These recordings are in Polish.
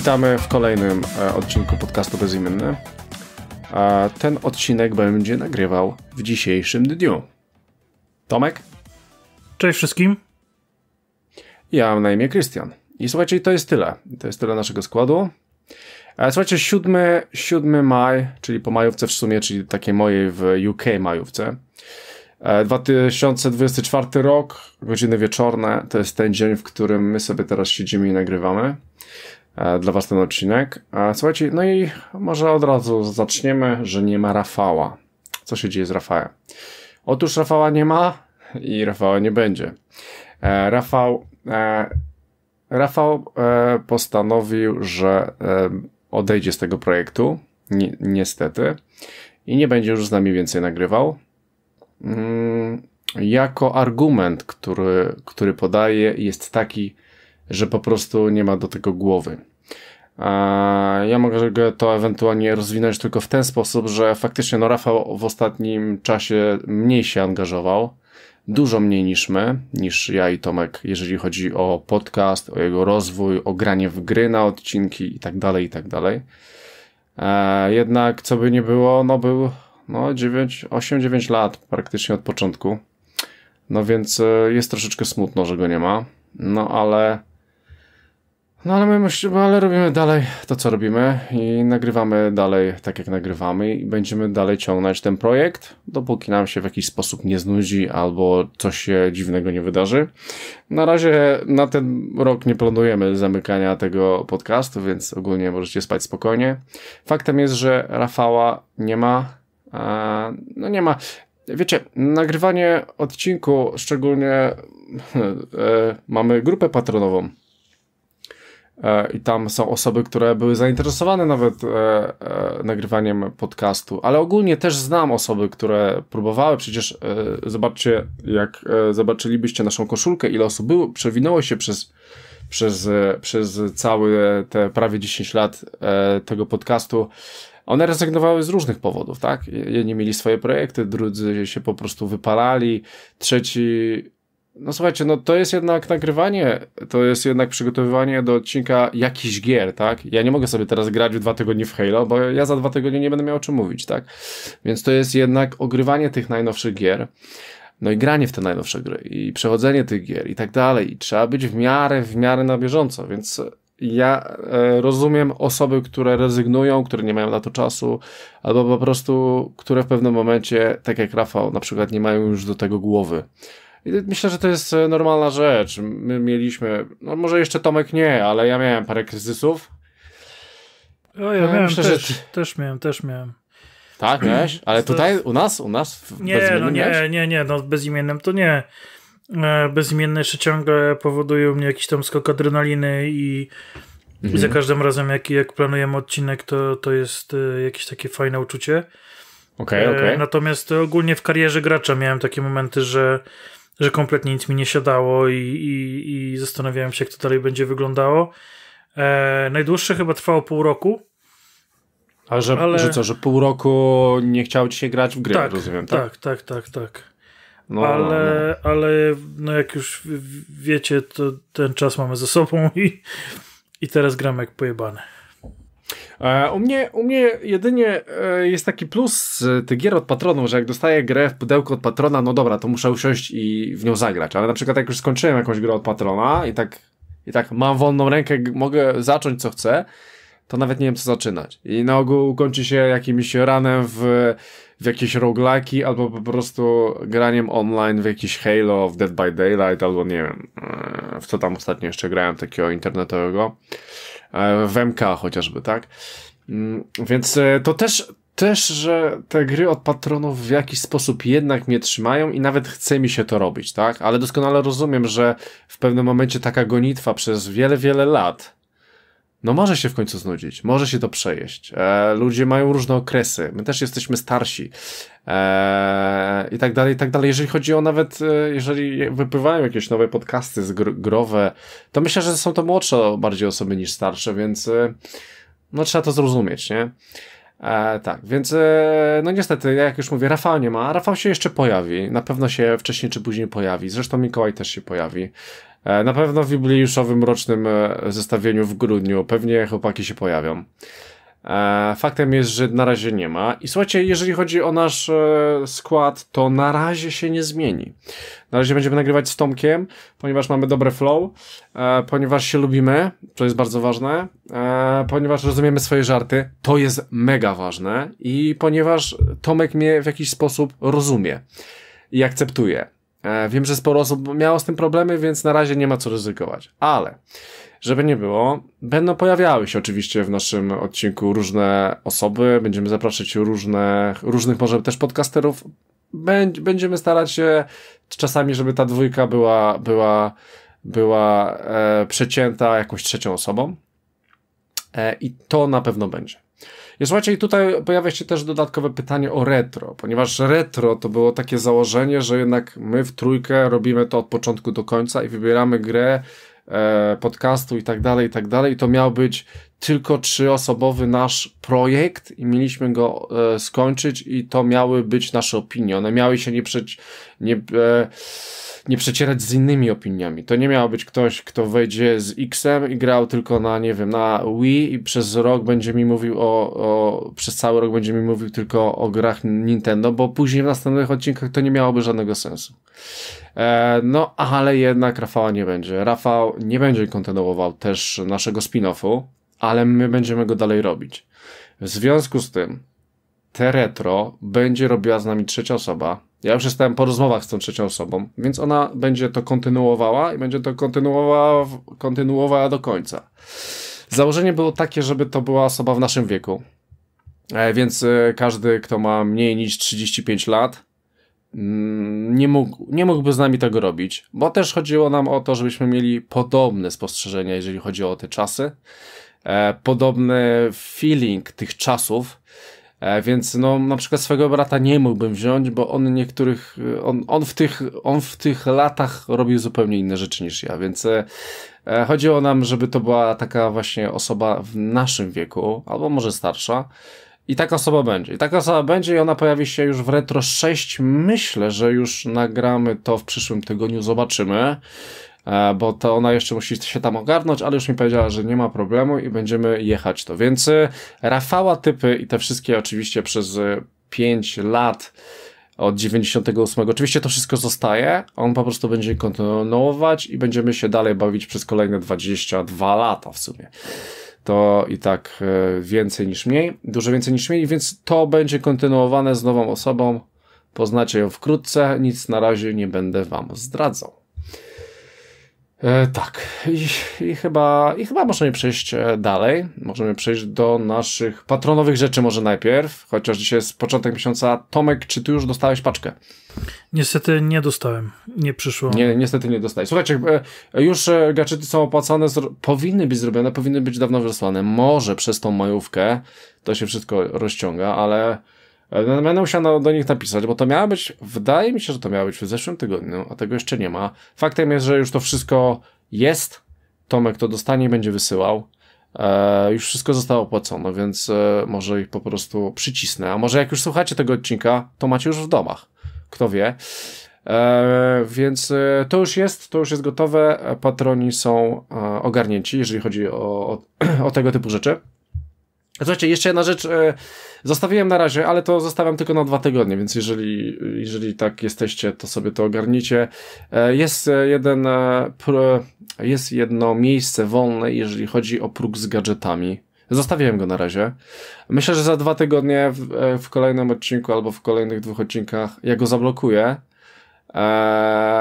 Witamy w kolejnym e, odcinku podcastu Bezimienny. A ten odcinek będzie nagrywał w dzisiejszym dniu. Tomek? Cześć wszystkim. Ja mam na imię Krystian. I słuchajcie, to jest tyle. To jest tyle naszego składu. E, słuchajcie, 7, 7 maj, czyli po majówce w sumie, czyli takiej mojej w UK majówce. 2024 e, rok, godziny wieczorne, to jest ten dzień, w którym my sobie teraz siedzimy i nagrywamy. E, dla Was ten odcinek. E, słuchajcie, no i może od razu zaczniemy, że nie ma Rafała. Co się dzieje z Rafałem? Otóż Rafała nie ma i Rafała nie będzie. E, Rafał, Rafał postanowił, że odejdzie z tego projektu, ni niestety, i nie będzie już z nami więcej nagrywał. Mm, jako argument, który, który podaje, jest taki, że po prostu nie ma do tego głowy. Ja mogę to ewentualnie rozwinąć tylko w ten sposób, że faktycznie no Rafał w ostatnim czasie mniej się angażował, dużo mniej niż my, niż ja i Tomek, jeżeli chodzi o podcast, o jego rozwój, o granie w gry na odcinki itd., tak dalej. Tak e, jednak co by nie było, no był no 8-9 lat praktycznie od początku. No więc e, jest troszeczkę smutno, że go nie ma. No ale no ale my musimy, no ale robimy dalej to, co robimy i nagrywamy dalej tak, jak nagrywamy i będziemy dalej ciągnąć ten projekt, dopóki nam się w jakiś sposób nie znudzi albo coś się dziwnego nie wydarzy. Na razie na ten rok nie planujemy zamykania tego podcastu, więc ogólnie możecie spać spokojnie. Faktem jest, że Rafała nie ma, a, no nie ma. Wiecie, nagrywanie odcinku, szczególnie e, mamy grupę patronową E, i tam są osoby, które były zainteresowane nawet e, e, nagrywaniem podcastu, ale ogólnie też znam osoby, które próbowały, przecież e, zobaczcie, jak e, zobaczylibyście naszą koszulkę, ile osób było, przewinęło się przez, przez, e, przez cały te prawie 10 lat tego podcastu, one rezygnowały z różnych powodów, tak? Jedni mieli swoje projekty, drudzy się po prostu wypalali, trzeci no słuchajcie, no to jest jednak nagrywanie, to jest jednak przygotowywanie do odcinka jakichś gier, tak? Ja nie mogę sobie teraz grać w dwa tygodnie w Halo, bo ja za dwa tygodnie nie będę miał o czym mówić, tak? Więc to jest jednak ogrywanie tych najnowszych gier, no i granie w te najnowsze gry, i przechodzenie tych gier, i tak dalej. I trzeba być w miarę, w miarę na bieżąco, więc ja e, rozumiem osoby, które rezygnują, które nie mają na to czasu, albo po prostu, które w pewnym momencie, tak jak Rafał, na przykład nie mają już do tego głowy. Myślę, że to jest e, normalna rzecz. My mieliśmy, no może jeszcze Tomek nie, ale ja miałem parę kryzysów. O, ja no, miałem Myślę, też, że... też miałem, też miałem. Tak, miałeś? Ale tutaj u nas, u nas w Nie, no nie, nie, nie, no bezimiennym to nie. E, Bezimienne jeszcze ciągle powodują mnie jakiś tam skok adrenaliny i, mhm. za każdym razem jak, jak planujemy odcinek, to, to jest e, jakieś takie fajne uczucie. Okay, okay. Natomiast ogólnie w karierze gracza miałem takie momenty, że że kompletnie nic mi nie siadało i, i, i zastanawiałem się, jak to dalej będzie wyglądało. E, najdłuższe chyba trwało pół roku. A że, ale... że co, że pół roku nie chciał ci się grać w gry, tak, rozumiem, tak? Tak, tak, tak, tak. No, ale, no. ale no jak już wiecie, to ten czas mamy ze sobą i, i teraz gram jak pojebane. E, u mnie, u mnie jedynie e, jest taki plus tych gier od patronów, że jak dostaję grę w pudełko od patrona, no dobra, to muszę usiąść i w nią zagrać. Ale na przykład jak już skończyłem jakąś grę od patrona i tak, i tak mam wolną rękę, mogę zacząć co chcę, to nawet nie wiem co zaczynać. I na ogół kończy się jakimś ranem w, w jakieś roguelaki albo po prostu graniem online w jakiś Halo, w Dead by Daylight albo nie wiem, e, w co tam ostatnio jeszcze grałem takiego internetowego. E, w MK chociażby, tak? Mm, więc e, to też, też, że te gry od patronów w jakiś sposób jednak mnie trzymają i nawet chce mi się to robić, tak? Ale doskonale rozumiem, że w pewnym momencie taka gonitwa przez wiele, wiele lat no może się w końcu znudzić, może się to przejeść. E, ludzie mają różne okresy, my też jesteśmy starsi e, i tak dalej, i tak dalej. Jeżeli chodzi o nawet, e, jeżeli wypływają jakieś nowe podcasty z gr growe, to myślę, że są to młodsze bardziej osoby niż starsze, więc e, no trzeba to zrozumieć, nie? E, tak, więc e, no niestety, jak już mówię, Rafał nie ma. Rafał się jeszcze pojawi. Na pewno się wcześniej czy później pojawi. Zresztą Mikołaj też się pojawi. E, na pewno w jubileuszowym rocznym e, zestawieniu w grudniu pewnie chłopaki się pojawią. E, faktem jest, że na razie nie ma. I słuchajcie, jeżeli chodzi o nasz skład, to na razie się nie zmieni. Na razie będziemy nagrywać z Tomkiem, ponieważ mamy dobre flow, ponieważ się lubimy, co jest bardzo ważne, ponieważ rozumiemy swoje żarty, to jest mega ważne i ponieważ Tomek mnie w jakiś sposób rozumie i akceptuje. E, wiem, że sporo osób miało z tym problemy, więc na razie nie ma co ryzykować. Ale, żeby nie było, będą pojawiały się oczywiście w naszym odcinku różne osoby, będziemy zapraszać różne, różnych może też podcasterów. Będziemy starać się czasami, żeby ta dwójka była, była, była e, przecięta jakąś trzecią osobą. E, I to na pewno będzie. I słuchajcie, i tutaj pojawia się też dodatkowe pytanie o retro, ponieważ retro to było takie założenie, że jednak my w trójkę robimy to od początku do końca i wybieramy grę e, podcastu i tak dalej, i tak dalej. I to miał być tylko trzyosobowy nasz projekt i mieliśmy go e, skończyć i to miały być nasze opinie. One miały się nie przeć... Nie, e, nie przecierać z innymi opiniami. To nie miał być ktoś, kto wejdzie z X-em i grał tylko na, nie wiem, na Wii i przez rok będzie mi mówił o, o, przez cały rok będzie mi mówił tylko o grach Nintendo, bo później w następnych odcinkach to nie miałoby żadnego sensu. E, no, ale jednak Rafała nie będzie. Rafał nie będzie kontynuował też naszego spin-offu, ale my będziemy go dalej robić. W związku z tym, te retro będzie robiła z nami trzecia osoba, ja już jestem po rozmowach z tą trzecią osobą, więc ona będzie to kontynuowała i będzie to kontynuowała, kontynuowała do końca. Założenie było takie, żeby to była osoba w naszym wieku. E, więc e, każdy, kto ma mniej niż 35 lat, mm, nie, mógł, nie mógłby z nami tego robić, bo też chodziło nam o to, żebyśmy mieli podobne spostrzeżenia, jeżeli chodzi o te czasy, e, podobny feeling tych czasów E, więc no, na przykład swojego brata nie mógłbym wziąć, bo on niektórych, e, on, on, w, tych, on w tych latach robił zupełnie inne rzeczy niż ja, więc e, e, chodziło nam, żeby to była taka właśnie osoba w naszym wieku, albo może starsza. I taka osoba będzie. I taka osoba będzie i ona pojawi się już w Retro 6. Myślę, że już nagramy to w przyszłym tygodniu, zobaczymy. E, bo to ona jeszcze musi się tam ogarnąć, ale już mi powiedziała, że nie ma problemu i będziemy jechać to. Więc e, Rafała typy i te wszystkie oczywiście przez 5 e, lat od 98. Oczywiście to wszystko zostaje, on po prostu będzie kontynuować i będziemy się dalej bawić przez kolejne 22 lata w sumie. To i tak więcej niż mniej, dużo więcej niż mniej, więc to będzie kontynuowane z nową osobą. Poznacie ją wkrótce, nic na razie nie będę wam zdradzał. E, tak, I, I, chyba, i chyba możemy przejść e, dalej. Możemy przejść do naszych patronowych rzeczy może najpierw, chociaż dzisiaj jest początek miesiąca. Tomek, czy ty już dostałeś paczkę? Niestety nie dostałem, nie przyszło. Nie, niestety nie dostałeś. Słuchajcie, e, e, już gadżety są opłacane, powinny być zrobione, powinny być dawno wysłane. Może przez tą majówkę to się wszystko rozciąga, ale Będę musiał do nich napisać, bo to miało być, wydaje mi się, że to miało być w zeszłym tygodniu, a tego jeszcze nie ma. Faktem jest, że już to wszystko jest. Tomek to dostanie i będzie wysyłał. E, już wszystko zostało opłacone, więc e, może ich po prostu przycisnę. A może jak już słuchacie tego odcinka, to macie już w domach. Kto wie. E, więc e, to już jest, to już jest gotowe. E, patroni są e, ogarnięci, jeżeli chodzi o, o, o tego typu rzeczy. Słuchajcie, jeszcze jedna rzecz e, zostawiłem na razie, ale to zostawiam tylko na dwa tygodnie, więc jeżeli, jeżeli tak jesteście, to sobie to ogarnijcie. E, jest e, jeden e, pr, jest jedno miejsce wolne, jeżeli chodzi o próg z gadżetami. Zostawiłem go na razie. Myślę, że za dwa tygodnie w, e, w kolejnym odcinku albo w kolejnych dwóch odcinkach ja go zablokuję.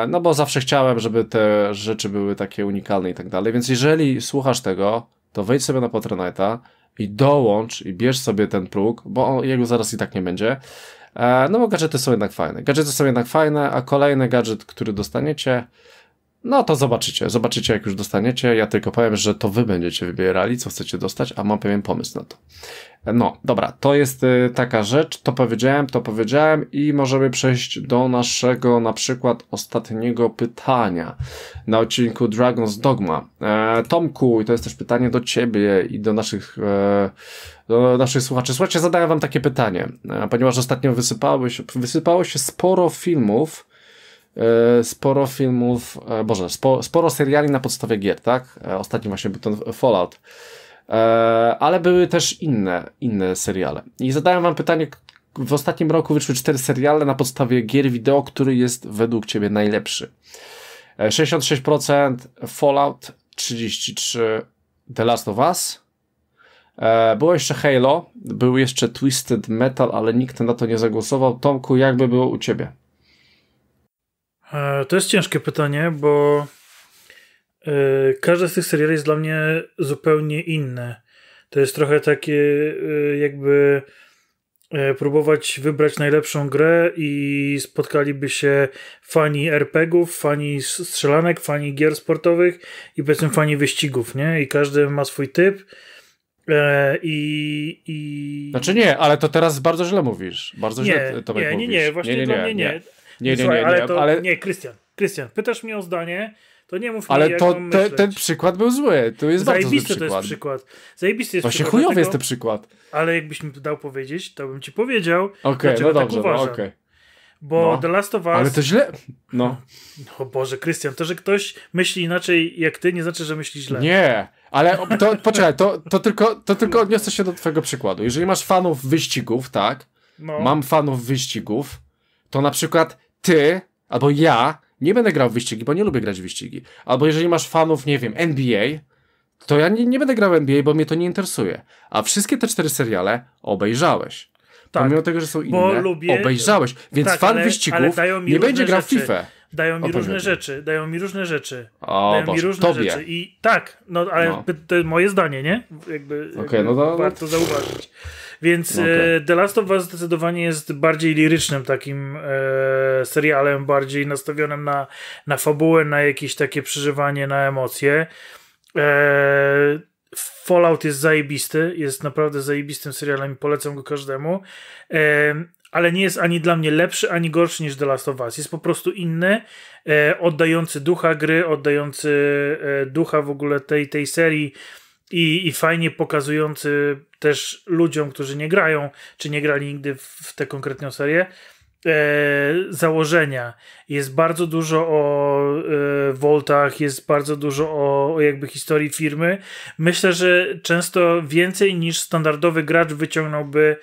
no bo zawsze chciałem, żeby te rzeczy były takie unikalne i tak dalej. Więc jeżeli słuchasz tego, to wejdź sobie na Patronite'a i dołącz i bierz sobie ten próg, bo jego zaraz i tak nie będzie. E, no bo gadżety są jednak fajne. Gadżety są jednak fajne, a kolejny gadżet, który dostaniecie, no to zobaczycie, zobaczycie jak już dostaniecie. Ja tylko powiem, że to wy będziecie wybierali, co chcecie dostać, a mam pewien pomysł na to. No, dobra, to jest y, taka rzecz, to powiedziałem, to powiedziałem i możemy przejść do naszego na przykład ostatniego pytania na odcinku Dragon's Dogma. E, Tomku, to jest też pytanie do ciebie i do naszych, e, do naszych słuchaczy. Słuchajcie, zadaję wam takie pytanie, e, ponieważ ostatnio wysypały się, wysypało się sporo filmów, E, sporo filmów, e, boże, sporo, sporo seriali na podstawie gier, tak? E, ostatni właśnie był ten Fallout. Ale były też inne, inne seriale. I zadałem wam pytanie, w ostatnim roku wyszły cztery seriale na podstawie gier wideo, który jest według ciebie najlepszy. 66% Fallout, 33% The Last of Us, było jeszcze Halo, był jeszcze Twisted Metal, ale nikt na to nie zagłosował. Tomku, jakby było u ciebie? E, to jest ciężkie pytanie, bo e, każdy z tych seriali jest dla mnie zupełnie inny. To jest trochę takie, e, jakby próbować wybrać najlepszą grę i spotkaliby się fani RPGów, fani strzelanek, fani gier sportowych i powiedzmy fani wyścigów, nie? I każdy ma swój typ. I, i... Znaczy nie, ale to teraz bardzo źle mówisz. Bardzo nie, źle to nie, mówisz. Nie, nie, właśnie nie, nie, nie. nie. Nie, nie, nie, nie, ale, to, ale... nie Krystian, Krystian, pytasz mnie o zdanie, to nie mów ale to, te, ten przykład był zły. To jest bardzo zły przykład. to jest przykład. Zajebisty jest to się chujowy jest ten przykład. Ale jakbyś mi dał powiedzieć, to bym ci powiedział. Okej, okay, no tak dobrze, tak no okej. Okay. Bo no. The Last of Us... Ale to źle... No. O Boże, Krystian, to, że ktoś myśli inaczej jak ty, nie znaczy, że myśli źle. Nie, ale to, poczekaj, to, to, tylko, to tylko odniosę się do twojego przykładu. Jeżeli masz fanów wyścigów, tak? No. Mam fanów wyścigów, to na przykład ty albo ja nie będę grał w wyścigi, bo nie lubię grać w wyścigi. Albo jeżeli masz fanów, nie wiem, NBA, to ja nie, nie będę grał w NBA, bo mnie to nie interesuje. A wszystkie te cztery seriale obejrzałeś. Tak, Pomimo tego, że są inne, lubię... obejrzałeś. Więc tak, fan ale, wyścigów ale nie będzie grał w FIFA. Dają mi różne rzeczy, dają mi różne rzeczy. O, dają Boże, mi różne tobie. rzeczy. I tak, no ale no. to moje zdanie, nie? Jakby, okay, jakby no to... warto zauważyć. Więc e, okay. The Last of Us zdecydowanie jest bardziej lirycznym takim e, serialem, bardziej nastawionym na, na fabułę, na jakieś takie przeżywanie, na emocje. E, Fallout jest zajebisty, jest naprawdę zajebistym serialem i polecam go każdemu. E, ale nie jest ani dla mnie lepszy, ani gorszy niż The Last of Us. Jest po prostu inny, e, oddający ducha gry, oddający e, ducha w ogóle tej, tej serii i, i fajnie pokazujący też ludziom, którzy nie grają, czy nie grali nigdy w, w tę konkretną serię, e, założenia. Jest bardzo dużo o e, voltach, jest bardzo dużo o, o jakby historii firmy. Myślę, że często więcej niż standardowy gracz wyciągnąłby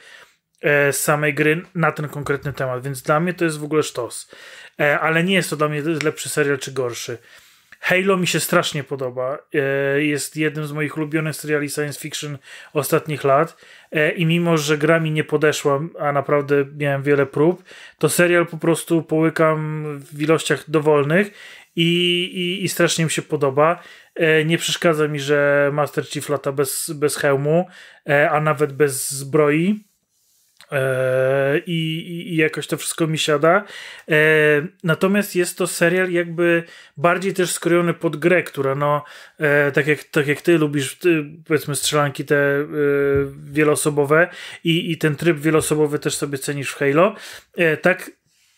z e, samej gry na ten konkretny temat, więc dla mnie to jest w ogóle sztos. E, ale nie jest to dla mnie lepszy serial czy gorszy. Halo mi się strasznie podoba. E, jest jednym z moich ulubionych seriali science fiction ostatnich lat. E, I mimo, że gra mi nie podeszła, a naprawdę miałem wiele prób, to serial po prostu połykam w ilościach dowolnych i, i, i strasznie mi się podoba. E, nie przeszkadza mi, że Master Chief lata bez, bez hełmu, a nawet bez zbroi. E, I, I, jakoś to wszystko mi siada. E, natomiast jest to serial jakby bardziej też skrojony pod grę, która no, e, tak jak, tak jak ty lubisz, ty, powiedzmy, strzelanki te wieloosobowe i, i ten tryb wieloosobowy też sobie cenisz w Halo, tak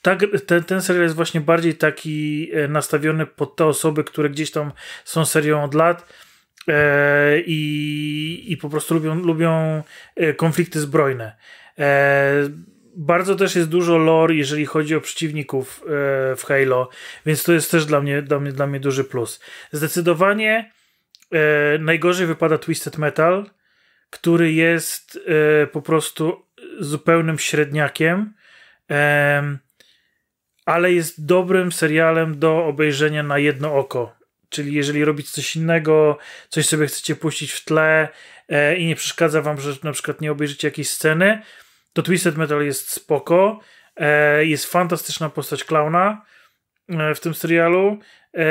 tak, ten, ten serial jest właśnie bardziej taki nastawiony pod te osoby, które gdzieś tam są serią od lat i, i po prostu lubią, lubią konflikty zbrojne. E, bardzo też jest dużo lore, jeżeli chodzi o przeciwników e, w Halo, więc to jest też dla mnie, dla mnie, dla mnie duży plus. Zdecydowanie e, najgorzej wypada Twisted Metal, który jest po prostu zupełnym średniakiem, ale jest dobrym serialem do obejrzenia na jedno oko. Czyli jeżeli robić coś innego, coś sobie chcecie puścić w tle i nie przeszkadza wam, że na przykład nie obejrzycie jakiejś sceny, to Twisted Metal jest spoko, e, jest fantastyczna postać klauna e, w tym serialu e,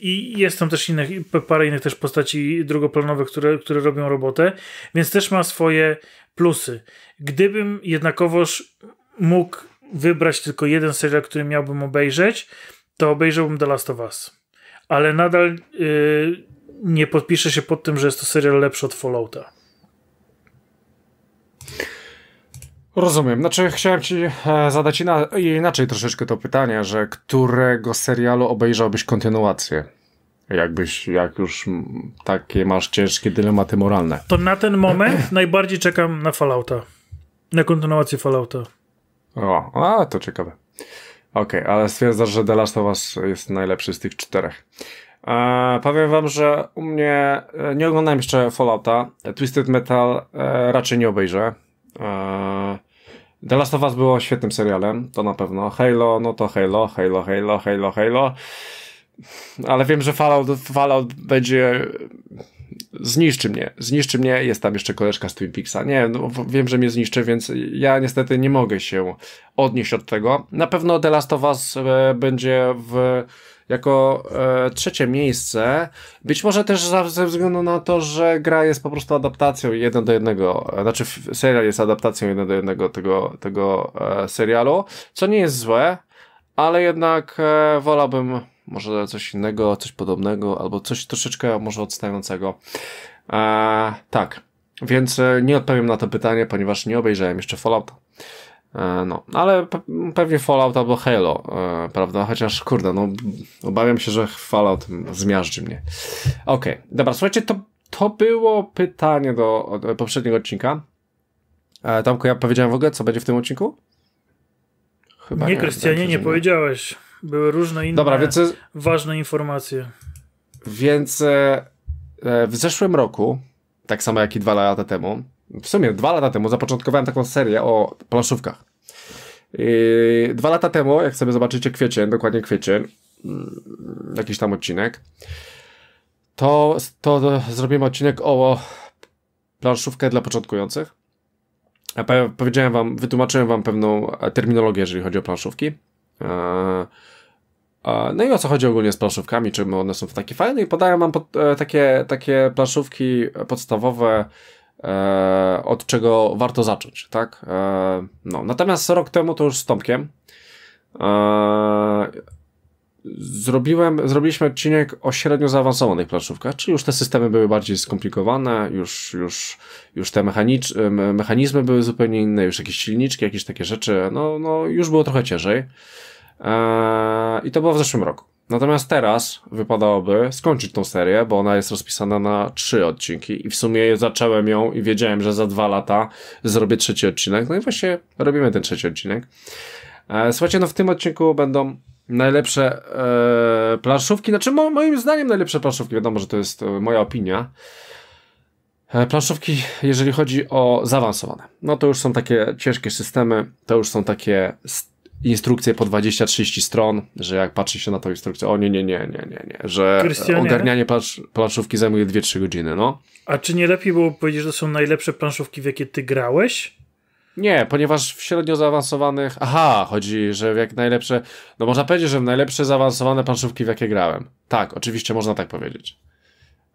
i jest tam też innych, parę innych też postaci drugoplanowych, które, które robią robotę, więc też ma swoje plusy. Gdybym jednakowoż mógł wybrać tylko jeden serial, który miałbym obejrzeć, to obejrzałbym The Last of Us. Ale nadal y, nie podpiszę się pod tym, że jest to serial lepszy od Fallouta. Rozumiem. Znaczy, chciałem ci e, zadać inaczej troszeczkę to pytanie, że którego serialu obejrzałbyś kontynuację? Jakbyś, jak już takie masz ciężkie dylematy moralne. To na ten moment najbardziej czekam na Fallouta. Na kontynuację Fallouta. O, a to ciekawe. Okej, okay, ale stwierdzasz, że The Last of Us jest najlepszy z tych czterech. E, powiem wam, że u mnie e, nie oglądałem jeszcze Fallouta. Twisted Metal e, raczej nie obejrzę. E, The Last of Us było świetnym serialem, to na pewno. Halo, no to Halo, Halo, Halo, Halo, Halo. Ale wiem, że Fallout, Fallout będzie... Zniszczy mnie, zniszczy mnie. Jest tam jeszcze koleżka z Twin Peaksa. Nie, no, wiem, że mnie zniszczy, więc ja niestety nie mogę się odnieść od tego. Na pewno The Last of Us e, będzie w jako e, trzecie miejsce. Być może też ze względu na to, że gra jest po prostu adaptacją jeden do jednego, znaczy serial jest adaptacją jeden do jednego tego, tego e, serialu, co nie jest złe, ale jednak e, wolałbym może coś innego, coś podobnego, albo coś troszeczkę może odstającego. E, tak, więc e, nie odpowiem na to pytanie, ponieważ nie obejrzałem jeszcze Fallouta. E, no, ale pewnie Fallout albo Halo, e, prawda? Chociaż, kurde, no, obawiam się, że Fallout zmiażdży mnie. Okej, okay. dobra, słuchajcie, to, to było pytanie do poprzedniego odcinka. E, Tamko, ja powiedziałem w ogóle, co będzie w tym odcinku? Chyba nie, nie Krystianie, nie, powiedziałeś. Były różne inne dobra, więc, ważne informacje. Więc w zeszłym roku, tak samo jak i dwa lata temu, w sumie dwa lata temu zapoczątkowałem taką serię o planszówkach. Yy, dwa lata temu, jak sobie zobaczycie kwiecień, dokładnie kwiecień, mm, jakiś tam odcinek, to, to, zrobimy odcinek o planszówkę dla początkujących. Ja powiedziałem wam, wytłumaczyłem wam pewną terminologię, jeżeli chodzi o planszówki. Yy, no i o co chodzi ogólnie z planszówkami, czym one są takie fajne i podałem wam e, takie, takie planszówki podstawowe, E, od czego warto zacząć, tak? E, no, natomiast rok temu to już z Tomkiem e, zrobiłem, zrobiliśmy odcinek o średnio zaawansowanych planszówkach, czyli już te systemy były bardziej skomplikowane, już, już, już te mechanizmy były zupełnie inne, już jakieś silniczki, jakieś takie rzeczy, no, no już było trochę ciężej. I to było w zeszłym roku. Natomiast teraz wypadałoby skończyć tą serię, bo ona jest rozpisana na trzy odcinki i w sumie zacząłem ją i wiedziałem, że za dwa lata zrobię trzeci odcinek. No i właśnie robimy ten trzeci odcinek. E, słuchajcie, no w tym odcinku będą najlepsze e, planszówki, znaczy mo moim zdaniem najlepsze planszówki, wiadomo, że to jest e, moja opinia. E, planszówki, jeżeli chodzi o zaawansowane, no to już są takie ciężkie systemy, to już są takie instrukcję po 20-30 stron, że jak patrzy się na tą instrukcję, o nie, nie, nie, nie, nie, nie że ogarnianie plansz, planszówki zajmuje 2-3 godziny, no. A czy nie lepiej było powiedzieć, że to są najlepsze planszówki, w jakie ty grałeś? Nie, ponieważ w średnio zaawansowanych, aha, chodzi, że w jak najlepsze, no można powiedzieć, że w najlepsze zaawansowane planszówki, w jakie grałem. Tak, oczywiście można tak powiedzieć.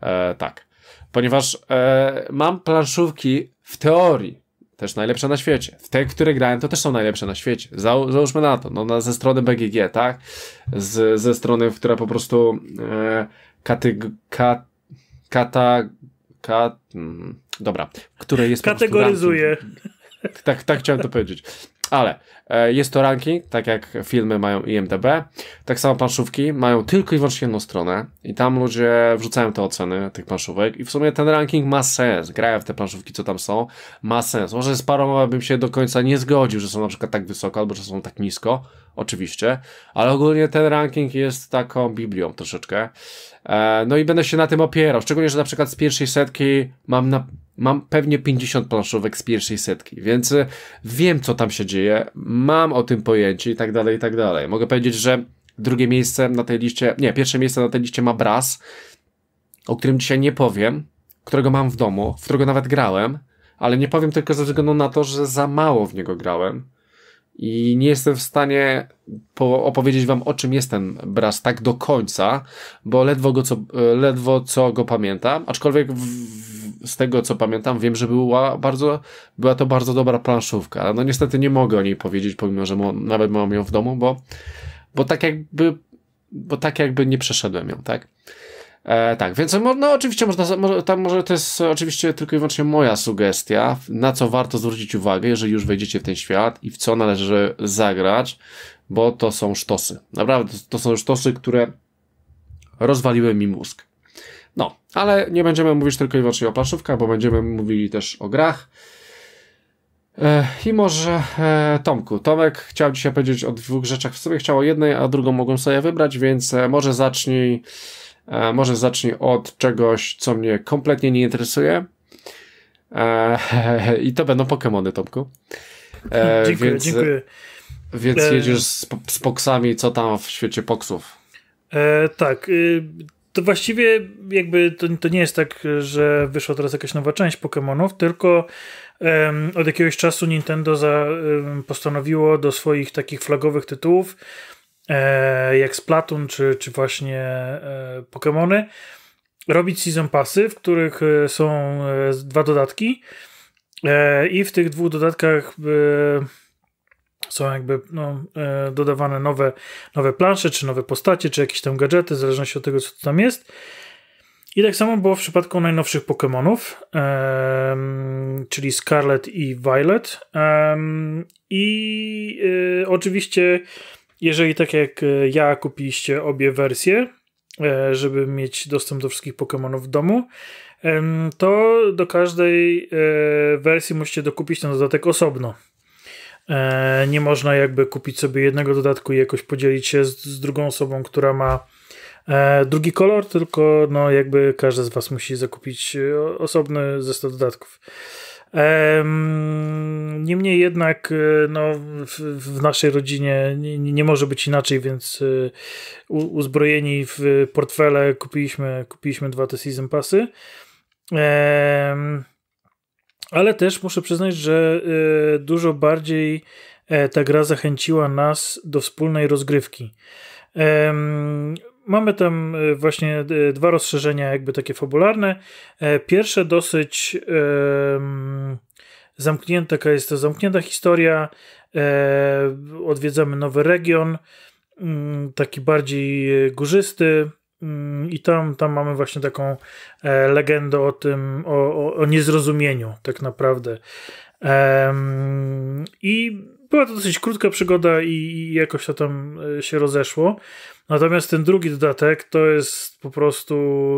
E, tak. Ponieważ e, mam planszówki w teorii, też najlepsze na świecie. Te, które grałem, to też są najlepsze na świecie. Zał, załóżmy na to, no, na, ze strony BGG, tak? Z, ze strony, która po prostu e, katyg, kat, kata, kat, mm, dobra, które jest Kategoryzuje. Tak, tak chciałem to powiedzieć. Ale e, jest to ranking, tak jak filmy mają IMDB, tak samo planszówki mają tylko i wyłącznie jedną stronę i tam ludzie wrzucają te oceny tych planszówek i w sumie ten ranking ma sens, grają w te planszówki, co tam są, ma sens. Może z paroma bym się do końca nie zgodził, że są na przykład tak wysoko albo że są tak nisko, oczywiście, ale ogólnie ten ranking jest taką biblią troszeczkę. E, no i będę się na tym opierał, szczególnie, że na przykład z pierwszej setki mam na Mam pewnie 50 planszówek z pierwszej setki, więc e, wiem, co tam się dzieje, mam o tym pojęcie i tak dalej, i tak dalej. Mogę powiedzieć, że drugie miejsce na tej liście, nie, pierwsze miejsce na tej liście ma Bras, o którym dzisiaj nie powiem, którego mam w domu, w którego nawet grałem, ale nie powiem tylko ze względu na to, że za mało w niego grałem i nie jestem w stanie opowiedzieć wam o czym jest ten Brass tak do końca, bo ledwo, go co, e, ledwo co go pamiętam, aczkolwiek w, w, z tego co pamiętam wiem, że była, bardzo, była to bardzo dobra planszówka. No niestety nie mogę o niej powiedzieć, pomimo że mo, nawet mam ją w domu, bo, bo, tak jakby, bo tak jakby nie przeszedłem ją, tak? E, tak, więc no, oczywiście można, tam może to jest oczywiście tylko i wyłącznie moja sugestia, na co warto zwrócić uwagę, jeżeli już wejdziecie w ten świat i w co należy zagrać, bo to są sztosy. Naprawdę, to, są sztosy, które rozwaliły mi mózg. No, ale nie będziemy mówić tylko i wyłącznie o planszówkach, bo będziemy mówili też o grach. E, I może e, Tomku. Tomek chciał dzisiaj powiedzieć o dwóch rzeczach. W sumie chciał o jednej, a drugą mogłem sobie wybrać, więc e, może zacznij E, może zacznij od czegoś, co mnie kompletnie nie interesuje. E, I to będą Pokémony, Tomku. E, dziękuję, więc, dziękuję. Więc jedziesz z, z poksami, co tam w świecie poksów? E, tak. Y, to właściwie jakby to, to, nie jest tak, że wyszła teraz jakaś nowa część Pokémonów, tylko um, od jakiegoś czasu Nintendo za, um, postanowiło do swoich takich flagowych tytułów E, jak Splatoon czy, czy właśnie e, Pokémony, robić season passy, w których e, są dwa dodatki i w tych dwóch dodatkach są jakby no, dodawane nowe, nowe plansze, czy nowe postacie, czy jakieś tam gadżety, w zależności od tego, co tam jest. I tak samo było w przypadku najnowszych Pokémonów, um, czyli Scarlet i Violet. Um, I y, oczywiście jeżeli tak jak e, ja kupiliście obie wersje, e, żeby mieć dostęp do wszystkich Pokémonów w domu, to do każdej e, wersji musicie dokupić ten dodatek osobno. Nie można jakby kupić sobie jednego dodatku i jakoś podzielić się z, z drugą osobą, która ma drugi kolor, tylko no jakby każdy z Was musi zakupić osobny zestaw dodatków. Niemniej jednak e, no, w naszej rodzinie nie, może być inaczej, więc e, uzbrojeni w portfele kupiliśmy, kupiliśmy dwa te season passy. Ale też muszę przyznać, że e, dużo bardziej ta gra zachęciła nas do wspólnej rozgrywki. Mamy tam e, właśnie e, dwa rozszerzenia, jakby takie fabularne. E, pierwsze dosyć zamknięta, jest to zamknięta historia. Odwiedzamy nowy region, mm, taki bardziej górzysty. Mm, I tam, tam mamy właśnie taką legendę o tym, o, o, o niezrozumieniu, tak naprawdę. I była to dosyć krótka przygoda i, i jakoś to tam e, się rozeszło. Natomiast ten drugi dodatek to jest po prostu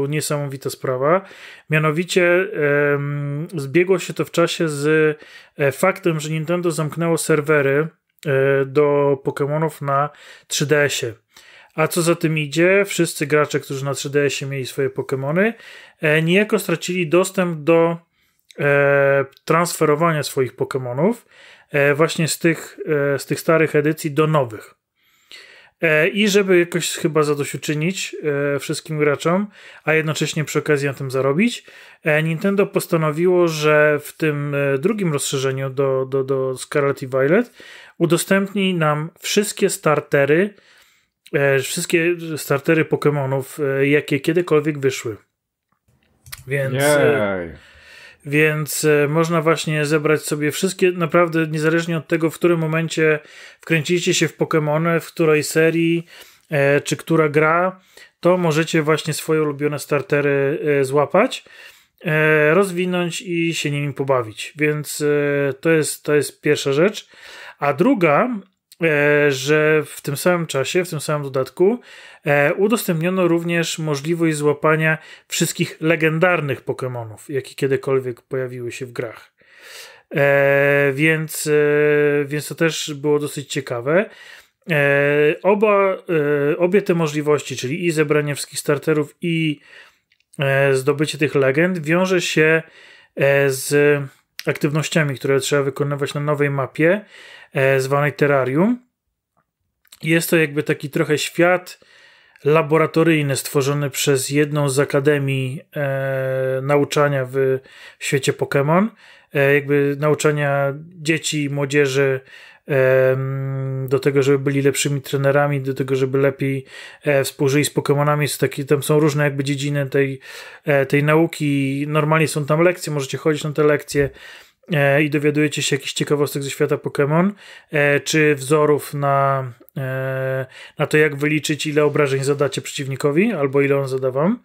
niesamowita sprawa. Mianowicie em, zbiegło się to w czasie z e, faktem, że Nintendo zamknęło serwery e, do Pokémonów na 3DS-ie. A co za tym idzie, wszyscy gracze, którzy na 3DS-ie mieli swoje Pokémony, niejako stracili dostęp do transferowania swoich Pokémonów E, właśnie z tych, e, z tych starych edycji do nowych. E, I żeby jakoś chyba zadośćuczynić wszystkim graczom, a jednocześnie przy okazji na tym zarobić, Nintendo postanowiło, że w tym drugim rozszerzeniu do, do, do Scarlet i Violet udostępni nam wszystkie startery, wszystkie startery Pokémonów, jakie kiedykolwiek wyszły. Więc. Więc e, można właśnie zebrać sobie wszystkie, naprawdę niezależnie od tego, w którym momencie wkręciliście się w Pokémony, w której serii, e, czy która gra, to możecie właśnie swoje ulubione startery e, złapać, rozwinąć i się nimi pobawić. Więc to jest, to jest pierwsza rzecz. A druga E, że w tym samym czasie, w tym samym dodatku e, udostępniono również możliwość złapania wszystkich legendarnych Pokémonów, jakie kiedykolwiek pojawiły się w grach. E, więc, więc to też było dosyć ciekawe. oba, obie te możliwości, czyli i zebranie wszystkich starterów, i zdobycie tych legend, wiąże się z aktywnościami, które trzeba wykonywać na nowej mapie e, zwanej Terrarium. Jest to jakby taki trochę świat laboratoryjny stworzony przez jedną z akademii e, nauczania w świecie Pokémon, e, jakby nauczania dzieci, młodzieży do tego, żeby byli lepszymi trenerami, do tego, żeby lepiej e, współżyli z Pokémonami. Jest taki, tam są różne jakby dziedziny tej, e, tej nauki. Normalnie są tam lekcje, możecie chodzić na te lekcje e, i dowiadujecie się jakichś ciekawostek ze świata Pokémon, czy wzorów na, na to, jak wyliczyć, ile obrażeń zadacie przeciwnikowi, albo ile on zada wam.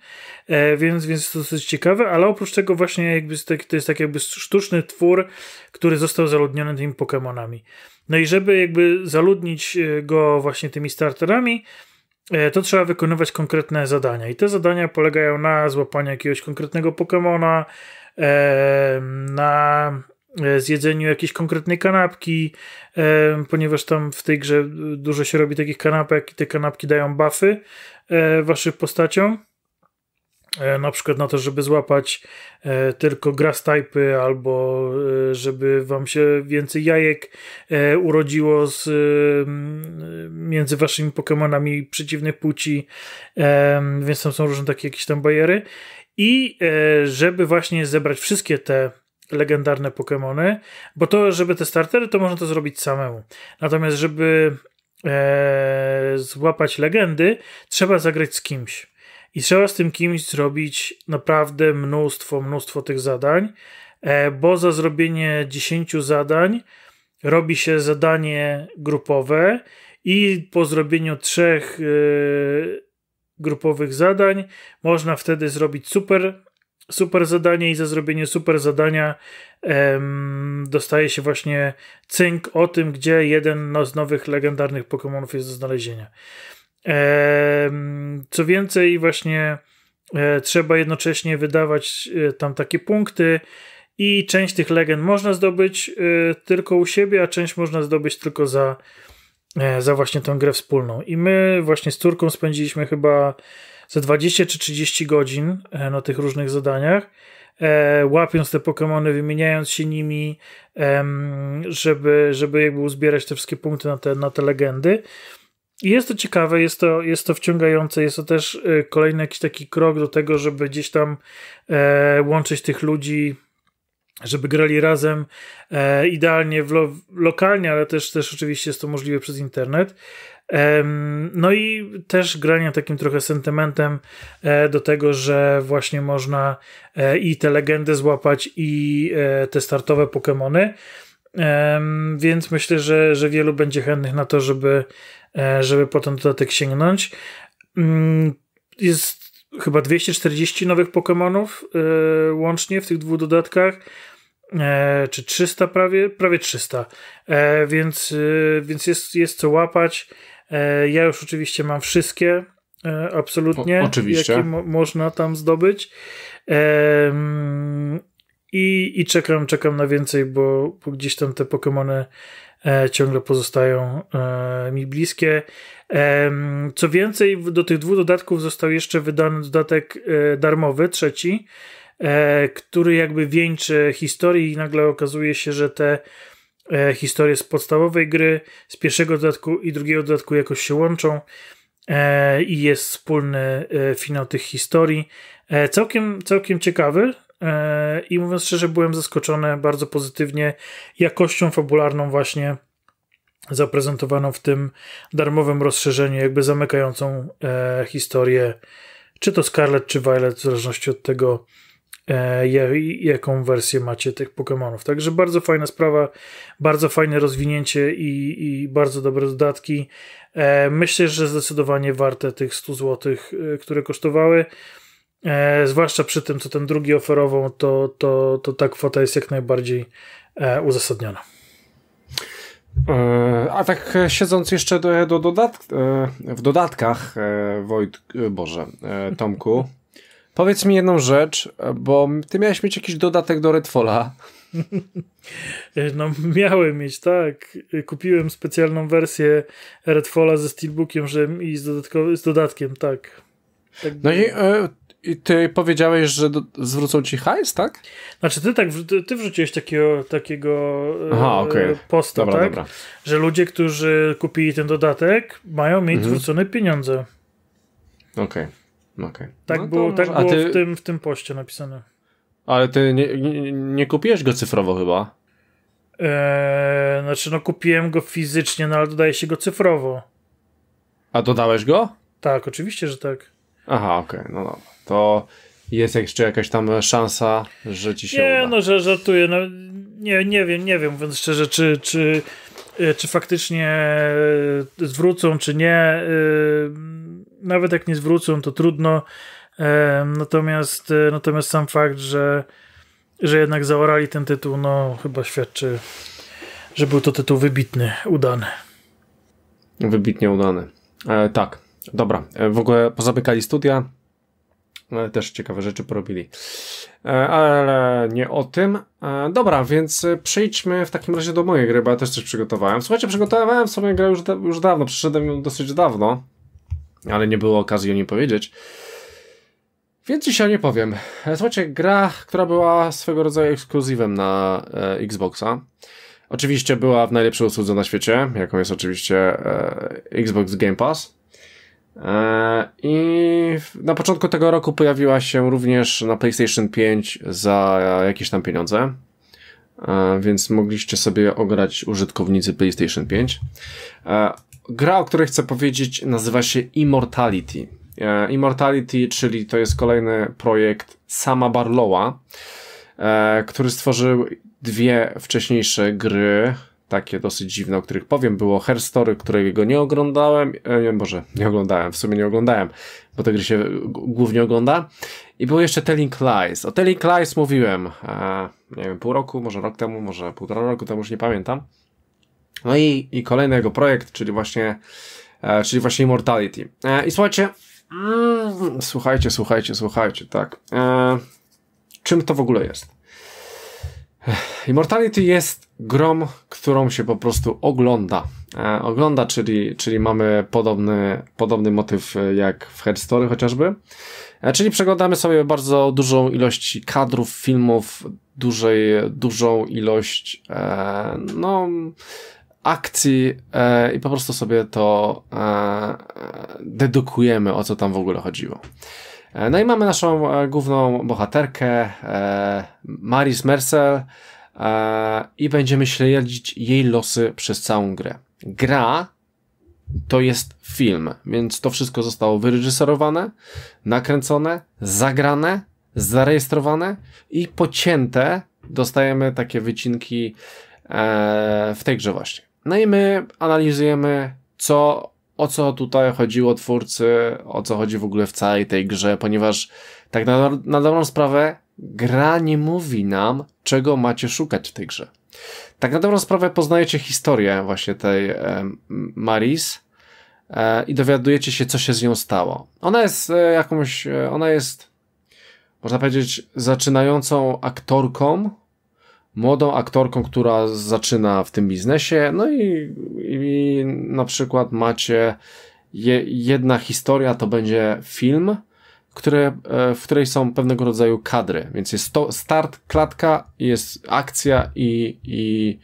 Więc, więc to dosyć ciekawe, ale oprócz tego właśnie jakby tak, to jest tak jakby sztuczny twór, który został zaludniony tymi Pokémonami. No i żeby jakby zaludnić e, go właśnie tymi starterami, e, to trzeba wykonywać konkretne zadania. I te zadania polegają na złapaniu jakiegoś konkretnego Pokemona, e, na zjedzeniu jakiejś konkretnej kanapki, ponieważ tam w tej grze dużo się robi takich kanapek i te kanapki dają buffy waszym postaciom. E, na przykład na to, żeby złapać e, tylko grass Typey, albo e, żeby wam się więcej jajek urodziło z, między waszymi Pokemonami przeciwnych płci, więc tam są różne takie jakieś tam bariery. I żeby właśnie zebrać wszystkie te legendarne Pokémony, bo to, żeby te startery, to można to zrobić samemu. Natomiast, żeby złapać legendy, trzeba zagrać z kimś. I trzeba z tym kimś zrobić naprawdę mnóstwo, mnóstwo tych zadań, e, bo za zrobienie 10 zadań robi się zadanie grupowe i po zrobieniu trzech e, grupowych zadań można wtedy zrobić super super zadanie i za zrobienie super zadania dostaje się właśnie cynk o tym, gdzie jeden z nowych legendarnych Pokémonów jest do znalezienia. Co więcej, właśnie e, trzeba jednocześnie wydawać e, tam takie punkty i część tych legend można zdobyć e, tylko u siebie, a część można zdobyć tylko za, za właśnie tę grę wspólną. I my właśnie z córką spędziliśmy chyba za 20 czy 30 godzin na tych różnych zadaniach, łapiąc te Pokémony, wymieniając się nimi, żeby, żeby jakby uzbierać te wszystkie punkty na te, na te legendy. Jest to ciekawe, jest to, jest to wciągające, jest to też y, kolejny jakiś taki krok do tego, żeby gdzieś tam e, łączyć tych ludzi, żeby grali razem e, idealnie w lo, lokalnie, ale też, też oczywiście jest to możliwe przez internet. E, no i też grania takim trochę sentymentem e, do tego, że właśnie można e, i te legendy złapać, i e, te startowe Pokémony. Więc myślę, że, że wielu będzie chętnych na to, żeby E, żeby potem dodatek sięgnąć. Mm, jest chyba 240 nowych Pokémonów e, łącznie w tych dwóch dodatkach. E, czy 300 prawie? Prawie 300. więc więc jest, jest co łapać. ja już oczywiście mam wszystkie. absolutnie. O, oczywiście. Jakie mo można tam zdobyć. Mm, i, I czekam, czekam na więcej, bo, bo gdzieś tam te Pokémony E, ciągle pozostają e, mi bliskie. Co więcej, do tych dwóch dodatków został jeszcze wydany dodatek e, darmowy, trzeci, który jakby wieńczy historii i nagle okazuje się, że te historie z podstawowej gry, z pierwszego dodatku i drugiego dodatku jakoś się łączą i jest wspólny finał tych historii. Całkiem, całkiem ciekawy. E, I mówiąc szczerze, byłem zaskoczony bardzo pozytywnie jakością fabularną, właśnie zaprezentowaną w tym darmowym rozszerzeniu, jakby zamykającą e, historię, czy to Scarlet, czy Violet, w zależności od tego, e, jaką wersję macie tych Pokémonów. Także bardzo fajna sprawa, bardzo fajne rozwinięcie i, i, bardzo dobre dodatki. Myślę, że zdecydowanie warte tych 100 zł, które kosztowały. E, zwłaszcza przy tym, co ten drugi oferował, to, to, to ta kwota jest jak najbardziej e, uzasadniona. E, a tak siedząc jeszcze do, do dodat e, w dodatkach, e, Wojt, Boże, Tomku, powiedz mi jedną rzecz, bo ty miałeś mieć jakiś dodatek do Redfalla. No miałem mieć, tak. Kupiłem specjalną wersję Redfalla ze Steelbookiem że, i z, z dodatkiem, tak. tak no i i ty powiedziałeś, że do, zwrócą ci hajs, tak? Znaczy ty tak, ty wrzuciłeś takiego, takiego e, Aha, okay. posta, dobra, tak? Dobra. Że ludzie, którzy kupili ten dodatek, mają mieć mhm. zwrócone pieniądze. Okej, okay. okej. Okay. Tak no było, tak było ty... w, tym, w tym poście napisane. Ale ty nie, nie, nie kupiłeś go cyfrowo chyba? Eee, znaczy no kupiłem go fizycznie, no ale dodaje się go cyfrowo. A dodałeś go? Tak, oczywiście, że tak. Aha, okej, okay, no dobra to jest jeszcze jakaś tam szansa, że ci się nie, uda. Nie, no że żartuję. No, nie, nie wiem, nie wiem, więc szczerze, czy, czy, e, czy faktycznie e, zwrócą, czy nie. E, nawet jak nie zwrócą, to trudno. Natomiast, natomiast sam fakt, że, że jednak zaorali ten tytuł, no chyba świadczy, że był to tytuł wybitny, udany. Wybitnie udany. E, tak, dobra. W ogóle pozamykali studia, no, też ciekawe rzeczy porobili. E, ale nie o tym. E, dobra, więc e, przejdźmy w takim razie do mojej gry, bo ja też coś przygotowałem. Słuchajcie, przygotowałem sobie grę już, da już dawno, przyszedłem ją dosyć dawno, ale nie było okazji o niej powiedzieć. Więc dzisiaj nie powiem. Słuchajcie, gra, która była swego rodzaju ekskluzywem na e, Xboxa. Oczywiście była w najlepszej usłudze na świecie, jaką jest oczywiście e, Xbox Game Pass. E, I na początku tego roku pojawiła się również na PlayStation 5 za jakieś tam pieniądze. E, więc mogliście sobie ograć użytkownicy PlayStation 5. E, gra, o której chcę powiedzieć, nazywa się Immortality. Immortality, czyli to jest kolejny projekt sama Barlowa, który stworzył dwie wcześniejsze gry, takie dosyć dziwne, o których powiem. Było Herstory, którego nie oglądałem. E, Boże, nie oglądałem, w sumie nie oglądałem, bo te gry się głównie ogląda. I było jeszcze Telling Lies. O Telling Lies mówiłem, e, nie wiem, pół roku, może rok temu, może półtora roku temu, już nie pamiętam. No i, i kolejny jego projekt, czyli właśnie, e, czyli właśnie Immortality. E, I słuchajcie, mm, słuchajcie, słuchajcie, słuchajcie, tak. E, czym to w ogóle jest? Immortality jest grom, którą się po prostu ogląda. E, ogląda, czyli, czyli mamy podobny, podobny motyw e, jak w Headstory chociażby. E, czyli przeglądamy sobie bardzo dużą ilość kadrów, filmów, dużej, dużą ilość e, no, akcji e, i po prostu sobie to e, dedukujemy, o co tam w ogóle chodziło. E, no i mamy naszą e, główną bohaterkę, e, Maris Mercel, i będziemy śledzić jej losy przez całą grę. Gra to jest film, więc to wszystko zostało wyreżyserowane, nakręcone, zagrane, zarejestrowane i pocięte. Dostajemy takie wycinki w tej grze właśnie. No i my analizujemy, co o co tutaj chodziło twórcy, o co chodzi w ogóle w całej tej grze, ponieważ tak na, na dobrą sprawę gra nie mówi nam, czego macie szukać w tej grze. Tak na dobrą sprawę poznajecie historię właśnie tej e, Maris e, i dowiadujecie się, co się z nią stało. Ona jest e, jakąś, e, ona jest, można powiedzieć, zaczynającą aktorką, młodą aktorką, która zaczyna w tym biznesie, no i, i na przykład macie je, jedna historia, to będzie film, które, e, w której są pewnego rodzaju kadry, więc jest to start, klatka, jest akcja i, i,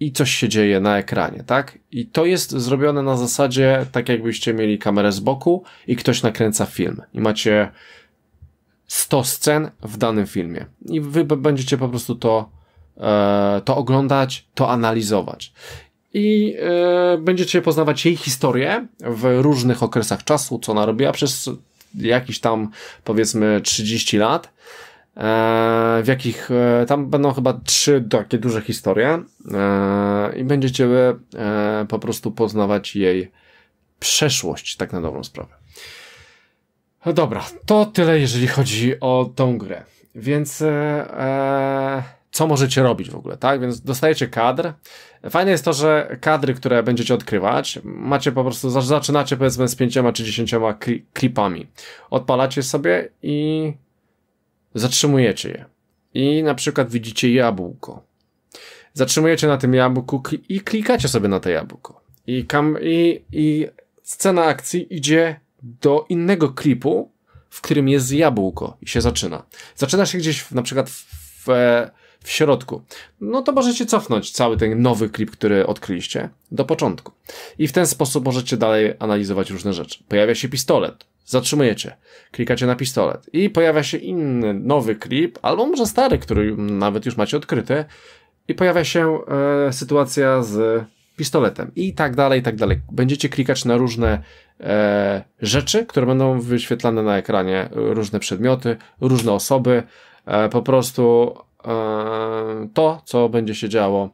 i coś się dzieje na ekranie, tak? I to jest zrobione na zasadzie tak jakbyście mieli kamerę z boku i ktoś nakręca film i macie 100 scen w danym filmie i wy będziecie po prostu to E, to oglądać, to analizować. I e, będziecie poznawać jej historię w różnych okresach czasu, co ona robiła przez jakiś tam powiedzmy 30 lat. E, w jakich tam będą chyba trzy takie duże historie, i będziecie po prostu poznawać jej przeszłość, tak na dobrą sprawę. No dobra, to tyle, jeżeli chodzi o tą grę. Więc. E, co możecie robić w ogóle, tak? Więc dostajecie kadr. Fajne jest to, że kadry, które będziecie odkrywać, macie po prostu, zaczynacie powiedzmy z pięcioma czy dziesięcioma klipami. Odpalacie sobie i zatrzymujecie je. I na przykład widzicie jabłko. Zatrzymujecie na tym jabłku i klikacie sobie na to jabłko. I, kam, i, i scena akcji idzie do innego klipu, w którym jest jabłko i się zaczyna. Zaczyna się gdzieś w, na przykład w, w e, w środku, no to możecie cofnąć cały ten nowy klip, który odkryliście do początku. I w ten sposób możecie dalej analizować różne rzeczy. Pojawia się pistolet, zatrzymujecie, klikacie na pistolet i pojawia się inny, nowy klip, albo może stary, który nawet już macie odkryty i pojawia się e, sytuacja z pistoletem i tak dalej, i tak dalej. Będziecie klikać na różne e, rzeczy, które będą wyświetlane na ekranie, różne przedmioty, różne osoby, e, po prostu E, to, co będzie się działo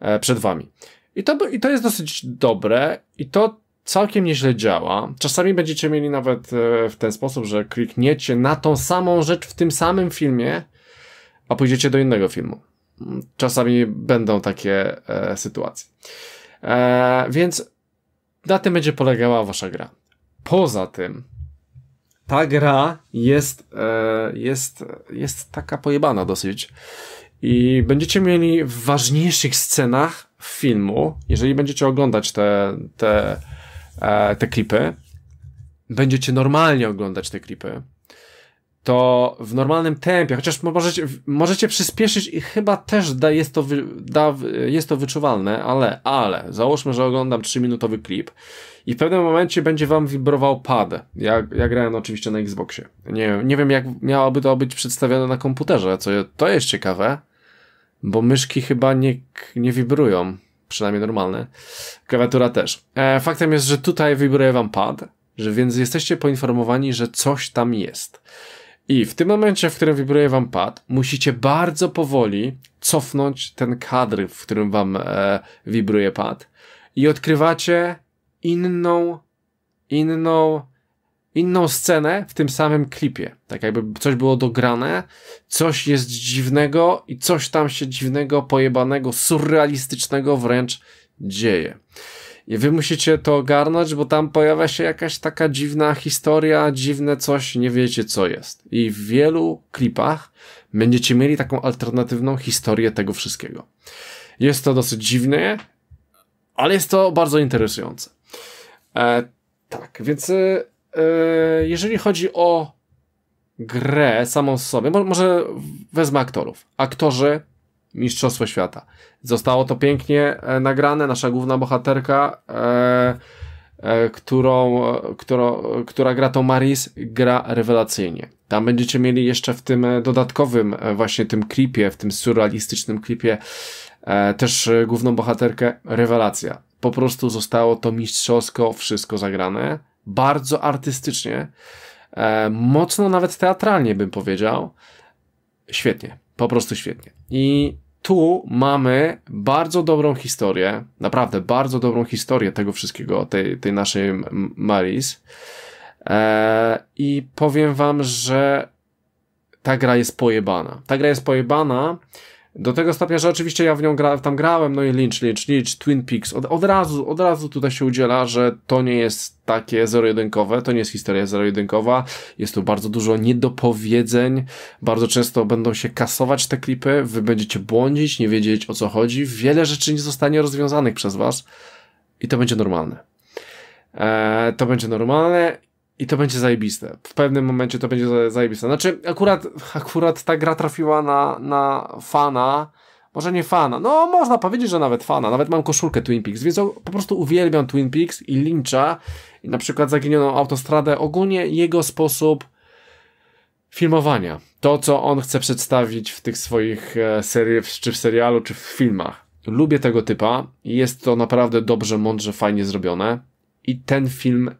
e, przed wami. I to, I to jest dosyć dobre i to całkiem nieźle działa. Czasami będziecie mieli nawet e, w ten sposób, że klikniecie na tą samą rzecz w tym samym filmie, a pójdziecie do innego filmu. Czasami będą takie e, sytuacje. E, więc na tym będzie polegała wasza gra. Poza tym, ta gra jest, e, jest, jest taka pojebana dosyć. I będziecie mieli w ważniejszych scenach filmu, jeżeli będziecie oglądać te, te, e, te klipy, będziecie normalnie oglądać te klipy to w normalnym tempie, chociaż możecie, możecie przyspieszyć i chyba też da, jest, to wy, da, jest to wyczuwalne, ale, ale, załóżmy, że oglądam 3-minutowy klip i w pewnym momencie będzie wam wibrował pad. Ja, ja grałem oczywiście na Xboxie. Nie, nie wiem, jak miałoby to być przedstawione na komputerze, co to jest ciekawe, bo myszki chyba nie, nie wibrują, przynajmniej normalne. Klawiatura też. E, faktem jest, że tutaj wibruje wam pad, że więc jesteście poinformowani, że coś tam jest. I w tym momencie, w którym wibruje wam pad, musicie bardzo powoli cofnąć ten kadr, w którym wam e, wibruje pad. I odkrywacie inną, inną, inną scenę w tym samym klipie. Tak jakby coś było dograne, coś jest dziwnego i coś tam się dziwnego, pojebanego, surrealistycznego wręcz dzieje. I wy musicie to ogarnąć, bo tam pojawia się jakaś taka dziwna historia, dziwne coś, nie wiecie co jest. I w wielu klipach będziecie mieli taką alternatywną historię tego wszystkiego. Jest to dosyć dziwne, ale jest to bardzo interesujące. E, tak, więc e, e jeżeli chodzi o grę samą z sobie, może wezmę aktorów. Aktorzy Mistrzostwo Świata. Zostało to pięknie e, nagrane. Nasza główna bohaterka, e, e, którą, e, która, która gra tą Maris, gra rewelacyjnie. Tam będziecie mieli jeszcze w tym e, dodatkowym właśnie tym klipie, w tym surrealistycznym klipie e, też główną bohaterkę, rewelacja. Po prostu zostało to mistrzowsko wszystko zagrane. Bardzo artystycznie. mocno nawet teatralnie bym powiedział. Świetnie po prostu świetnie. I tu mamy bardzo dobrą historię, naprawdę bardzo dobrą historię tego wszystkiego, tej, tej naszej Maris. Eee, I powiem wam, że ta gra jest pojebana. Ta gra jest pojebana do tego stopnia, że oczywiście ja w nią gra, tam grałem, no i Lynch, Lynch, Lynch, Twin Peaks. Od, od razu, od razu tutaj się udziela, że to nie jest takie zero-jedynkowe, to nie jest historia zero-jedynkowa. Jest tu bardzo dużo niedopowiedzeń. Bardzo często będą się kasować te klipy, wy będziecie błądzić, nie wiedzieć o co chodzi. Wiele rzeczy nie zostanie rozwiązanych przez was i to będzie normalne. Eee, to będzie normalne i to będzie zajebiste. W pewnym momencie to będzie zajebiste. Znaczy, akurat, akurat ta gra trafiła na, na fana. Może nie fana. No, można powiedzieć, że nawet fana. Nawet mam koszulkę Twin Peaks, więc po prostu uwielbiam Twin Peaks i Lyncha i na przykład zaginioną autostradę. Ogólnie jego sposób filmowania. To, co on chce przedstawić w tych swoich e, serii czy w serialu, czy w filmach. Lubię tego typa. Jest to naprawdę dobrze, mądrze, fajnie zrobione i ten film,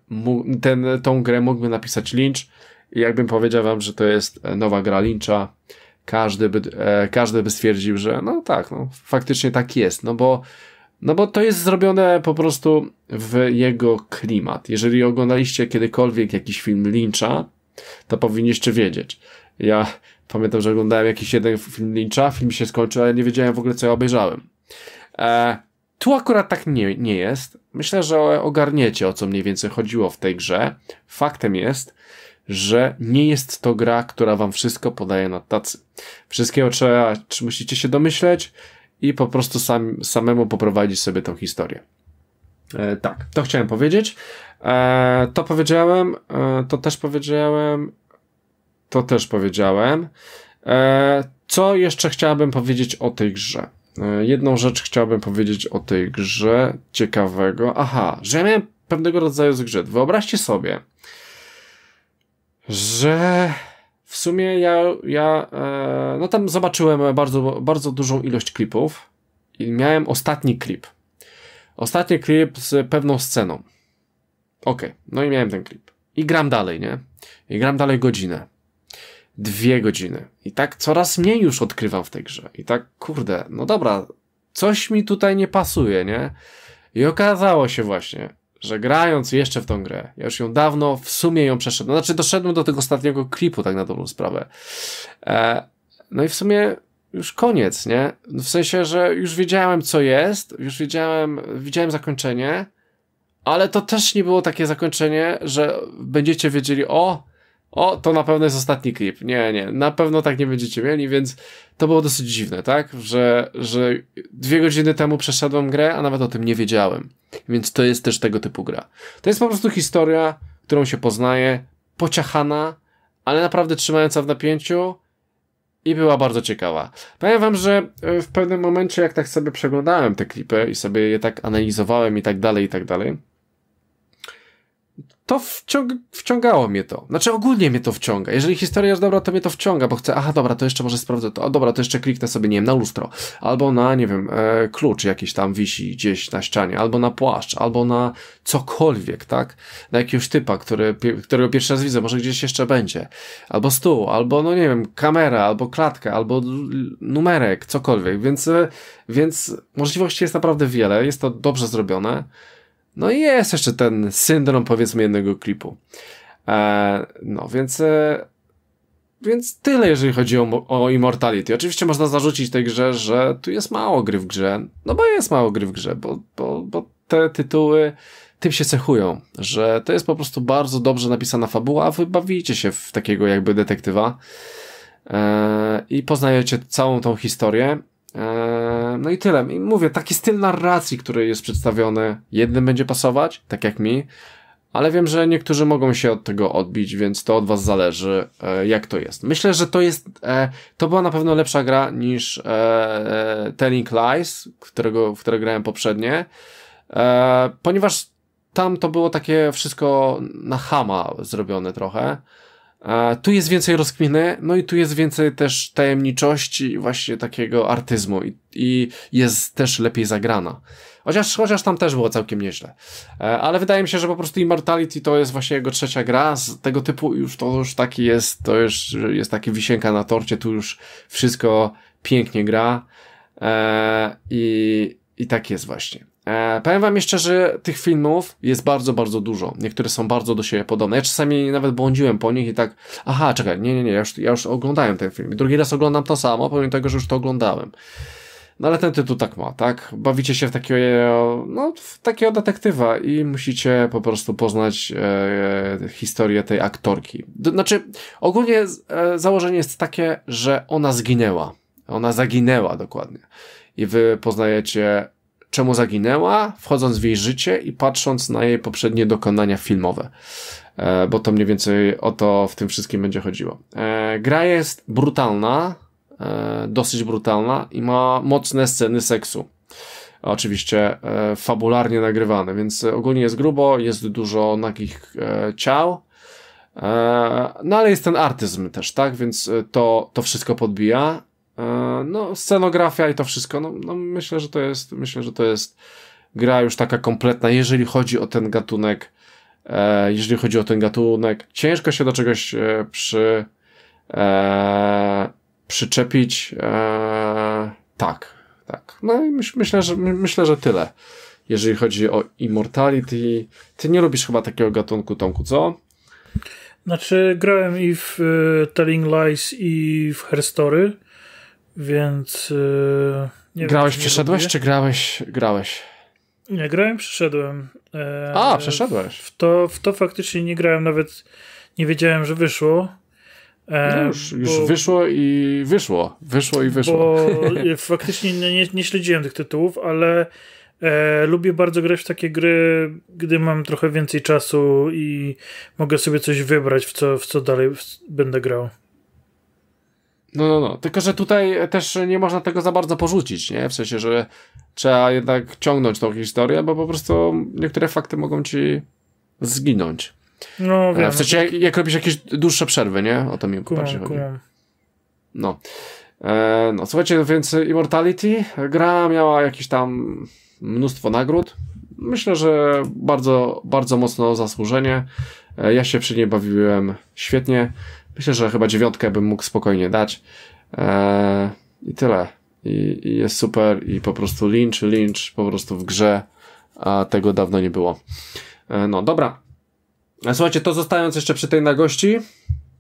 ten, tą grę mógłby napisać Lynch. I jakbym powiedział wam, że to jest e, nowa gra Lyncha, każdy by, e, każdy by stwierdził, że no tak, no, faktycznie tak jest. No bo no bo to jest zrobione po prostu w jego klimat. Jeżeli oglądaliście kiedykolwiek jakiś film Lyncha, to powinniście wiedzieć. Ja pamiętam, że oglądałem jakiś jeden film Lyncha, film się skończył, ale nie wiedziałem w ogóle, co ja obejrzałem. E, tu akurat tak nie, nie jest. Myślę, że ogarniecie o co mniej więcej chodziło w tej grze. Faktem jest, że nie jest to gra, która wam wszystko podaje na tacy. Wszystkiego trzeba, czy musicie się domyśleć i po prostu sam, samemu poprowadzić sobie tą historię. E, tak, to chciałem powiedzieć. E, to powiedziałem, e, to też powiedziałem, to też powiedziałem. E, co jeszcze chciałabym powiedzieć o tej grze? E, jedną rzecz chciałbym powiedzieć o tej grze ciekawego. Aha, że ja miałem pewnego rodzaju zgrzyt. Wyobraźcie sobie, że w sumie ja, ja e, no tam zobaczyłem bardzo, bardzo dużą ilość klipów i miałem ostatni klip. Ostatni klip z pewną sceną. Okej, okay, no i miałem ten klip. I gram dalej, nie? I gram dalej godzinę dwie godziny. I tak coraz mniej już odkrywam w tej grze. I tak, kurde, no dobra, coś mi tutaj nie pasuje, nie? I okazało się właśnie, że grając jeszcze w tą grę, ja już ją dawno w sumie ją przeszedłem, no znaczy doszedłem do tego ostatniego klipu, tak na dobrą sprawę. E, no i w sumie już koniec, nie? W sensie, że już wiedziałem co jest, już wiedziałem, widziałem zakończenie, ale to też nie było takie zakończenie, że będziecie wiedzieli, o, o, to na pewno jest ostatni klip. Nie, nie, na pewno tak nie będziecie mieli, więc to było dosyć dziwne, tak? Że, że dwie godziny temu przeszedłem grę, a nawet o tym nie wiedziałem. Więc to jest też tego typu gra. To jest po prostu historia, którą się poznaje, pociachana, ale naprawdę trzymająca w napięciu i była bardzo ciekawa. Powiem wam, że e, w pewnym momencie, jak tak sobie przeglądałem te klipy i sobie je tak analizowałem i tak dalej, i tak dalej, to wciąg wciągało mnie to. Znaczy ogólnie mnie to wciąga. Jeżeli historia jest dobra, to mnie to wciąga, bo chcę, aha, dobra, to jeszcze może sprawdzę to, a dobra, to jeszcze kliknę sobie, nie wiem, na lustro, albo na, nie wiem, e, klucz jakiś tam wisi gdzieś na ścianie, albo na płaszcz, albo na cokolwiek, tak? Na jakiegoś typa, który, którego pierwszy raz widzę, może gdzieś jeszcze będzie. Albo stół, albo, no nie wiem, kamera, albo klatkę, albo numerek, cokolwiek, więc, e, więc możliwości jest naprawdę wiele, jest to dobrze zrobione. No i jest jeszcze ten syndrom powiedzmy jednego klipu. E, no więc e, więc tyle, jeżeli chodzi o, o Immortality. Oczywiście można zarzucić tej grze, że tu jest mało gry w grze. No bo jest mało gry w grze, bo, bo, bo te tytuły tym się cechują, że to jest po prostu bardzo dobrze napisana fabuła, a wy bawicie się w takiego jakby detektywa e, i poznajecie całą tą historię. E, no i tyle. I mówię, taki styl narracji, który jest przedstawiony, jednym będzie pasować, tak jak mi, ale wiem, że niektórzy mogą się od tego odbić, więc to od was zależy, e, jak to jest. Myślę, że to jest, e, to była na pewno lepsza gra niż e, Telling Lies, którego, w które grałem poprzednie, ponieważ tam to było takie wszystko na hama zrobione trochę. A tu jest więcej rozkminy, no i tu jest więcej też tajemniczości właśnie takiego artyzmu i, i, jest też lepiej zagrana. Chociaż, chociaż tam też było całkiem nieźle. E, ale wydaje mi się, że po prostu Immortality to jest właśnie jego trzecia gra z tego typu już to już taki jest, to już jest taki wisienka na torcie, tu już wszystko pięknie gra e, i, i tak jest właśnie. E, powiem wam jeszcze, że tych filmów jest bardzo, bardzo dużo. Niektóre są bardzo do siebie podobne. Ja czasami nawet błądziłem po nich i tak, aha, czekaj, nie, nie, nie, ja już, ja już oglądałem ten film. I drugi raz oglądam to samo, pomimo tego, że już to oglądałem. No ale ten tytuł tak ma, tak? Bawicie się w takiego, no, w takiego detektywa i musicie po prostu poznać e, historię tej aktorki. D znaczy, ogólnie e, założenie jest takie, że ona zginęła. Ona zaginęła dokładnie. I wy poznajecie czemu zaginęła, wchodząc w jej życie i patrząc na jej poprzednie dokonania filmowe. E, bo to mniej więcej o to w tym wszystkim będzie chodziło. E, gra jest brutalna, e, dosyć brutalna i ma mocne sceny seksu. Oczywiście e, fabularnie nagrywane, więc ogólnie jest grubo, jest dużo nagich e, ciał. E, no ale jest ten artyzm też, tak? Więc to, to wszystko podbija E, no, scenografia i to wszystko. No, no, myślę, że to jest, myślę, że to jest gra już taka kompletna, jeżeli chodzi o ten gatunek. E, jeżeli chodzi o ten gatunek, ciężko się do czegoś e, przy, e, przyczepić. E, tak, tak. No i myślę, że, my, myślę, że tyle. Jeżeli chodzi o Immortality, ty nie lubisz chyba takiego gatunku, Tomku, co? Znaczy, grałem i w e, Telling Lies, i w Herstory. Więc. Yy, nie grałeś, wiem, przeszedłeś, czy grałeś? Grałeś. Nie, grałem, przeszedłem. E, A, przeszedłeś. W to, w to faktycznie nie grałem, nawet nie wiedziałem, że wyszło. E, no już, już bo, wyszło i wyszło. Wyszło i wyszło. Bo faktycznie nie, nie śledziłem tych tytułów, ale e, lubię bardzo grać w takie gry, gdy mam trochę więcej czasu i mogę sobie coś wybrać, w co, w co dalej będę grał. No, no, no. Tylko, że tutaj też nie można tego za bardzo porzucić, nie? W sensie, że trzeba jednak ciągnąć tą historię, bo po prostu niektóre fakty mogą ci zginąć. No, e, wiem. W sensie, jak, jak robisz jakieś dłuższe przerwy, nie? O to mi kuram, bardziej kuram. No. E, no, słuchajcie, no więc Immortality, gra miała jakieś tam mnóstwo nagród. Myślę, że bardzo, bardzo mocno zasłużenie. E, ja się przy niej bawiłem świetnie. Myślę, że chyba dziewiątkę bym mógł spokojnie dać. Eee, I tyle. I, I, jest super i po prostu Lynch, Lynch po prostu w grze, a tego dawno nie było. Eee, no dobra. słuchajcie, to zostając jeszcze przy tej nagości,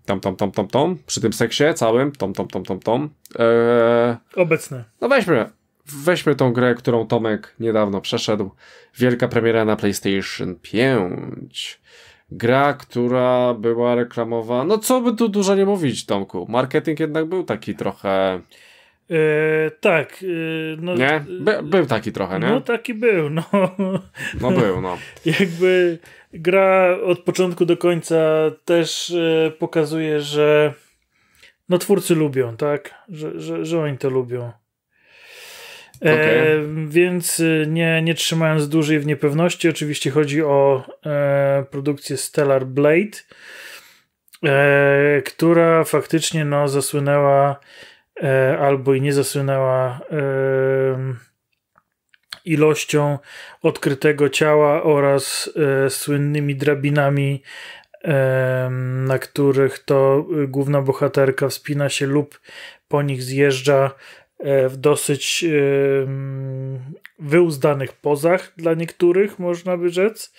tam, tam, tam, tam, tam, przy tym seksie całym, tam, tam, tam, tam, tam. Eee, Obecne. No weźmy, weźmy tą grę, którą Tomek niedawno przeszedł. Wielka premiera na PlayStation 5 gra, która była reklamowana. No co by tu dużo nie mówić, Tomku? Marketing jednak był taki trochę. E, tak. E, no, nie? By, był taki trochę, nie? No taki był, no. No był, no. Jakby gra od początku do końca też e, pokazuje, że no twórcy lubią, tak? Że, że, że oni to lubią. E, okay. więc y, nie, nie trzymając dużej w niepewności, oczywiście chodzi o e, produkcję Stellar Blade, e, która faktycznie no, zasłynęła e, albo i nie zasłynęła ilością odkrytego ciała oraz e, słynnymi drabinami na których to y, główna bohaterka wspina się lub po nich zjeżdża E, w dosyć e, mm, wyuzdanych pozach dla niektórych, można by rzec.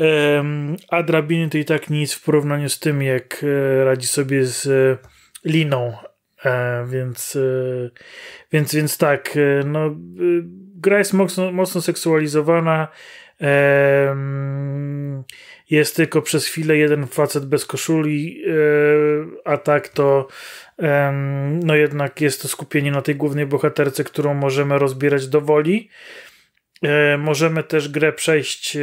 E, mm, a drabiny to i tak nic w porównaniu z tym, jak radzi sobie z liną. Więc, więc, więc tak, no, gra jest mocno, mocno seksualizowana. Mm, jest tylko przez chwilę jeden facet bez koszuli, a tak to no jednak jest to skupienie na tej głównej bohaterce, którą możemy rozbierać do woli. E, możemy też grę przejść e,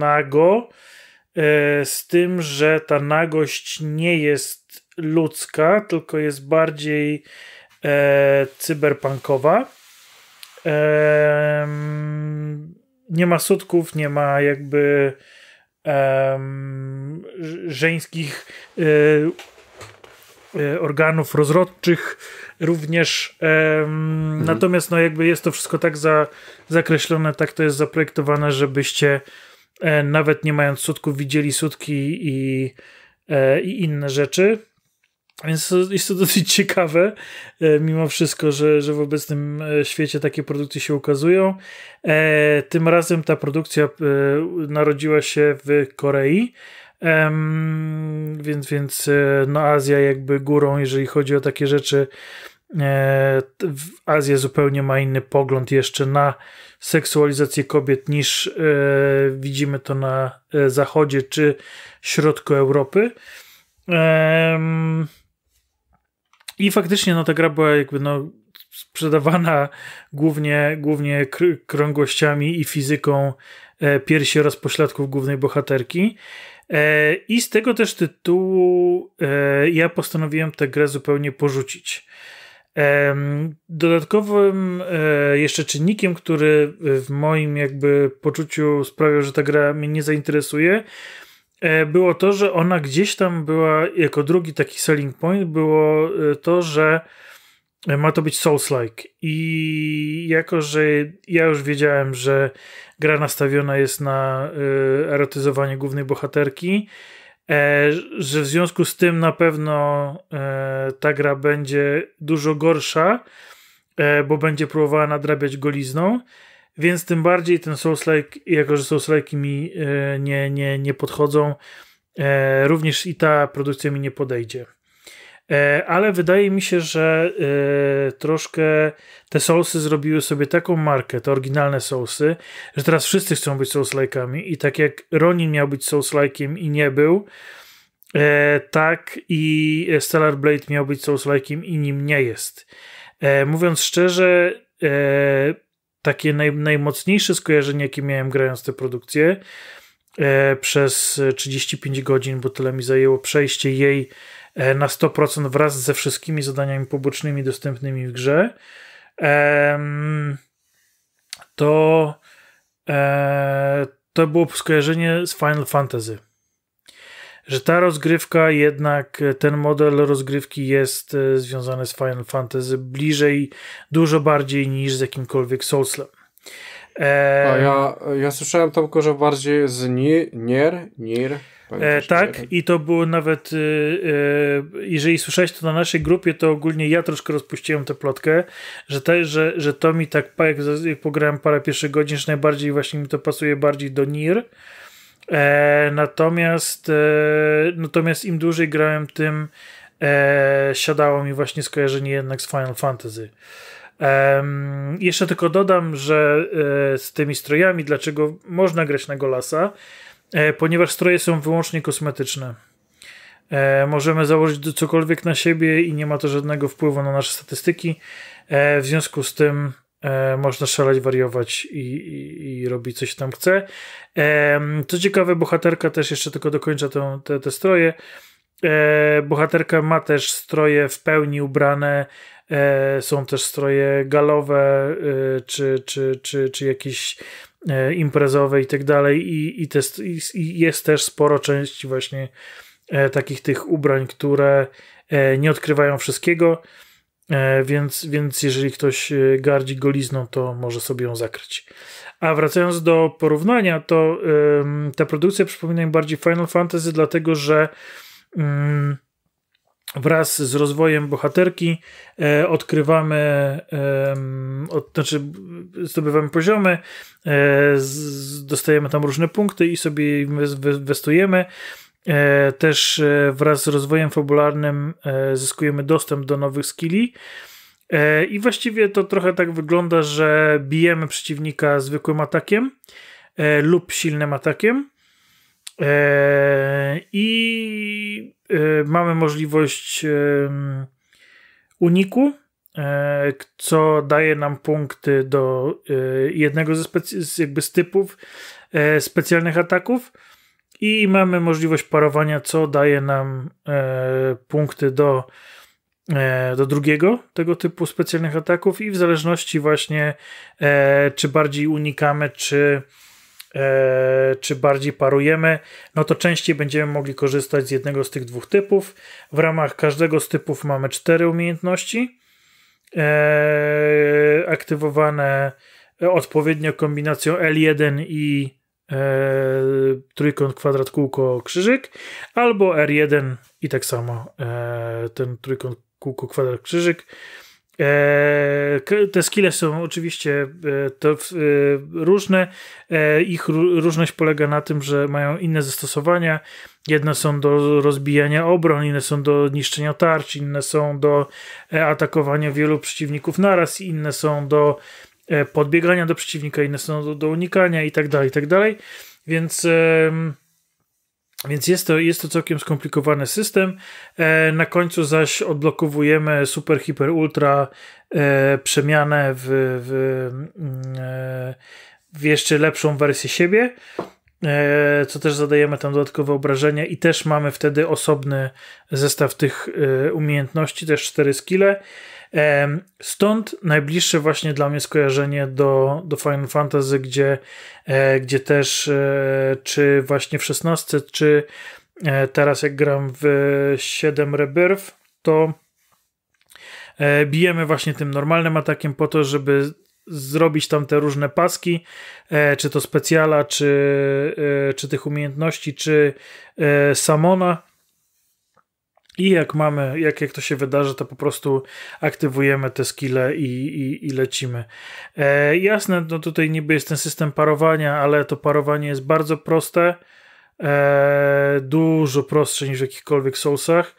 nago, e, z tym, że ta nagość nie jest ludzka, tylko jest bardziej cyberpunkowa. Nie ma sutków, nie ma jakby żeńskich E, organów rozrodczych również. Mhm. Natomiast no jakby jest to wszystko tak za, zakreślone, tak to jest zaprojektowane, żebyście e, nawet nie mając sutków widzieli sutki i, e, i inne rzeczy. Więc jest to dosyć ciekawe, mimo wszystko, że, że w obecnym świecie takie produkty się ukazują. Tym razem ta produkcja narodziła się w Korei Um, więc, więc e, no Azja jakby górą, jeżeli chodzi o takie rzeczy. E, Azja zupełnie ma inny pogląd jeszcze na seksualizację kobiet niż e, widzimy to na e, zachodzie czy środku Europy. E, I faktycznie no, ta gra była jakby no, sprzedawana głównie, głównie krągłościami i fizyką e, piersi oraz pośladków głównej bohaterki. E, I z tego też tytułu e, ja postanowiłem tę grę zupełnie porzucić. Dodatkowym e, jeszcze czynnikiem, który w moim jakby poczuciu sprawiał, że ta gra mnie nie zainteresuje, było to, że ona gdzieś tam była jako drugi taki selling point, było to, że ma to być Souls-like. I jako, że ja już wiedziałem, że gra nastawiona jest na y, erotyzowanie głównej bohaterki, e, że w związku z tym na pewno e, ta gra będzie dużo gorsza, e, bo będzie próbowała nadrabiać golizną, więc tym bardziej ten Souls-like, jako że Souls-like mi nie, nie, nie podchodzą, również i ta produkcja mi nie podejdzie. E, ale wydaje mi się, że e, troszkę te soulsy zrobiły sobie taką markę, te oryginalne soulsy, że teraz wszyscy chcą być souls-like'ami i tak jak Ronin miał być souls-like'iem i nie był, e, tak i Stellar Blade miał być souls-like'iem i nim nie jest. Mówiąc szczerze, takie naj, najmocniejsze skojarzenie, jakie miałem grając tę produkcję przez 35 godzin, bo tyle mi zajęło przejście jej E, na 100% wraz ze wszystkimi zadaniami pobocznymi dostępnymi w grze, to e, to było skojarzenie z Final Fantasy. Że ta rozgrywka, jednak e, ten model rozgrywki jest związany z Final Fantasy bliżej, dużo bardziej niż z jakimkolwiek Soulslem. Eee... A ja, ja słyszałem tylko, że bardziej z Nier, Nier. E, tak, i to było nawet, e, e, jeżeli słyszałeś to na naszej grupie, to ogólnie ja troszkę rozpuściłem tę plotkę, że, te, że, że to mi tak, jak, jak pograłem parę pierwszych godzin, że najbardziej właśnie mi to pasuje bardziej do Nir. natomiast, natomiast im dłużej grałem, tym siadało mi właśnie skojarzenie jednak z Final Fantasy. Um, jeszcze tylko dodam, że e, z tymi strojami, dlaczego można grać na Golasa, E, ponieważ stroje są wyłącznie kosmetyczne. E, możemy założyć cokolwiek na siebie i nie ma to żadnego wpływu na nasze statystyki. E, w związku z tym można szaleć, wariować i, i, i robić coś tam chce. Co ciekawe, bohaterka też jeszcze tylko dokończa tą, te, te stroje. Bohaterka ma też stroje w pełni ubrane. Są też stroje galowe, czy, czy, czy, czy jakieś E, imprezowe i tak dalej. I, i, te, i jest też sporo części właśnie e, takich tych ubrań, które e, nie odkrywają wszystkiego, więc, więc jeżeli ktoś gardzi golizną, to może sobie ją zakryć. A wracając do porównania, to te produkcje przypominają bardziej Final Fantasy, dlatego że. Mm, wraz z rozwojem bohaterki e, odkrywamy, e, od, znaczy zdobywamy poziomy, e, z, dostajemy tam różne punkty i sobie inwestujemy. E, też e, wraz z rozwojem fabularnym e, zyskujemy dostęp do nowych skilli. I właściwie to trochę tak wygląda, że bijemy przeciwnika zwykłym atakiem lub silnym atakiem. I Y, mamy możliwość uniku, e, co daje nam punkty do y, jednego ze z jakby z typów e, specjalnych ataków. I mamy możliwość parowania, co daje nam e, punkty do, do drugiego tego typu specjalnych ataków. I w zależności właśnie, czy bardziej unikamy, czy E, czy bardziej parujemy, no to częściej będziemy mogli korzystać z jednego z tych dwóch typów. W ramach każdego z typów mamy cztery umiejętności e, aktywowane odpowiednio kombinacją L1 i e, trójkąt, kwadrat, kółko, krzyżyk, albo R1 i tak samo ten trójkąt, kółko, kwadrat, krzyżyk E, te skille są oczywiście e, to e, różne. Ich różność polega na tym, że mają inne zastosowania. Jedne są do rozbijania obron, inne są do niszczenia tarcz, inne są do atakowania wielu przeciwników naraz, inne są do podbiegania do przeciwnika, inne są do, unikania itd. Tak itd. Tak Więc więc jest to, jest to całkiem skomplikowany system. E, na końcu zaś odblokowujemy super, hiper, ultra e, przemianę w, w, mm, e, w jeszcze lepszą wersję siebie co też zadajemy tam dodatkowe obrażenia i też mamy wtedy osobny zestaw tych umiejętności, też cztery skille. Stąd najbliższe właśnie dla mnie skojarzenie do, do Final Fantasy, gdzie, e, gdzie też e, czy właśnie w 16, czy e, teraz jak gram w 7 Rebirth, to bijemy właśnie tym normalnym atakiem po to, żeby zrobić tam te różne paski, czy to specjala, czy, czy tych umiejętności, czy samona i jak mamy, jak, jak to się wydarzy, to po prostu aktywujemy te skille i, i, i lecimy. E, jasne, no tutaj niby jest ten system parowania, ale to parowanie jest bardzo proste. E, dużo prostsze niż w jakichkolwiek sousach.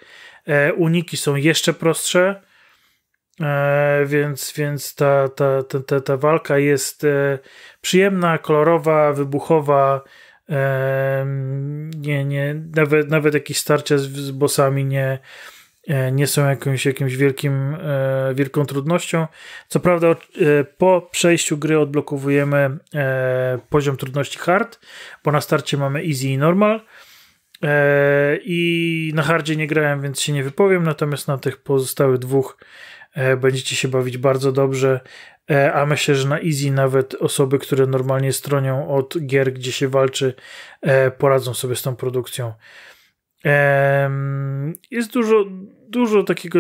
E, uniki są jeszcze prostsze. E, więc więc ta, ta, ta, ta, ta walka jest e, przyjemna, kolorowa, wybuchowa nie, nie, nawet, nawet jakieś starcia z, z bossami nie, e, nie są jakąś, jakimś wielkim, e, wielką trudnością. Co prawda e, po przejściu gry odblokowujemy poziom trudności hard, bo na starcie mamy easy i normal. I na hardzie nie grałem, więc się nie wypowiem, natomiast na tych pozostałych dwóch będziecie się bawić bardzo dobrze. E, a myślę, że na Easy nawet osoby, które normalnie stronią od gier, gdzie się walczy, e, poradzą sobie z tą produkcją. Jest dużo, dużo takiego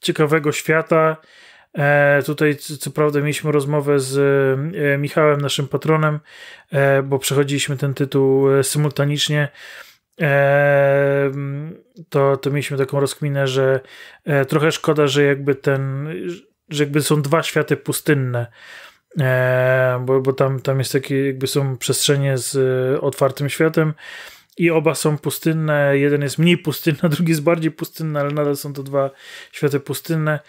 ciekawego świata. E, tutaj, co prawda, mieliśmy rozmowę z Michałem, naszym patronem, bo przechodziliśmy ten tytuł symultanicznie. To, to mieliśmy taką rozkminę, że trochę szkoda, że jakby ten, że jakby są dwa światy pustynne. E, bo, bo tam, tam jest takie, jakby są przestrzenie z e, otwartym światem i oba są pustynne. Jeden jest mniej pustynny, drugi jest bardziej pustynny, ale nadal są to dwa światy pustynne.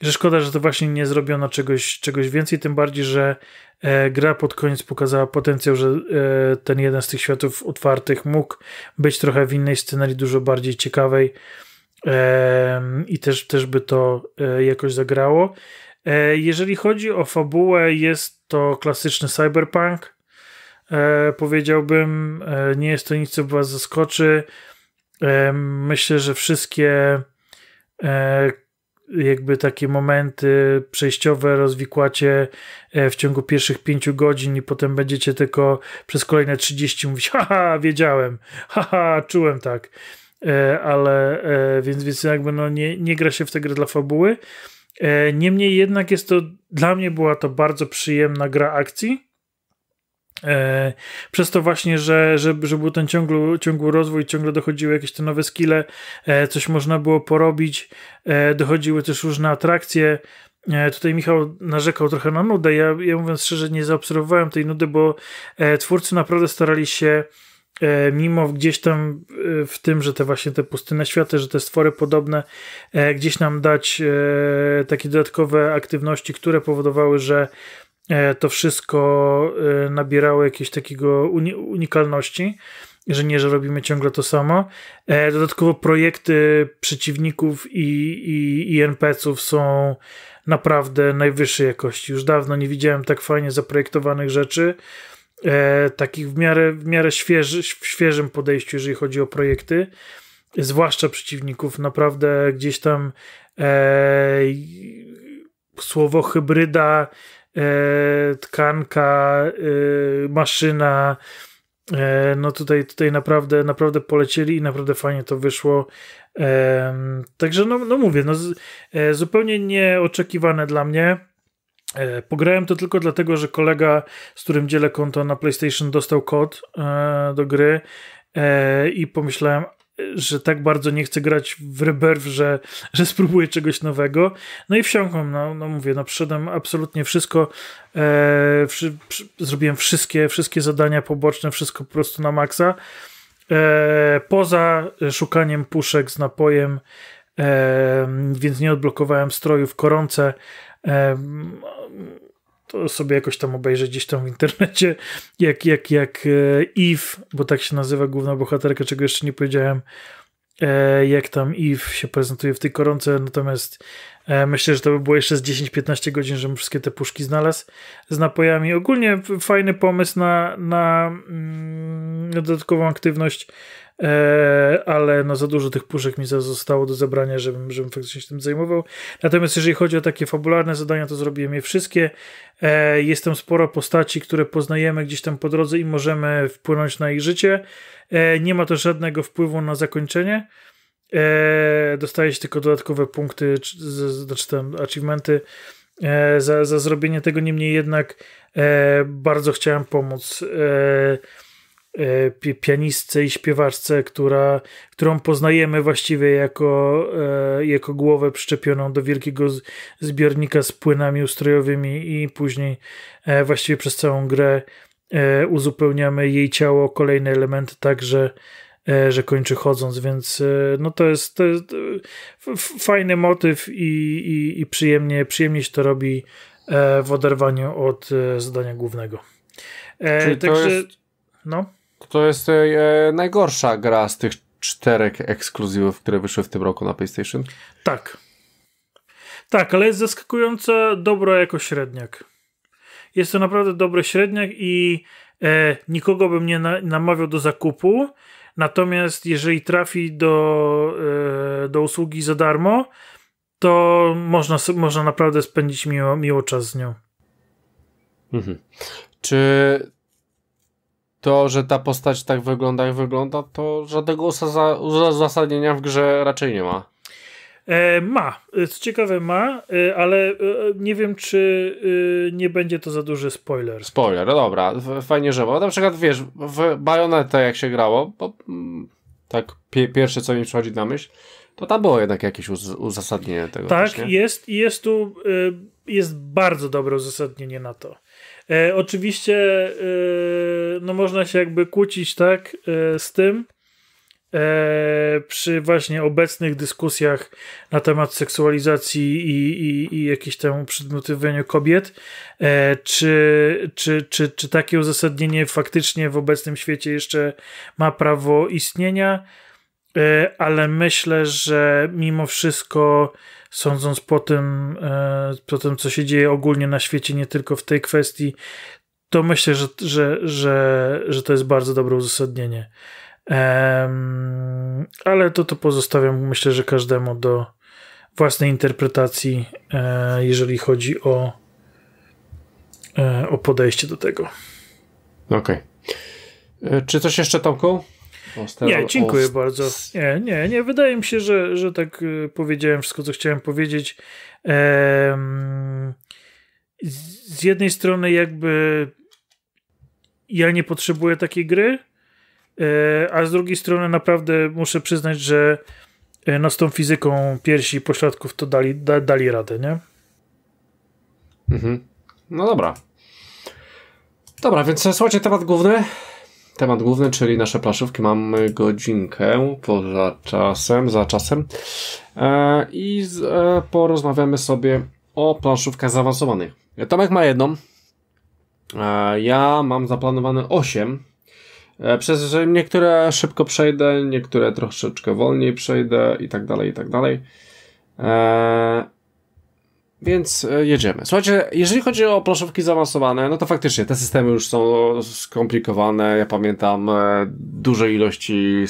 Że szkoda, że to właśnie nie zrobiono czegoś, czegoś więcej, tym bardziej, że e, gra pod koniec pokazała potencjał, że e, ten jeden z tych światów otwartych mógł być trochę w innej scenarii, dużo bardziej ciekawej i też, też by to e, jakoś zagrało. E, jeżeli chodzi o fabułę, jest to klasyczny cyberpunk. E, powiedziałbym, nie jest to nic, co was zaskoczy. Myślę, że wszystkie jakby takie momenty przejściowe rozwikłacie w ciągu pierwszych pięciu godzin i potem będziecie tylko przez kolejne 30 mówić haha, wiedziałem, haha, czułem tak. E, ale e, więc, więc jakby no nie, nie gra się w tę grę dla fabuły. E, niemniej jednak jest to, dla mnie była to bardzo przyjemna gra akcji. Przez to właśnie, że, że, że był ten ciągły, ciągły rozwój, ciągle dochodziły jakieś te nowe skille, coś można było porobić, dochodziły też różne atrakcje. Tutaj Michał narzekał trochę na nudę. Ja, ja mówiąc szczerze, nie zaobserwowałem tej nudy, bo twórcy naprawdę starali się E, mimo gdzieś tam e, w tym, że te właśnie te pustyne światy, że te stwory podobne e, gdzieś nam dać takie dodatkowe aktywności, które powodowały, że to wszystko nabierało jakiegoś takiego unikalności że nie, że robimy ciągle to samo. Dodatkowo projekty przeciwników i, i, i NPC-ów są naprawdę najwyższej jakości. Już dawno nie widziałem tak fajnie zaprojektowanych rzeczy e, takich w miarę, w miarę świeży, w świeżym podejściu, jeżeli chodzi o projekty, zwłaszcza przeciwników, naprawdę gdzieś tam e, słowo hybryda, e, tkanka, e, maszyna. E, no tutaj, tutaj naprawdę, naprawdę polecieli i naprawdę fajnie to wyszło. E, także no, no mówię, no, zupełnie nieoczekiwane dla mnie E, pograłem to tylko dlatego, że kolega, z którym dzielę konto na PlayStation, dostał kod e, do gry e, i pomyślałem, że tak bardzo nie chcę grać w Rebirth, że, że spróbuję czegoś nowego. No i wsiąkłem, no, no mówię, no przeszedłem absolutnie wszystko, e, przy, zrobiłem wszystkie, wszystkie zadania poboczne, wszystko po prostu na maksa. E, poza szukaniem puszek z napojem, e, więc nie odblokowałem stroju w koronce, to sobie jakoś tam obejrzę gdzieś tam w internecie, jak, jak, jak e, Eve, bo tak się nazywa główna bohaterka, czego jeszcze nie powiedziałem, e, jak tam Eve się prezentuje w tej koronce, natomiast e, myślę, że to by było jeszcze z 10-15 godzin, żebym wszystkie te puszki znalazł z napojami. Ogólnie fajny pomysł na, na mm, dodatkową aktywność E, ale no za dużo tych puszek mi zostało do zebrania, żebym, żebym faktycznie się tym zajmował. Natomiast jeżeli chodzi o takie fabularne zadania, to zrobiłem je wszystkie. E, Jest tam sporo postaci, które poznajemy gdzieś tam po drodze i możemy wpłynąć na ich życie. E, nie ma to żadnego wpływu na zakończenie. Dostaje się tylko dodatkowe punkty, znaczy tam achievementy za, za zrobienie tego. Niemniej jednak bardzo chciałem pomóc E, pianistce i śpiewaczce, która, którą poznajemy właściwie jako, e, jako głowę przyczepioną do wielkiego zbiornika z płynami ustrojowymi i później e, właściwie przez całą grę uzupełniamy jej ciało kolejne elementy także że, że kończy chodząc, więc no to jest, to jest fajny motyw i, i, i przyjemnie, przyjemnie się to robi w oderwaniu od zadania głównego. Czyli Także, to jest... No. To jest e, e, najgorsza gra z tych czterech ekskluzywów, które wyszły w tym roku na PlayStation. Tak. Tak, ale jest zaskakująco dobra jako średniak. Jest to naprawdę dobry średniak i e, nikogo bym nie na, namawiał do zakupu. Natomiast jeżeli trafi do, e, do usługi za darmo, to można, można naprawdę spędzić miło, miło czas z nią. Mhm. Czy to, że ta postać tak wygląda, jak wygląda, to żadnego uzasadnienia w grze raczej nie ma. E, ma. E, co ciekawe, ma, e, ale e, nie wiem, czy nie będzie to za duży spoiler. Spoiler, dobra, fajnie, że ma. Na przykład, wiesz, w Bajonetę jak się grało, bo mm, tak pierwsze, co mi przychodzi na myśl, to tam było jednak jakieś uz uzasadnienie tego. Tak, też, jest i jest tu, jest bardzo dobre uzasadnienie na to. E, oczywiście e, no można się jakby kłócić tak e, z tym e, przy właśnie obecnych dyskusjach na temat seksualizacji i, i, i jakiejś temu przedmiotowieniu kobiet, e, czy, czy, czy, czy takie uzasadnienie faktycznie w obecnym świecie jeszcze ma prawo istnienia, e, ale myślę, że mimo wszystko sądząc po tym, e, po tym, co się dzieje ogólnie na świecie, nie tylko w tej kwestii, to myślę, że, że, że, że to jest bardzo dobre uzasadnienie. ale to to pozostawiam, myślę, że każdemu do własnej interpretacji, e, jeżeli chodzi o, e, o podejście do tego. Okej. Okay. Czy coś jeszcze, Tomku? nie, dziękuję bardzo. Nie, nie, nie, wydaje mi się, że, że tak y, powiedziałem wszystko, co chciałem powiedzieć. Ehm, z jednej strony jakby ja nie potrzebuję takiej gry, e, a z drugiej strony naprawdę muszę przyznać, że e, no z tą fizyką piersi i pośladków to dali, da, dali radę, nie? Mhm. No dobra. Dobra, więc słuchajcie, temat główny temat główny, czyli nasze plaszówki. Mamy godzinkę poza czasem, za czasem. E, I z, e, porozmawiamy sobie o plaszówkach zaawansowanych. Tomek ma jedną. E, ja mam zaplanowane 8. E, przez niektóre szybko przejdę, niektóre troszeczkę wolniej przejdę i tak dalej, i tak dalej. E, więc e, jedziemy. Słuchajcie, jeżeli chodzi o planszówki zaawansowane, no to faktycznie te systemy już są skomplikowane. Ja pamiętam e, duże ilości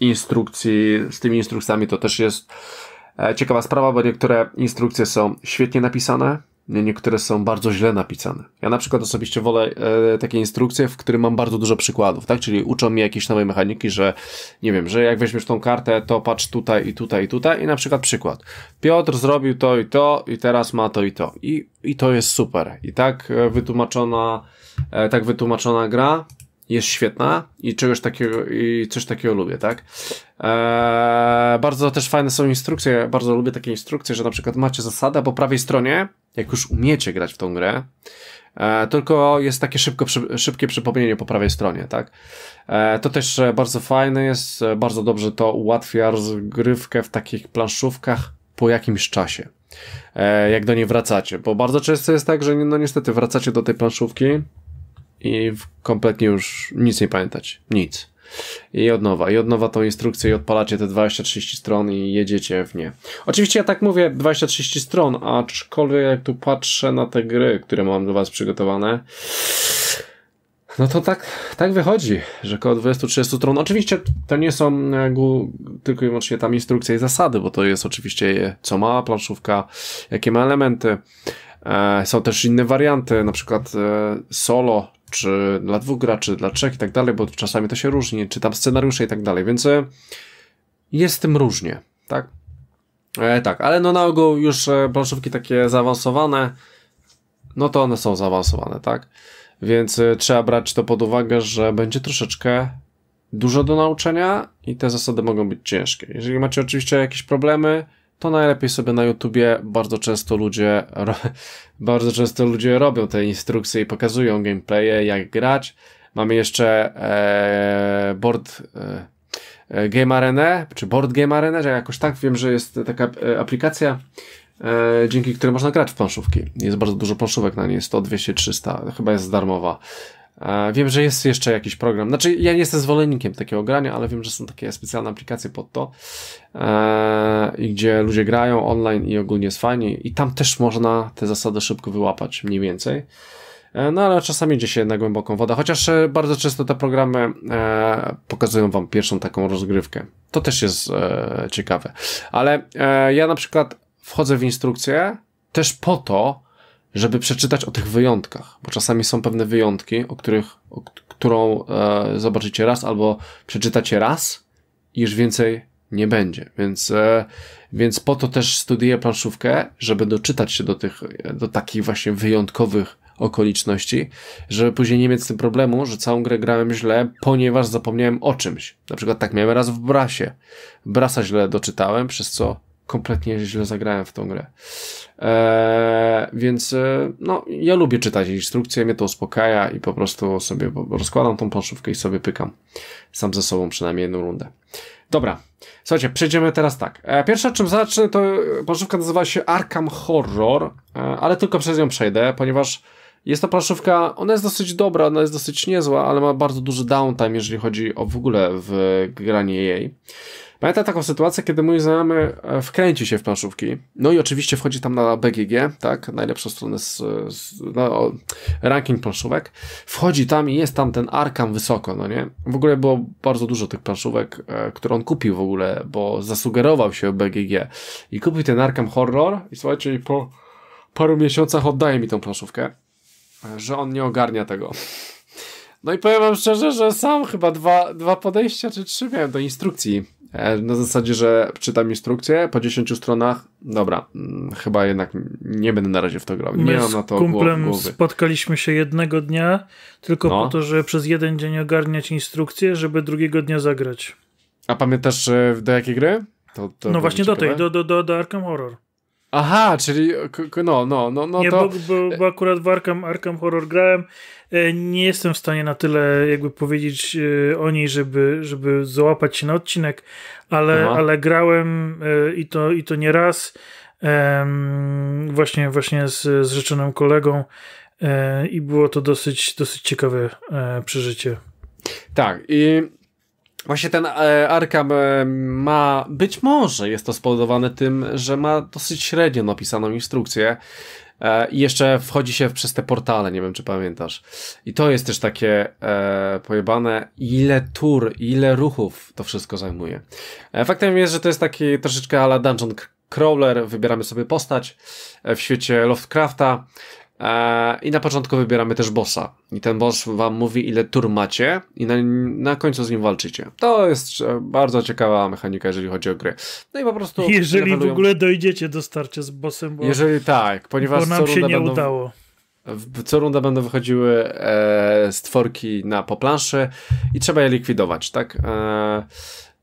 instrukcji, z tymi instrukcjami to też jest e, ciekawa sprawa, bo niektóre instrukcje są świetnie napisane, Niektóre są bardzo źle napisane. Ja na przykład osobiście wolę e, takie instrukcje, w których mam bardzo dużo przykładów, tak? Czyli uczą mi jakiejś nowej mechaniki, że nie wiem, że jak weźmiesz tą kartę, to patrz tutaj i tutaj i tutaj i na przykład przykład. Piotr zrobił to i to i teraz ma to i to. I, i to jest super. I tak e, wytłumaczona, e, tak wytłumaczona gra jest świetna i czegoś takiego, i coś takiego lubię, tak? Eee, bardzo też fajne są instrukcje, bardzo lubię takie instrukcje, że na przykład macie zasadę po prawej stronie, jak już umiecie grać w tą grę, e, tylko jest takie szybko, szybkie przypomnienie po prawej stronie, tak? E, to też e, bardzo fajne jest, e, bardzo dobrze to ułatwia rozgrywkę w takich planszówkach po jakimś czasie e, jak do niej wracacie, bo bardzo często jest tak, że no niestety wracacie do tej planszówki, i kompletnie już nic nie pamiętać. Nic. I od nowa, i od nowa tą instrukcję i odpalacie te 20-30 stron i jedziecie w nie. Oczywiście ja tak mówię 20-30 stron, aczkolwiek jak tu patrzę na te gry, które mam dla was przygotowane, no to tak, tak wychodzi, że około 20-30 stron. Oczywiście to nie są e, tylko i wyłącznie tam instrukcje i zasady, bo to jest oczywiście co ma planszówka, jakie ma elementy. E, są też inne warianty, na przykład e, solo, czy dla dwóch graczy, dla trzech i tak dalej, bo czasami to się różni, czy tam scenariusze i tak dalej, więc e, jest tym różnie, tak? E, tak, ale no na ogół już e, planszówki takie zaawansowane, no to one są zaawansowane, tak? Więc e, trzeba brać to pod uwagę, że będzie troszeczkę dużo do nauczenia i te zasady mogą być ciężkie. Jeżeli macie oczywiście jakieś problemy, to najlepiej sobie na YouTubie bardzo często ludzie bardzo często ludzie robią te instrukcje i pokazują gameplaye, jak grać. Mamy jeszcze e, board e, e Game Arena, czy Board Game Arena, że jakoś tak wiem, że jest taka e, aplikacja, e, dzięki której można grać w planszówki. Jest bardzo dużo planszówek na niej, 100, 200, 300, chyba jest darmowa. E, wiem, że jest jeszcze jakiś program. Znaczy, ja nie jestem zwolennikiem takiego grania, ale wiem, że są takie specjalne aplikacje pod to, e, gdzie ludzie grają online i ogólnie jest fajnie. I tam też można te zasady szybko wyłapać, mniej więcej. E, no ale czasami idzie się na głęboką wodę, chociaż bardzo często te programy e, pokazują wam pierwszą taką rozgrywkę. To też jest e, ciekawe. Ale ja na przykład wchodzę w instrukcję też po to, żeby przeczytać o tych wyjątkach, bo czasami są pewne wyjątki, o których, o, którą e, zobaczycie raz albo przeczytacie raz i już więcej nie będzie. Więc, e, więc po to też studiuję planszówkę, żeby doczytać się do tych, do takich właśnie wyjątkowych okoliczności, żeby później nie mieć z tym problemu, że całą grę grałem źle, ponieważ zapomniałem o czymś. Na przykład tak miałem raz w Brasie. Brasa źle doczytałem, przez co kompletnie źle zagrałem w tą grę. Eee, więc e, no, ja lubię czytać instrukcje, mnie to uspokaja i po prostu sobie rozkładam tą planszówkę i sobie pykam. Sam ze sobą przynajmniej jedną rundę. Dobra, słuchajcie, przejdziemy teraz tak. E, eee, pierwsza czym zacznę to planszówka nazywa się Arkham Horror, eee, ale tylko przez nią przejdę, ponieważ jest to planszówka, ona jest dosyć dobra, ona jest dosyć niezła, ale ma bardzo duży downtime, jeżeli chodzi o w ogóle w granie jej. Pamiętam taką sytuację, kiedy mój znajomy e, wkręci się w planszówki. No i oczywiście wchodzi tam na BGG, tak? Najlepszą stronę z, z no, ranking planszówek. Wchodzi tam i jest tam ten Arkam wysoko, no nie? W ogóle było bardzo dużo tych planszówek, e, które on kupił w ogóle, bo zasugerował się o BGG. I kupił ten Arkam Horror i słuchajcie, i po paru miesiącach oddaje mi tą planszówkę, e, że on nie ogarnia tego. No i powiem wam szczerze, że sam chyba dwa, dwa podejścia czy trzy miałem do instrukcji E, na zasadzie, że czytam instrukcję po 10 stronach, dobra, mm, chyba jednak nie będę na razie w to grał. Nie My mam na to kumplem głowy. spotkaliśmy się jednego dnia tylko no. po to, żeby przez jeden dzień ogarniać instrukcję, żeby drugiego dnia zagrać. A pamiętasz e, do jakiej gry? To, to no właśnie ciekawe. do tej, do, do, do, do Arkham Horror. Aha, czyli no, no, no, no nie, to... bo, bo, bo akurat w Arkham, Arkham Horror grałem E, nie jestem w stanie na tyle jakby powiedzieć e, o niej, żeby, żeby załapać się na odcinek, ale, ale grałem e, i to, i to nie raz właśnie, właśnie z, z rzeczonym kolegą i było to dosyć, dosyć ciekawe przeżycie. Tak, i Właśnie ten Arkham ma, być może jest to spowodowane tym, że ma dosyć średnio napisaną instrukcję E, I jeszcze wchodzi się przez te portale, nie wiem czy pamiętasz. I to jest też takie e, pojebane, ile tur, ile ruchów to wszystko zajmuje. E, faktem jest, że to jest taki troszeczkę ala dungeon crawler, wybieramy sobie postać e, w świecie Lovecrafta E, I na początku wybieramy też bossa. I ten boss wam mówi, ile tur macie, i na, na końcu z nim walczycie. To jest e, bardzo ciekawa mechanika, jeżeli chodzi o gry. No i po prostu. Jeżeli w ogóle dojdziecie do starcia z bossem, bo. Jeżeli tak, ponieważ. Bo nam się nie będą... udało. Co runda będą wychodziły e, stworki na poplanszy i trzeba je likwidować, tak? E,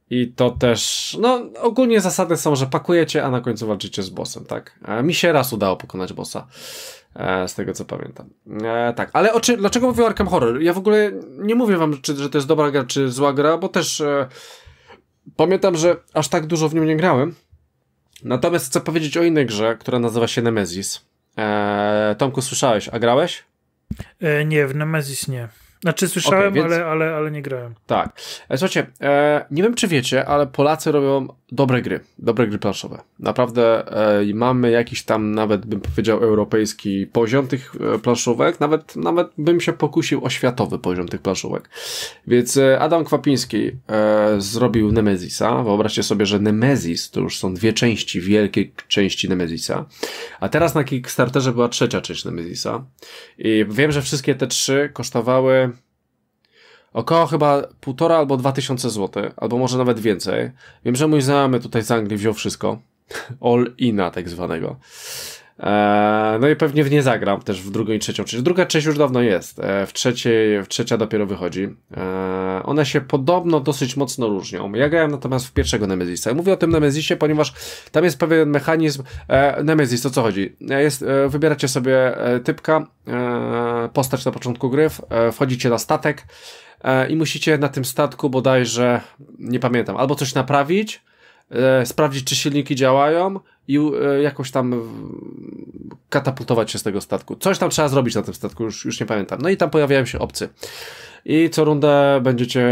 i to też, no ogólnie zasady są, że pakujecie, a na końcu walczycie z bossem, tak? E, mi się raz udało pokonać bossa. E, z tego co pamiętam. E, tak, ale czy, dlaczego mówię Arkham Horror? Ja w ogóle nie mówię wam, czy, że to jest dobra gra, czy zła gra, bo też e, pamiętam, że aż tak dużo w nią nie grałem. Natomiast chcę powiedzieć o innej grze, która nazywa się Nemesis. E, Tomku, słyszałeś, a grałeś? E, nie, w Nemesis nie. Znaczy słyszałem, okay, więc... ale, ale, ale nie grałem. Tak. E, słuchajcie, nie wiem czy wiecie, ale Polacy robią dobre gry, dobre gry planszowe. Naprawdę e, mamy jakiś tam nawet bym powiedział europejski poziom tych e, planszówek, nawet, nawet bym się pokusił o światowy poziom tych planszówek. Więc e, Adam Kwapiński e, zrobił Nemezisa. Wyobraźcie sobie, że Nemezis to już są dwie części, wielkie części Nemezisa. A teraz na Kickstarterze była trzecia część Nemezisa. I wiem, że wszystkie te trzy kosztowały około chyba półtora albo dwa tysiące złotych, albo może nawet więcej. Wiem, że mój znajomy tutaj z Anglii wziął wszystko. All ina tak zwanego. Eee, no i pewnie w nie zagram też w drugą i trzecią część. Druga część już dawno jest, eee, w trzeciej, w trzecia dopiero wychodzi. Eee, one się podobno dosyć mocno różnią. Ja grałem natomiast w pierwszego Nemezisa. Mówię o tym Nemezisie, ponieważ tam jest pewien mechanizm. Nemezis, o co chodzi? Jest, wybieracie sobie typka, postać na początku gry, wchodzicie na statek i musicie na tym statku bodajże, nie pamiętam, albo coś naprawić, E, sprawdzić, czy silniki działają i e, jakoś tam katapultować się z tego statku. Coś tam trzeba zrobić na tym statku, już, już nie pamiętam. No i tam pojawiają się obcy. I co rundę będziecie,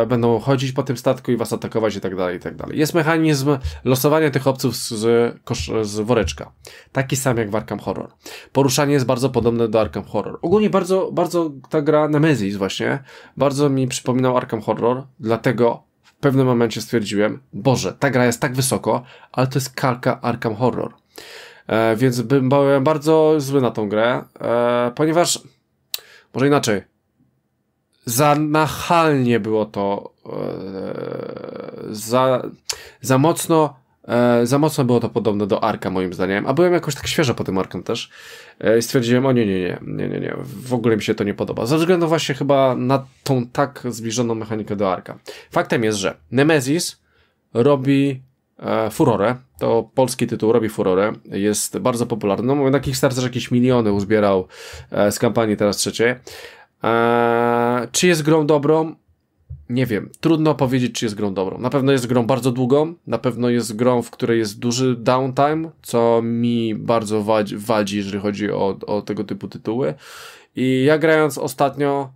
e, będą chodzić po tym statku i was atakować i tak dalej, i tak dalej. Jest mechanizm losowania tych obców z, z, kosz, z woreczka. Taki sam jak w Arkham Horror. Poruszanie jest bardzo podobne do Arkham Horror. Ogólnie bardzo, bardzo ta gra Nemesis właśnie, bardzo mi przypominał Arkham Horror, dlatego pewnym momencie stwierdziłem, Boże, ta gra jest tak wysoko, ale to jest kalka Arkham Horror. E, więc byłem bardzo zły na tą grę, e, ponieważ, może inaczej, za nachalnie było to, e, za, za mocno E, za mocno było to podobne do Arka moim zdaniem, a byłem jakoś tak świeżo po tym Arkam też e, i stwierdziłem, o nie, nie, nie, nie, nie, nie, w ogóle mi się to nie podoba, ze względu właśnie chyba na tą tak zbliżoną mechanikę do Arka. Faktem jest, że Nemesis robi e, furorę, to polski tytuł robi furorę, jest bardzo popularny, no mówię, na Kickstarterze jakieś miliony uzbierał e, z kampanii teraz trzeciej. Eee, czy jest grą dobrą? nie wiem, trudno powiedzieć, czy jest grą dobrą. Na pewno jest grą bardzo długą, na pewno jest grą, w której jest duży downtime, co mi bardzo wadzi, wadzi jeżeli chodzi o, o tego typu tytuły. I ja grając ostatnio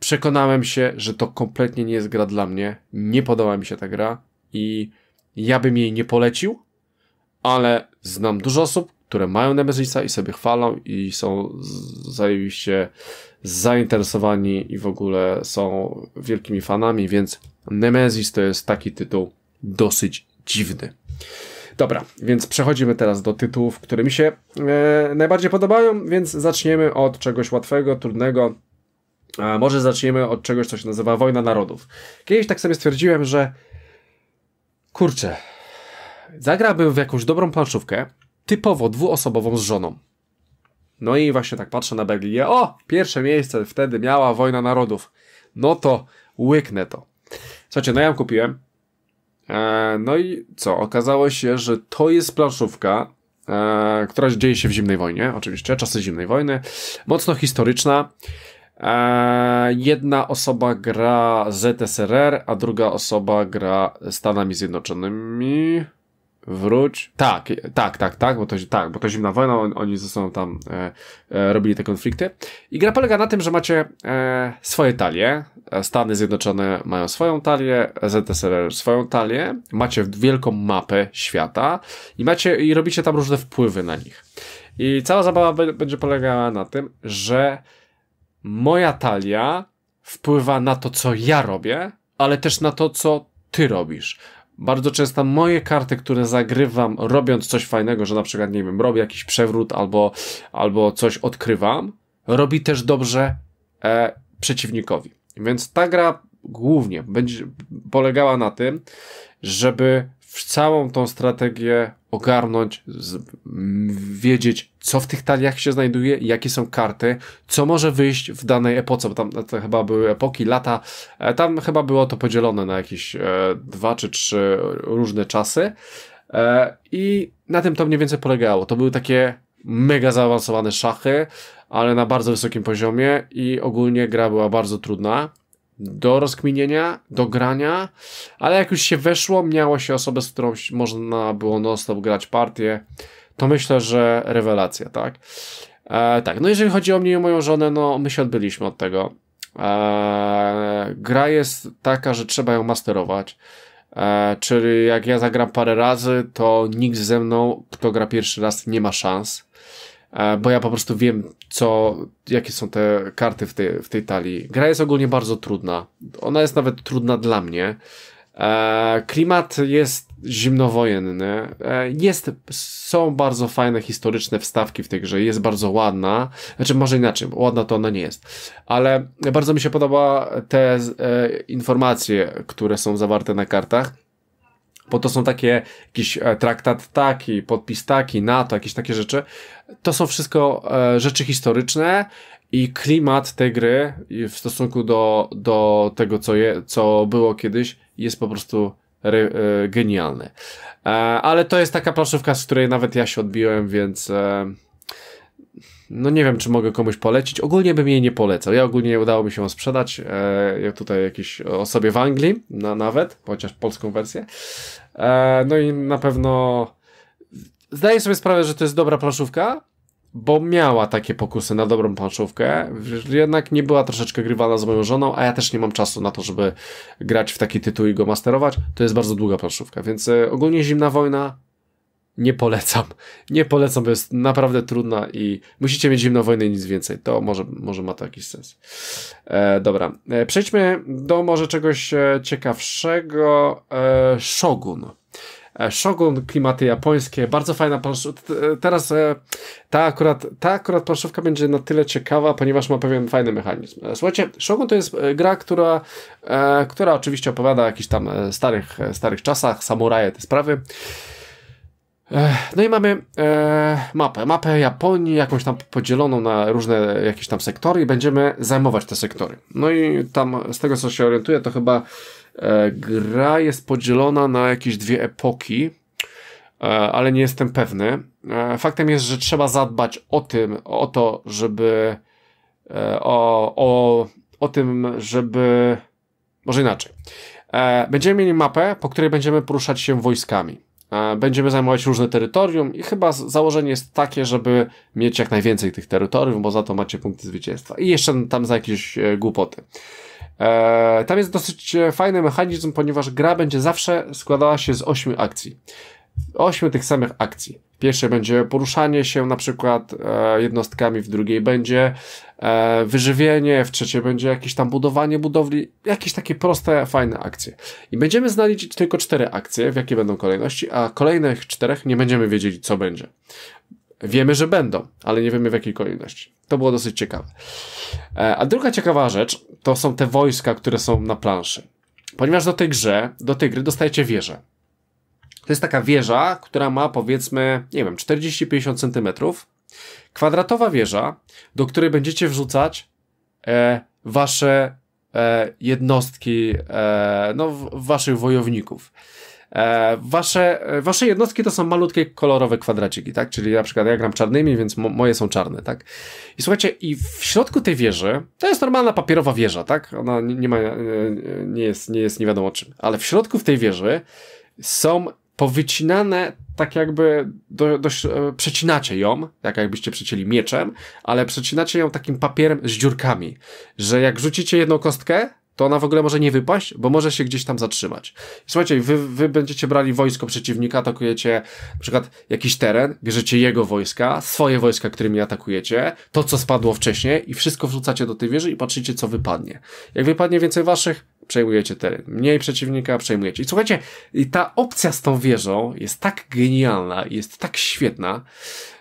przekonałem się, że to kompletnie nie jest gra dla mnie. Nie podoba mi się ta gra i ja bym jej nie polecił, ale znam dużo osób, które mają Nemesisa i sobie chwalą i są zajebiście zainteresowani i w ogóle są wielkimi fanami, więc Nemesis to jest taki tytuł dosyć dziwny. Dobra, więc przechodzimy teraz do tytułów, które mi się e, najbardziej podobają, więc zaczniemy od czegoś łatwego, trudnego. E, może zaczniemy od czegoś, co się nazywa Wojna Narodów. Kiedyś tak sobie stwierdziłem, że kurczę, zagrałbym w jakąś dobrą planszówkę, typowo dwuosobową z żoną. No i właśnie tak patrzę na Belgię. O, pierwsze miejsce wtedy miała wojna narodów. No to łyknę to. Słuchajcie, no ja ją kupiłem. E, no i co? Okazało się, że to jest planszówka, e, która dzieje się w zimnej wojnie, oczywiście, czasy zimnej wojny. Mocno historyczna. E, jedna osoba gra ZSRR, a druga osoba gra Stanami Zjednoczonymi wróć. Tak, tak, tak, tak, bo to, tak, bo to zimna wojna, on, oni ze sobą tam e, e, robili te konflikty. I gra polega na tym, że macie e, swoje talie. E, Stany Zjednoczone mają swoją talię, ZSRR swoją talię, macie wielką mapę świata i macie i robicie tam różne wpływy na nich. I cała zabawa będzie polegała na tym, że moja talia wpływa na to, co ja robię, ale też na to, co ty robisz bardzo często moje karty, które zagrywam, robiąc coś fajnego, że na przykład, nie wiem, robię jakiś przewrót albo, albo coś odkrywam, robi też dobrze e, przeciwnikowi. Więc ta gra głównie będzie polegała na tym, żeby w całą tą strategię ogarnąć, wiedzieć, co w tych taliach się znajduje, jakie są karty, co może wyjść w danej epoce, bo tam e, chyba były epoki, lata, e, tam chyba było to podzielone na jakieś e, dwa czy trzy różne czasy e, i na tym to mniej więcej polegało. To były takie mega zaawansowane szachy, ale na bardzo wysokim poziomie i ogólnie gra była bardzo trudna do rozkminienia, do grania, ale jak już się weszło, miało się osobę, z którą można było non-stop grać partię, to myślę, że rewelacja, tak? E, tak, no jeżeli chodzi o mnie i o moją żonę, no my się odbyliśmy od tego. E, gra jest taka, że trzeba ją masterować. E, czyli jak ja zagram parę razy, to nikt ze mną, kto gra pierwszy raz, nie ma szans. E, bo ja po prostu wiem, co, jakie są te karty w tej, w tej talii. Gra jest ogólnie bardzo trudna. Ona jest nawet trudna dla mnie. E, klimat jest zimnowojenny. E, jest, są bardzo fajne historyczne wstawki w tej grze. Jest bardzo ładna. Znaczy, może inaczej, ładna to ona nie jest. Ale bardzo mi się podoba te informacje, które są zawarte na kartach bo to są takie, jakiś e, traktat taki, podpis taki, NATO, jakieś takie rzeczy. To są wszystko e, rzeczy historyczne i klimat tej gry w stosunku do, do tego, co, je, co było kiedyś, jest po prostu e, genialny. ale to jest taka planszówka, z której nawet ja się odbiłem, więc no nie wiem, czy mogę komuś polecić. Ogólnie bym jej nie polecał. Ja ogólnie udało mi się ją sprzedać. jak tutaj jakiejś osobie w Anglii, na, nawet, chociaż polską wersję. E, no i na pewno zdaję sobie sprawę, że to jest dobra planszówka, bo miała takie pokusy na dobrą planszówkę, jednak nie była troszeczkę grywana z moją żoną, a ja też nie mam czasu na to, żeby grać w taki tytuł i go masterować. To jest bardzo długa planszówka, więc e, ogólnie Zimna Wojna nie polecam. Nie polecam, bo jest naprawdę trudna i musicie mieć zimną wojnę i nic więcej. To może, może ma to jakiś sens. E, dobra, e, przejdźmy do może czegoś e, ciekawszego. E, Shogun. E, Shogun, klimaty japońskie, bardzo fajna planszówka. E, teraz ta akurat, ta akurat planszówka będzie na tyle ciekawa, ponieważ ma pewien fajny mechanizm. Słuchajcie, Shogun to jest gra, która, która oczywiście opowiada o jakichś tam starych, starych czasach, samuraje, te sprawy. No i mamy e, mapę. Mapę Japonii, jakąś tam podzieloną na różne jakieś tam sektory i będziemy zajmować te sektory. No i tam, z tego co się orientuję, to chyba e, gra jest podzielona na jakieś dwie epoki, e, ale nie jestem pewny. E, faktem jest, że trzeba zadbać o tym, o to, żeby e, o, o, o tym, żeby może inaczej. E, będziemy mieli mapę, po której będziemy poruszać się wojskami E, będziemy zajmować różne terytorium i chyba założenie jest takie, żeby mieć jak najwięcej tych terytoriów, bo za to macie punkty zwycięstwa. I jeszcze tam za jakieś e, głupoty. E, tam jest dosyć fajny mechanizm, ponieważ gra będzie zawsze składała się z 8 akcji ośmiu tych samych akcji. W pierwszej będzie poruszanie się na przykład e, jednostkami, w drugiej będzie e, wyżywienie, w trzeciej będzie jakieś tam budowanie budowli, jakieś takie proste, fajne akcje. I będziemy znali tylko cztery akcje, w jakie będą kolejności, a kolejnych czterech nie będziemy wiedzieli, co będzie. Wiemy, że będą, ale nie wiemy w jakiej kolejności. To było dosyć ciekawe. E, a druga ciekawa rzecz to są te wojska, które są na planszy. Ponieważ do tej grze, do tej gry dostajecie wieże. To jest taka wieża, która ma powiedzmy, nie wiem, 40-50 centymetrów. Kwadratowa wieża, do której będziecie wrzucać e, wasze e, jednostki, e, no, waszych wojowników. E, wasze, e, wasze jednostki to są malutkie kolorowe kwadraciki, tak? Czyli na przykład ja gram czarnymi, więc mo moje są czarne, tak? I słuchajcie, i w środku tej wieży, to jest normalna papierowa wieża, tak? Ona nie ma, e, e, nie jest, nie jest nie wiadomo czym, ale w środku w tej wieży są powycinane tak jakby do, do, e, przecinacie ją, tak jakbyście przecięli mieczem, ale przecinacie ją takim papierem z dziurkami, że jak rzucicie jedną kostkę, to ona w ogóle może nie wypaść, bo może się gdzieś tam zatrzymać. Słuchajcie, wy, wy będziecie brali wojsko przeciwnika, atakujecie na przykład jakiś teren, bierzecie jego wojska, swoje wojska, którymi atakujecie, to co spadło wcześniej i wszystko wrzucacie do tej wieży i patrzycie co wypadnie. Jak wypadnie więcej waszych, przejmujecie teren. Mniej przeciwnika przejmujecie. I słuchajcie, ta opcja z tą wieżą jest tak genialna, jest tak świetna,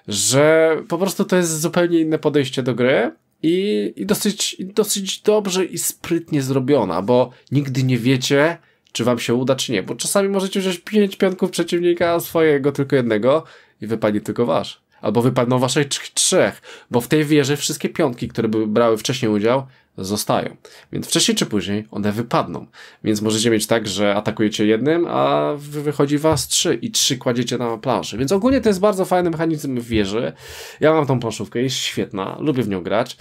że po prostu to jest zupełnie inne podejście do gry. I, i dosyć, dosyć dobrze i sprytnie zrobiona, bo nigdy nie wiecie, czy wam się uda, czy nie. Bo czasami możecie wziąć pięć piątków przeciwnika, swojego tylko jednego i wypadnie tylko wasz. Albo wypadną waszej trzech, bo w tej wieży wszystkie piątki, które by brały wcześniej udział, zostają. Więc wcześniej czy później one wypadną. Więc możecie mieć tak, że atakujecie jednym, a wychodzi was trzy i trzy kładziecie na plaży. Więc ogólnie to jest bardzo fajny mechanizm w wieży. Ja mam tą planszówkę, jest świetna, lubię w nią grać.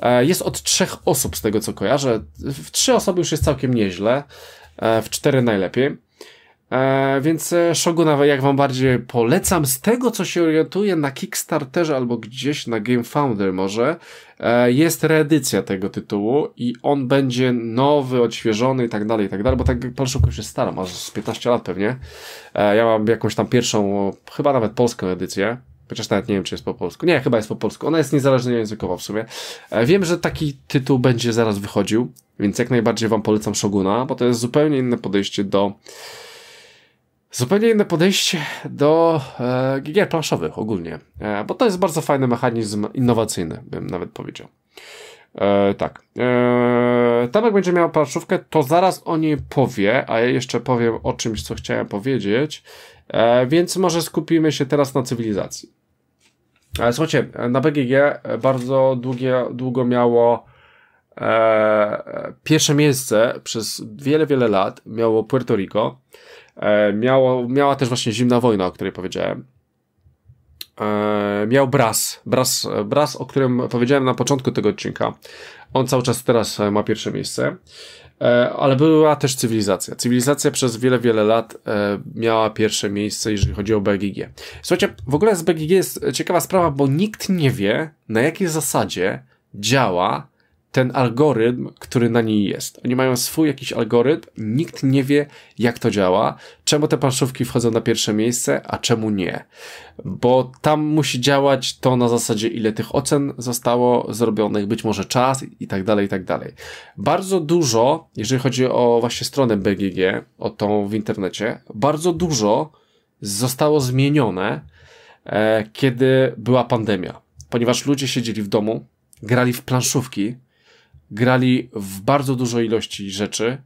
E, jest od trzech osób z tego co kojarzę. W trzy osoby już jest całkiem nieźle, e, w cztery najlepiej. E, więc e, Shoguna jak wam bardziej polecam. Z tego co się orientuję na Kickstarterze albo gdzieś na Game Founder może e, jest reedycja tego tytułu i on będzie nowy, odświeżony i tak dalej, i tak dalej, bo tak palszówko się stara, masz z 15 lat pewnie. E, ja mam jakąś tam pierwszą, chyba nawet polską edycję. Chociaż nawet nie wiem, czy jest po polsku. Nie, chyba jest po polsku. Ona jest niezależnie językowa w sumie. E, wiem, że taki tytuł będzie zaraz wychodził, więc jak najbardziej wam polecam Shoguna, bo to jest zupełnie inne podejście do zupełnie inne podejście do e, gier planszowych ogólnie, e, bo to jest bardzo fajny mechanizm innowacyjny, bym nawet powiedział. E, tak. E, Tamek będzie miał planszówkę, to zaraz o niej powie, a ja jeszcze powiem o czymś, co chciałem powiedzieć, e, więc może skupimy się teraz na cywilizacji. E, słuchajcie, na BGG bardzo długie, długo miało e, e, pierwsze miejsce przez wiele, wiele lat miało Puerto Rico. E, miało, miała też właśnie Zimna Wojna, o której powiedziałem. E, miał Bras, Bras, Bras, o którym powiedziałem na początku tego odcinka. On cały czas teraz e, ma pierwsze miejsce. Ale była też cywilizacja. Cywilizacja przez wiele, wiele lat miała pierwsze miejsce, jeżeli chodzi o BGG. Słuchajcie, w ogóle z BGG jest ciekawa sprawa, bo nikt nie wie, na jakiej zasadzie działa ten algorytm, który na niej jest. Oni mają swój jakiś algorytm, nikt nie wie, jak to działa, czemu te planszówki wchodzą na pierwsze miejsce, a czemu nie. Bo tam musi działać to na zasadzie, ile tych ocen zostało zrobionych, być może czas i tak dalej, i tak dalej. Bardzo dużo, jeżeli chodzi o właśnie stronę BGG, o tą w internecie, bardzo dużo zostało zmienione, e, kiedy była pandemia. Ponieważ ludzie siedzieli w domu, grali w planszówki, grali w bardzo dużo ilości rzeczy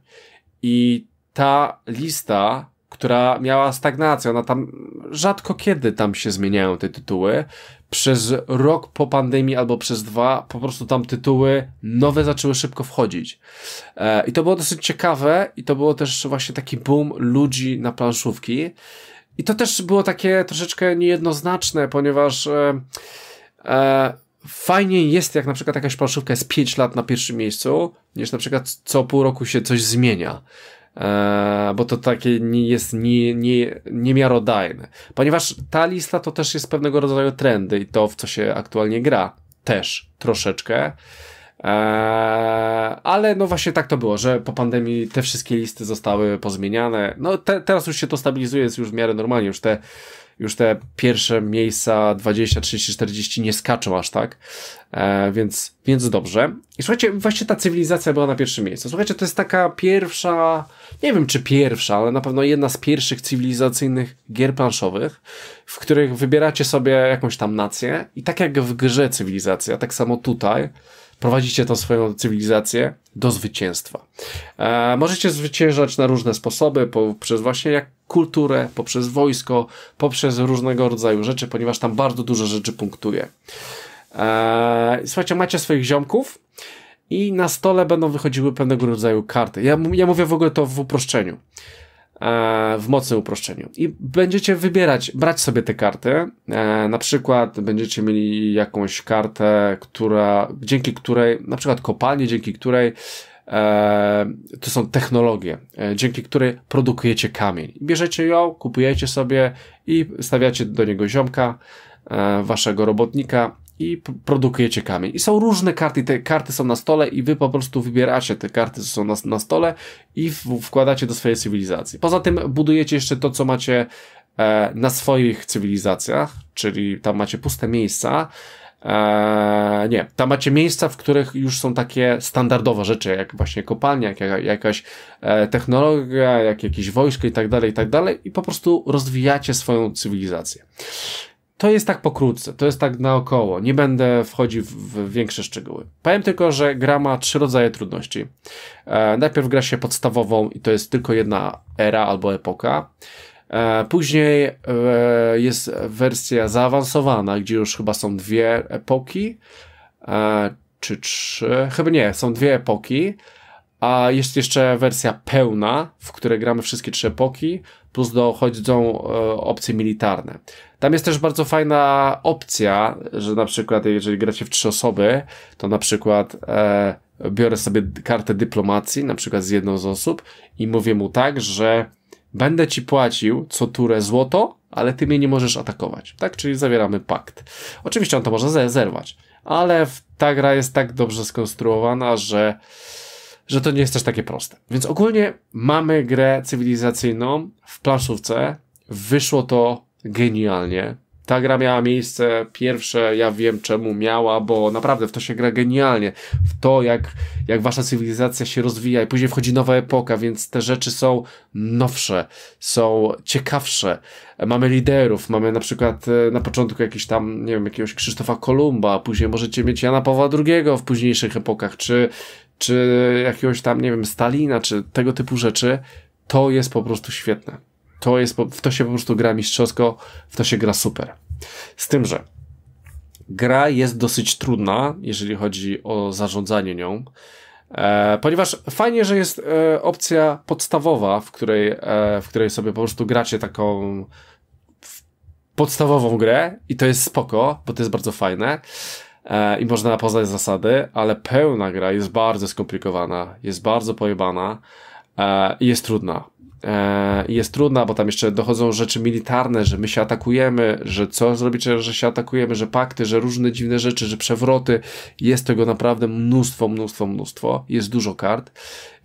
i ta lista, która miała stagnację, ona tam rzadko kiedy tam się zmieniają te tytuły. Przez rok po pandemii albo przez dwa, po prostu tam tytuły nowe zaczęły szybko wchodzić. E, I to było dosyć ciekawe, i to było też właśnie taki boom ludzi na planszówki. I to też było takie troszeczkę niejednoznaczne, ponieważ e, e, fajniej jest, jak na przykład jakaś planszówka jest 5 lat na pierwszym miejscu, niż na przykład co pół roku się coś zmienia. E, bo to takie nie jest nie, nie, niemiarodajne. Ponieważ ta lista to też jest pewnego rodzaju trendy i to, w co się aktualnie gra. Też troszeczkę. Eee, ale no właśnie tak to było, że po pandemii te wszystkie listy zostały pozmieniane. No te, teraz już się to stabilizuje, jest już w miarę normalnie, już te już te pierwsze miejsca 20, 30, 40 nie skaczą aż tak, e, więc, więc dobrze. I słuchajcie, właśnie ta cywilizacja była na pierwszym miejscu. Słuchajcie, to jest taka pierwsza, nie wiem czy pierwsza, ale na pewno jedna z pierwszych cywilizacyjnych gier planszowych, w których wybieracie sobie jakąś tam nację i tak jak w grze cywilizacja, tak samo tutaj, prowadzicie tą swoją cywilizację do zwycięstwa. E, możecie zwyciężać na różne sposoby, poprzez właśnie jak kulturę, poprzez wojsko, poprzez różnego rodzaju rzeczy, ponieważ tam bardzo dużo rzeczy punktuje. E, słuchajcie, macie swoich ziomków i na stole będą wychodziły pewnego rodzaju karty. Ja, ja mówię w ogóle to w uproszczeniu. E, w mocnym uproszczeniu. I będziecie wybierać, brać sobie te karty. E, na przykład będziecie mieli jakąś kartę, która, dzięki której, na przykład kopalnie, dzięki której e, to są technologie, dzięki której produkujecie kamień. Bierzecie ją, kupujecie sobie i stawiacie do niego ziomka, waszego robotnika i produkujecie kamień. I są różne karty, te karty są na stole i wy po prostu wybieracie te karty, co są na, na stole i w, wkładacie do swojej cywilizacji. Poza tym budujecie jeszcze to, co macie e, na swoich cywilizacjach, czyli tam macie puste miejsca, e, nie, tam macie miejsca, w których już są takie standardowe rzeczy, jak właśnie kopalnia, jak, jakaś e, technologia, jak jakieś wojsko i tak dalej, i tak dalej, i po prostu rozwijacie swoją cywilizację to jest tak pokrótce, to jest tak naokoło. Nie będę wchodził w większe szczegóły. Powiem tylko, że gra ma trzy rodzaje trudności. E, najpierw gra się podstawową i to jest tylko jedna era albo epoka. E, później e, jest wersja zaawansowana, gdzie już chyba są dwie epoki, czy trzy, chyba nie, są dwie epoki. A jest jeszcze wersja pełna, w której gramy wszystkie trzy epoki, plus dochodzą opcje militarne. Tam jest też bardzo fajna opcja, że na przykład jeżeli gracie w trzy osoby, to na przykład e, biorę sobie kartę dyplomacji, na przykład z jedną z osób i mówię mu tak, że będę ci płacił co turę złoto, ale ty mnie nie możesz atakować, tak? Czyli zawieramy pakt. Oczywiście on to może zerwać, ale ta gra jest tak dobrze skonstruowana, że że to nie jest też takie proste. Więc ogólnie mamy grę cywilizacyjną w planszówce. Wyszło to genialnie. Ta gra miała miejsce pierwsze, ja wiem czemu miała, bo naprawdę w to się gra genialnie. W to, jak, jak wasza cywilizacja się rozwija i później wchodzi nowa epoka, więc te rzeczy są nowsze, są ciekawsze. Mamy liderów, mamy na przykład e, na początku jakiś tam, nie wiem, jakiegoś Krzysztofa Kolumba, później możecie mieć Jana Pawła II w późniejszych epokach, czy, czy jakiegoś tam, nie wiem, Stalina, czy tego typu rzeczy. To jest po prostu świetne. To jest, w to się po prostu gra mistrzowsko, w to się gra super. Z tym, że gra jest dosyć trudna, jeżeli chodzi o zarządzanie nią, e, ponieważ fajnie, że jest e, opcja podstawowa, w której, e, w której sobie po prostu gracie taką podstawową grę i to jest spoko, bo to jest bardzo fajne e, i można poznać zasady, ale pełna gra jest bardzo skomplikowana, jest bardzo pojebana e, i jest trudna. E, jest trudna, bo tam jeszcze dochodzą rzeczy militarne, że my się atakujemy, że co zrobić, że się atakujemy, że pakty, że różne dziwne rzeczy, że przewroty. Jest tego naprawdę mnóstwo, mnóstwo, mnóstwo. Jest dużo kart,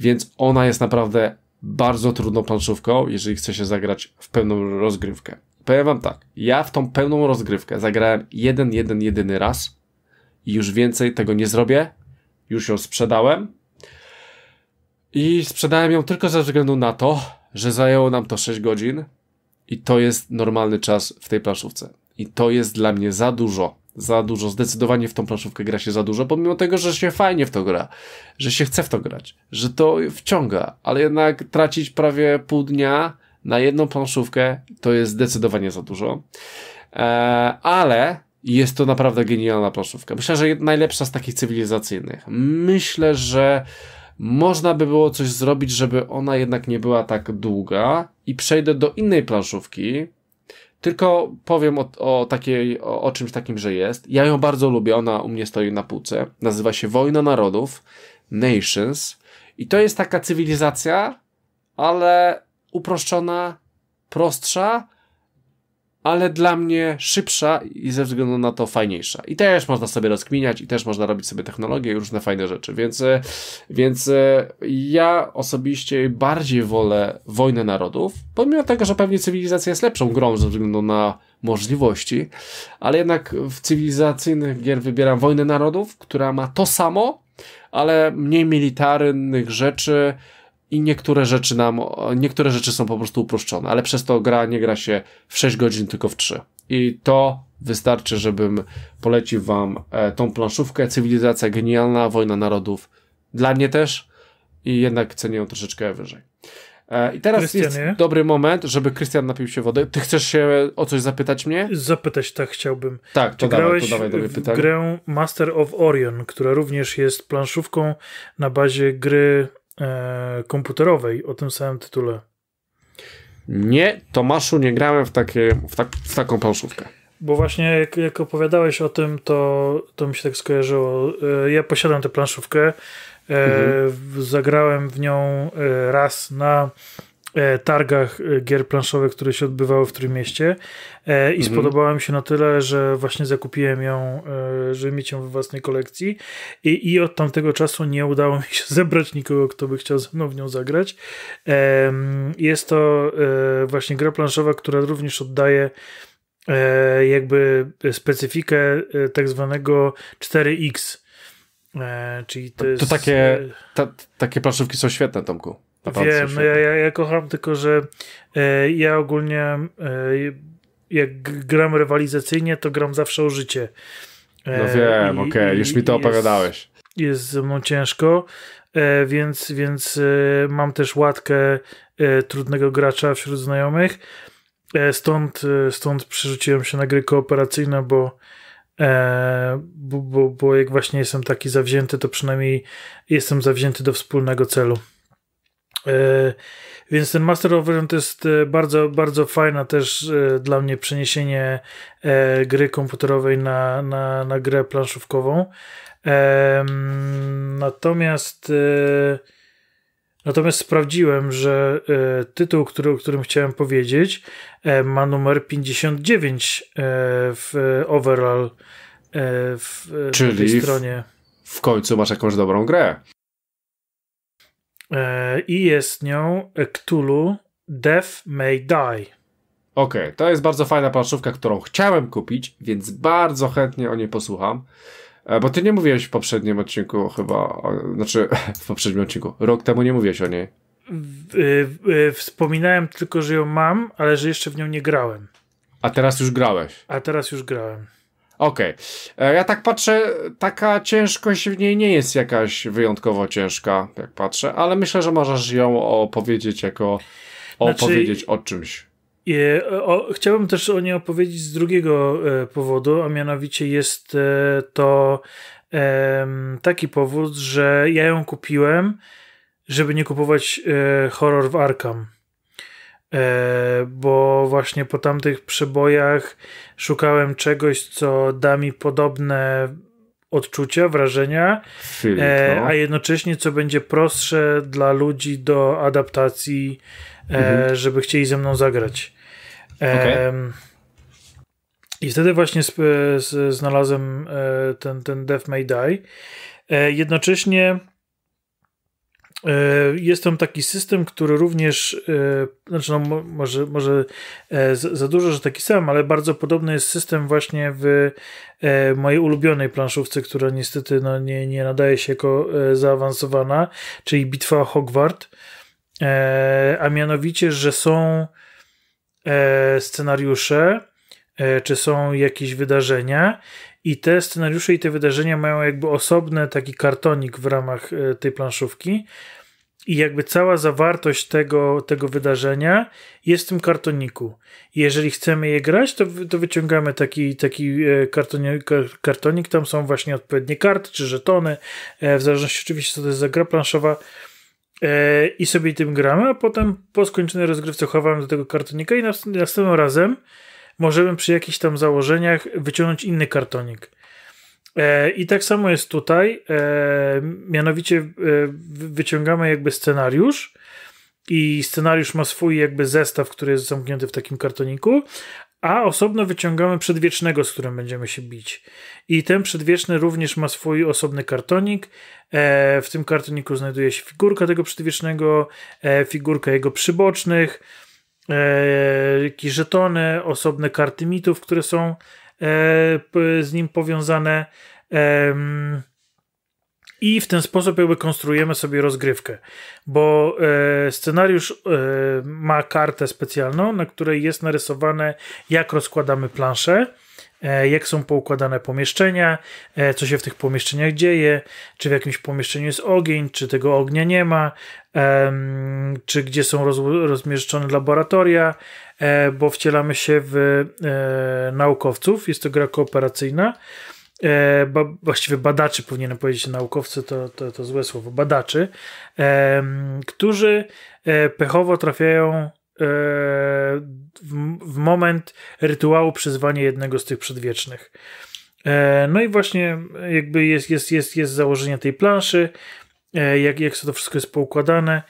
więc ona jest naprawdę bardzo trudną planszówką, jeżeli chce się zagrać w pełną rozgrywkę. Powiem wam tak, ja w tą pełną rozgrywkę zagrałem jeden, jeden, jedyny raz i już więcej tego nie zrobię. Już ją sprzedałem. I sprzedałem ją tylko ze względu na to, że zajęło nam to 6 godzin i to jest normalny czas w tej planszówce. I to jest dla mnie za dużo. Za dużo. Zdecydowanie w tą planszówkę gra się za dużo, pomimo tego, że się fajnie w to gra, że się chce w to grać, że to wciąga, ale jednak tracić prawie pół dnia na jedną planszówkę to jest zdecydowanie za dużo. Eee, ale jest to naprawdę genialna planszówka. Myślę, że najlepsza z takich cywilizacyjnych. Myślę, że można by było coś zrobić, żeby ona jednak nie była tak długa i przejdę do innej planszówki. Tylko powiem o, o takiej, o, o czymś takim, że jest. Ja ją bardzo lubię, ona u mnie stoi na półce. Nazywa się Wojna Narodów, Nations. I to jest taka cywilizacja, ale uproszczona, prostsza, ale dla mnie szybsza i ze względu na to fajniejsza. I też można sobie rozkminiać i też można robić sobie technologię i różne fajne rzeczy, więc, e, więc e, ja osobiście bardziej wolę Wojnę Narodów, pomimo tego, że pewnie cywilizacja jest lepszą grą ze względu na możliwości, ale jednak w cywilizacyjnych gier wybieram Wojnę Narodów, która ma to samo, ale mniej militarnych rzeczy, i niektóre rzeczy nam, niektóre rzeczy są po prostu uproszczone, ale przez to gra nie gra się w 6 godzin, tylko w 3. I to wystarczy, żebym polecił wam e, tą planszówkę. Cywilizacja genialna, wojna narodów. Dla mnie też i jednak cenię ją troszeczkę wyżej. E, I teraz jest dobry moment, żeby Krystian napił się wody. Ty chcesz się o coś zapytać mnie? Zapytać tak chciałbym. Tak, to, dawaj, to dawaj w grę Master of Orion, która również jest planszówką na bazie gry e, komputerowej o tym samym tytule. Nie, Tomaszu, nie grałem w, takie, w, tak, w taką planszówkę. Bo właśnie jak, jak, opowiadałeś o tym, to, to mi się tak skojarzyło. E, ja posiadam tę planszówkę. E, mhm. Zagrałem w nią e, raz na E, targach e, gier planszowych, które się odbywały w Trójmieście e, i mhm. spodobała mi się na tyle, że właśnie zakupiłem ją, żeby mieć ją we własnej kolekcji I, i od tamtego czasu nie udało mi się zebrać nikogo, kto by chciał ze mną w nią zagrać. Jest to właśnie gra planszowa, która również oddaje jakby specyfikę tak zwanego 4X. Czyli to, to jest... takie, ta, takie planszówki są świetne, Tomku. Wiem, no ja, ja, ja kocham, tylko że e, ja ogólnie e, jak gram rywalizacyjnie, to gram zawsze o życie. E, no wiem, okej, okay. już mi to jest, opowiadałeś. Jest ze mną ciężko, e, więc, więc e, mam też łatkę e, trudnego gracza wśród znajomych. Stąd, stąd przerzuciłem się na gry kooperacyjne, bo, bo, bo, bo jak właśnie jestem taki zawzięty, to przynajmniej jestem zawzięty do wspólnego celu. E, więc ten Master of to jest e, bardzo, bardzo fajna też e, dla mnie przeniesienie gry komputerowej na, na, na grę planszówkową. Natomiast natomiast sprawdziłem, że tytuł, który, o którym chciałem powiedzieć, ma numer 59 w overall w, Czyli tej stronie. W końcu masz jakąś dobrą grę. E, I jest nią Cthulhu Death May Die. Okej, okay, to jest bardzo fajna planszówka, którą chciałem kupić, więc bardzo chętnie o niej posłucham. E, bo ty nie mówiłeś w poprzednim odcinku chyba, o, znaczy w poprzednim odcinku, rok temu nie mówiłeś o niej. E, wspominałem tylko, że ją mam, ale że jeszcze w nią nie grałem. A teraz już grałeś. A teraz już grałem. Okej. Okay. E, ja tak patrzę, taka ciężkość w niej nie jest jakaś wyjątkowo ciężka, jak patrzę, ale myślę, że możesz ją opowiedzieć jako znaczy- opowiedzieć znaczy, o czymś. Je, o, chciałbym też o niej opowiedzieć z drugiego e, powodu, a mianowicie jest e, to e, taki powód, że ja ją kupiłem, żeby nie kupować e, horror w Arkham. E, bo właśnie po tamtych przebojach szukałem czegoś, co da mi podobne odczucia, wrażenia, e, a jednocześnie co będzie prostsze dla ludzi do adaptacji, e, mhm. żeby chcieli ze mną zagrać. Okay. I wtedy właśnie znalazłem ten, ten Death May Die. Jednocześnie E, jest tam taki system, który również, e, znaczy no, może, może e, za dużo, że taki sam, ale bardzo podobny jest system właśnie w mojej ulubionej planszówce, która niestety no, nie, nie nadaje się jako zaawansowana, czyli bitwa o Hogwart. A mianowicie, że są scenariusze, czy są jakieś wydarzenia i te scenariusze i te wydarzenia mają jakby osobny taki kartonik w ramach e, tej planszówki. I jakby cała zawartość tego, tego wydarzenia jest w tym kartoniku. Jeżeli chcemy je grać, to, to wyciągamy taki, taki e, kartonik, kartonik. Tam są właśnie odpowiednie karty czy żetony, e, w zależności oczywiście co to jest za gra planszowa. I sobie tym gramy, a potem po skończonej rozgrywce chowamy do tego kartonika i następnym razem możemy przy jakichś tam założeniach wyciągnąć inny kartonik. E, I tak samo jest tutaj, e, mianowicie e, wyciągamy jakby scenariusz i scenariusz ma swój jakby zestaw, który jest zamknięty w takim kartoniku, a osobno wyciągamy przedwiecznego, z którym będziemy się bić. I ten przedwieczny również ma swój osobny kartonik. w tym kartoniku znajduje się figurka tego przedwiecznego, figurka jego przybocznych, E, jakieś żetony, osobne karty mitów, które są e, z nim powiązane. I w ten sposób jakby konstruujemy sobie rozgrywkę, bo e, scenariusz ma kartę specjalną, na której jest narysowane, jak rozkładamy planszę E, jak są poukładane pomieszczenia, e, co się w tych pomieszczeniach dzieje, czy w jakimś pomieszczeniu jest ogień, czy tego ognia nie ma, czy gdzie są rozmieszczone laboratoria, e, bo wcielamy się w naukowców. Jest to gra kooperacyjna. Ba, właściwie badaczy, powinienem powiedzieć, naukowcy to, to, to złe słowo, badaczy, którzy pechowo trafiają E, w moment rytuału przyzwania jednego z tych przedwiecznych. E, no i właśnie jakby jest, jest, jest, jest założenie tej planszy, e, jak, jak to wszystko jest poukładane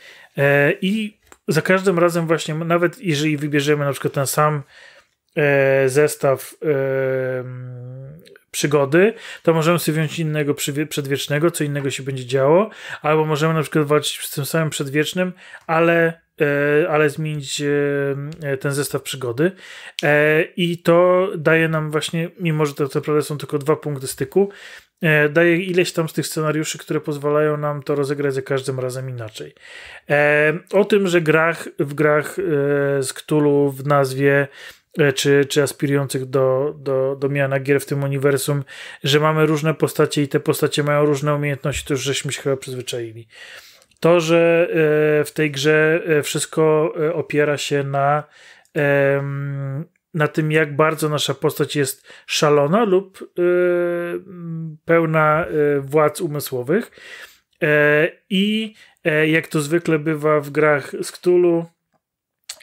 i za każdym razem właśnie, nawet jeżeli wybierzemy na przykład ten sam zestaw przygody, to możemy sobie wziąć innego przedwiecznego, co innego się będzie działo, albo możemy na przykład walczyć z tym samym przedwiecznym, ale E, ale zmienić e, e, ten zestaw przygody. I to daje nam właśnie, mimo że to naprawdę są tylko dwa punkty styku, daje ileś tam z tych scenariuszy, które pozwalają nam to rozegrać za każdym razem inaczej. O tym, że grach, w grach z Cthulhu w nazwie czy, czy aspirujących do, do, do miana gier w tym uniwersum, że mamy różne postacie i te postacie mają różne umiejętności, to już żeśmy się chyba przyzwyczaili. To, że e, w tej grze e, wszystko e, opiera się na, na tym, jak bardzo nasza postać jest szalona lub pełna władz umysłowych. I jak to zwykle bywa w grach z Cthulhu,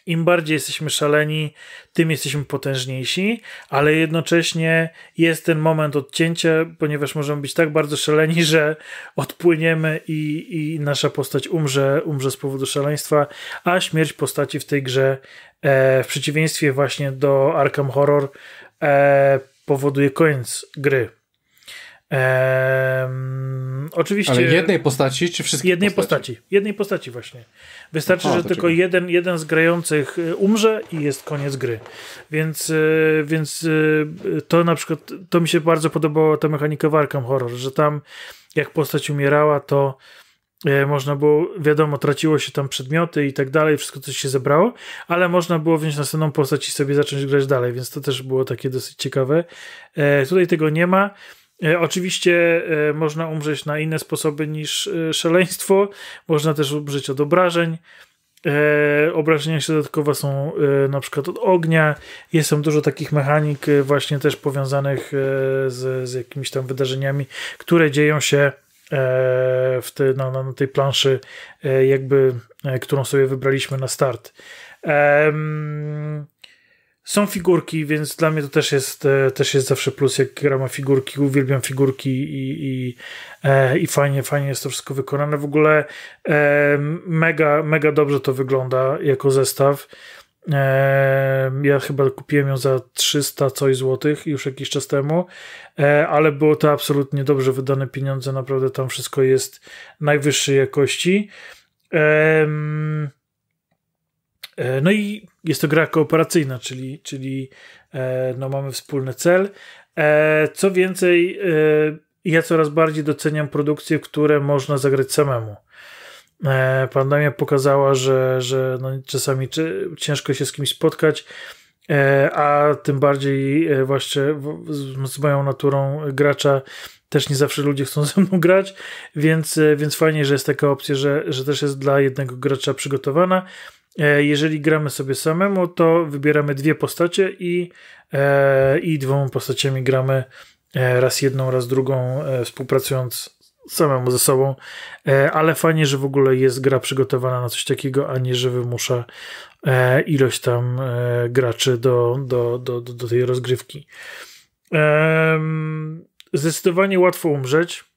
im bardziej jesteśmy szaleni, tym jesteśmy potężniejsi, ale jednocześnie jest ten moment odcięcia, ponieważ możemy być tak bardzo szaleni, że odpłyniemy i, i nasza postać umrze, umrze z powodu szaleństwa, a śmierć postaci w tej grze, e, w przeciwieństwie właśnie do Arkham Horror, e, powoduje koniec gry Ehm, oczywiście. Ale jednej postaci, czy wszystkich? Jednej postaci? postaci? jednej postaci właśnie. Wystarczy, że tylko jeden, jeden z grających y, umrze i jest koniec gry. Więc, y, więc y, to na przykład, to mi się bardzo podobała ta mechanika warkam Horror, że tam jak postać umierała, to e, można było, wiadomo, traciło się tam przedmioty i tak dalej, wszystko coś się zebrało, ale można było wziąć następną postać i sobie zacząć grać dalej, więc to też było takie dosyć ciekawe. E, tutaj tego nie ma. E, oczywiście e, można umrzeć na inne sposoby niż e, szaleństwo, można też umrzeć od obrażeń. Obrażenia się dodatkowe są na przykład od ognia. Jest tam dużo takich mechanik, właśnie też powiązanych z, z jakimiś tam wydarzeniami, które dzieją się w te, na, na tej planszy, jakby którą sobie wybraliśmy na start. Um, są figurki, więc dla mnie to też jest, e, też jest zawsze plus, jak grama figurki, uwielbiam figurki i, i, e, i fajnie, fajnie jest to wszystko wykonane. W ogóle e, mega, mega dobrze to wygląda jako zestaw. Ja chyba kupiłem ją za 300 coś złotych już jakiś czas temu, ale było to absolutnie dobrze wydane pieniądze, naprawdę tam wszystko jest najwyższej jakości. E, no i jest to gra kooperacyjna, czyli, czyli e, no mamy wspólny cel. E, co więcej, ja coraz bardziej doceniam produkcje, które można zagrać samemu. Pandemia pokazała, że, że no czasami ciężko się z kimś spotkać, a tym bardziej właśnie z moją naturą gracza też nie zawsze ludzie chcą ze mną grać, więc, więc fajnie, że jest taka opcja, że, że też jest dla jednego gracza przygotowana E, jeżeli gramy sobie samemu, to wybieramy dwie postacie i, e, i dwoma postaciami gramy e, raz jedną, raz drugą, współpracując samemu ze sobą. Ale fajnie, że w ogóle jest gra przygotowana na coś takiego, a nie że wymusza ilość tam graczy do, do, do, do tej rozgrywki. Zdecydowanie łatwo umrzeć.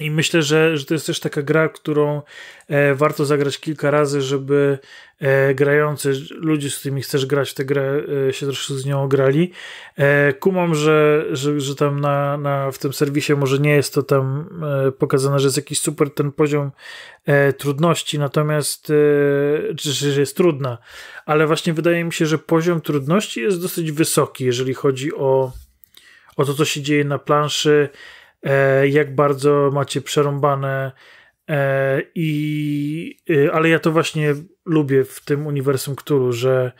I myślę, że, że to jest też taka gra, którą e, warto zagrać kilka razy, żeby e, grający, ludzie, z którymi chcesz grać w tę grę, e, się troszkę z nią grali. E, kumam, że, że, że tam na, na, w tym serwisie może nie jest to tam e, pokazane, że jest jakiś super ten poziom e, trudności, natomiast czy, że jest trudna, ale właśnie wydaje mi się, że poziom trudności jest dosyć wysoki, jeżeli chodzi o, o to, co się dzieje na planszy E, jak bardzo macie przerąbane e, i, e, ale ja to właśnie lubię w tym uniwersum Cthulhu, że,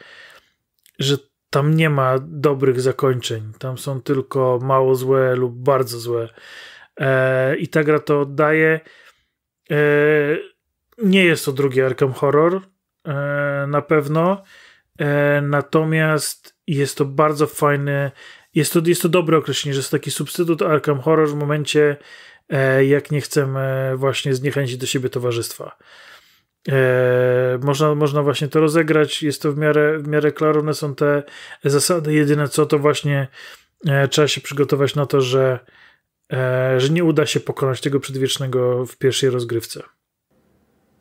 że tam nie ma dobrych zakończeń. Tam są tylko mało złe lub bardzo złe. I ta gra to oddaje. nie jest to drugi Arkham Horror, na pewno. natomiast jest to bardzo fajny jest to, jest to dobre określenie, że jest taki substytut Arkham Horror w momencie, e, jak nie chcemy właśnie zniechęcić do siebie towarzystwa. E, można, można właśnie to rozegrać, jest to w miarę, w miarę klarowne są te zasady. Jedyne co to właśnie e, trzeba się przygotować na to, że, e, że nie uda się pokonać tego przedwiecznego w pierwszej rozgrywce.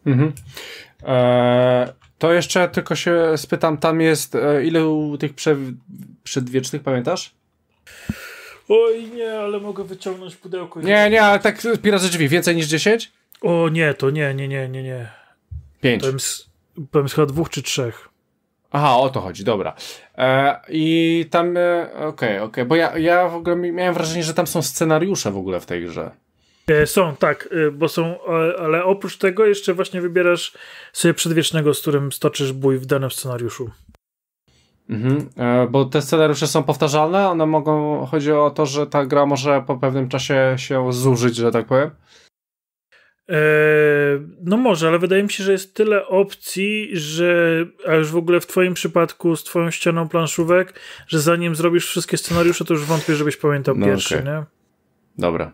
Mhm. E, to jeszcze tylko się spytam, tam jest e, ile tych przedwiecznych, pamiętasz? Oj nie, ale mogę wyciągnąć pudełko. Nie, nie, ale tak pirazy drzwi. Więcej niż 10? O nie, to nie, nie, nie, nie, nie. 5. Byłem, chyba dwóch czy trzech. Aha, o to chodzi, dobra. E, I tam, e, okej, okej, okay, bo ja, ja w ogóle miałem wrażenie, że tam są scenariusze w ogóle w tej grze. E, są, tak, e, bo są, ale oprócz tego jeszcze właśnie wybierasz sobie przedwiecznego, z którym stoczysz bój w danym scenariuszu. Mhm, e, bo te scenariusze są powtarzalne, one mogą, chodzi o to, że ta gra może po pewnym czasie się zużyć, że tak powiem. E, no może, ale wydaje mi się, że jest tyle opcji, że a już w ogóle w twoim przypadku z twoją ścianą planszówek, że zanim zrobisz wszystkie scenariusze, to już wątpię, żebyś pamiętał no pierwszy, okay. nie? Dobra.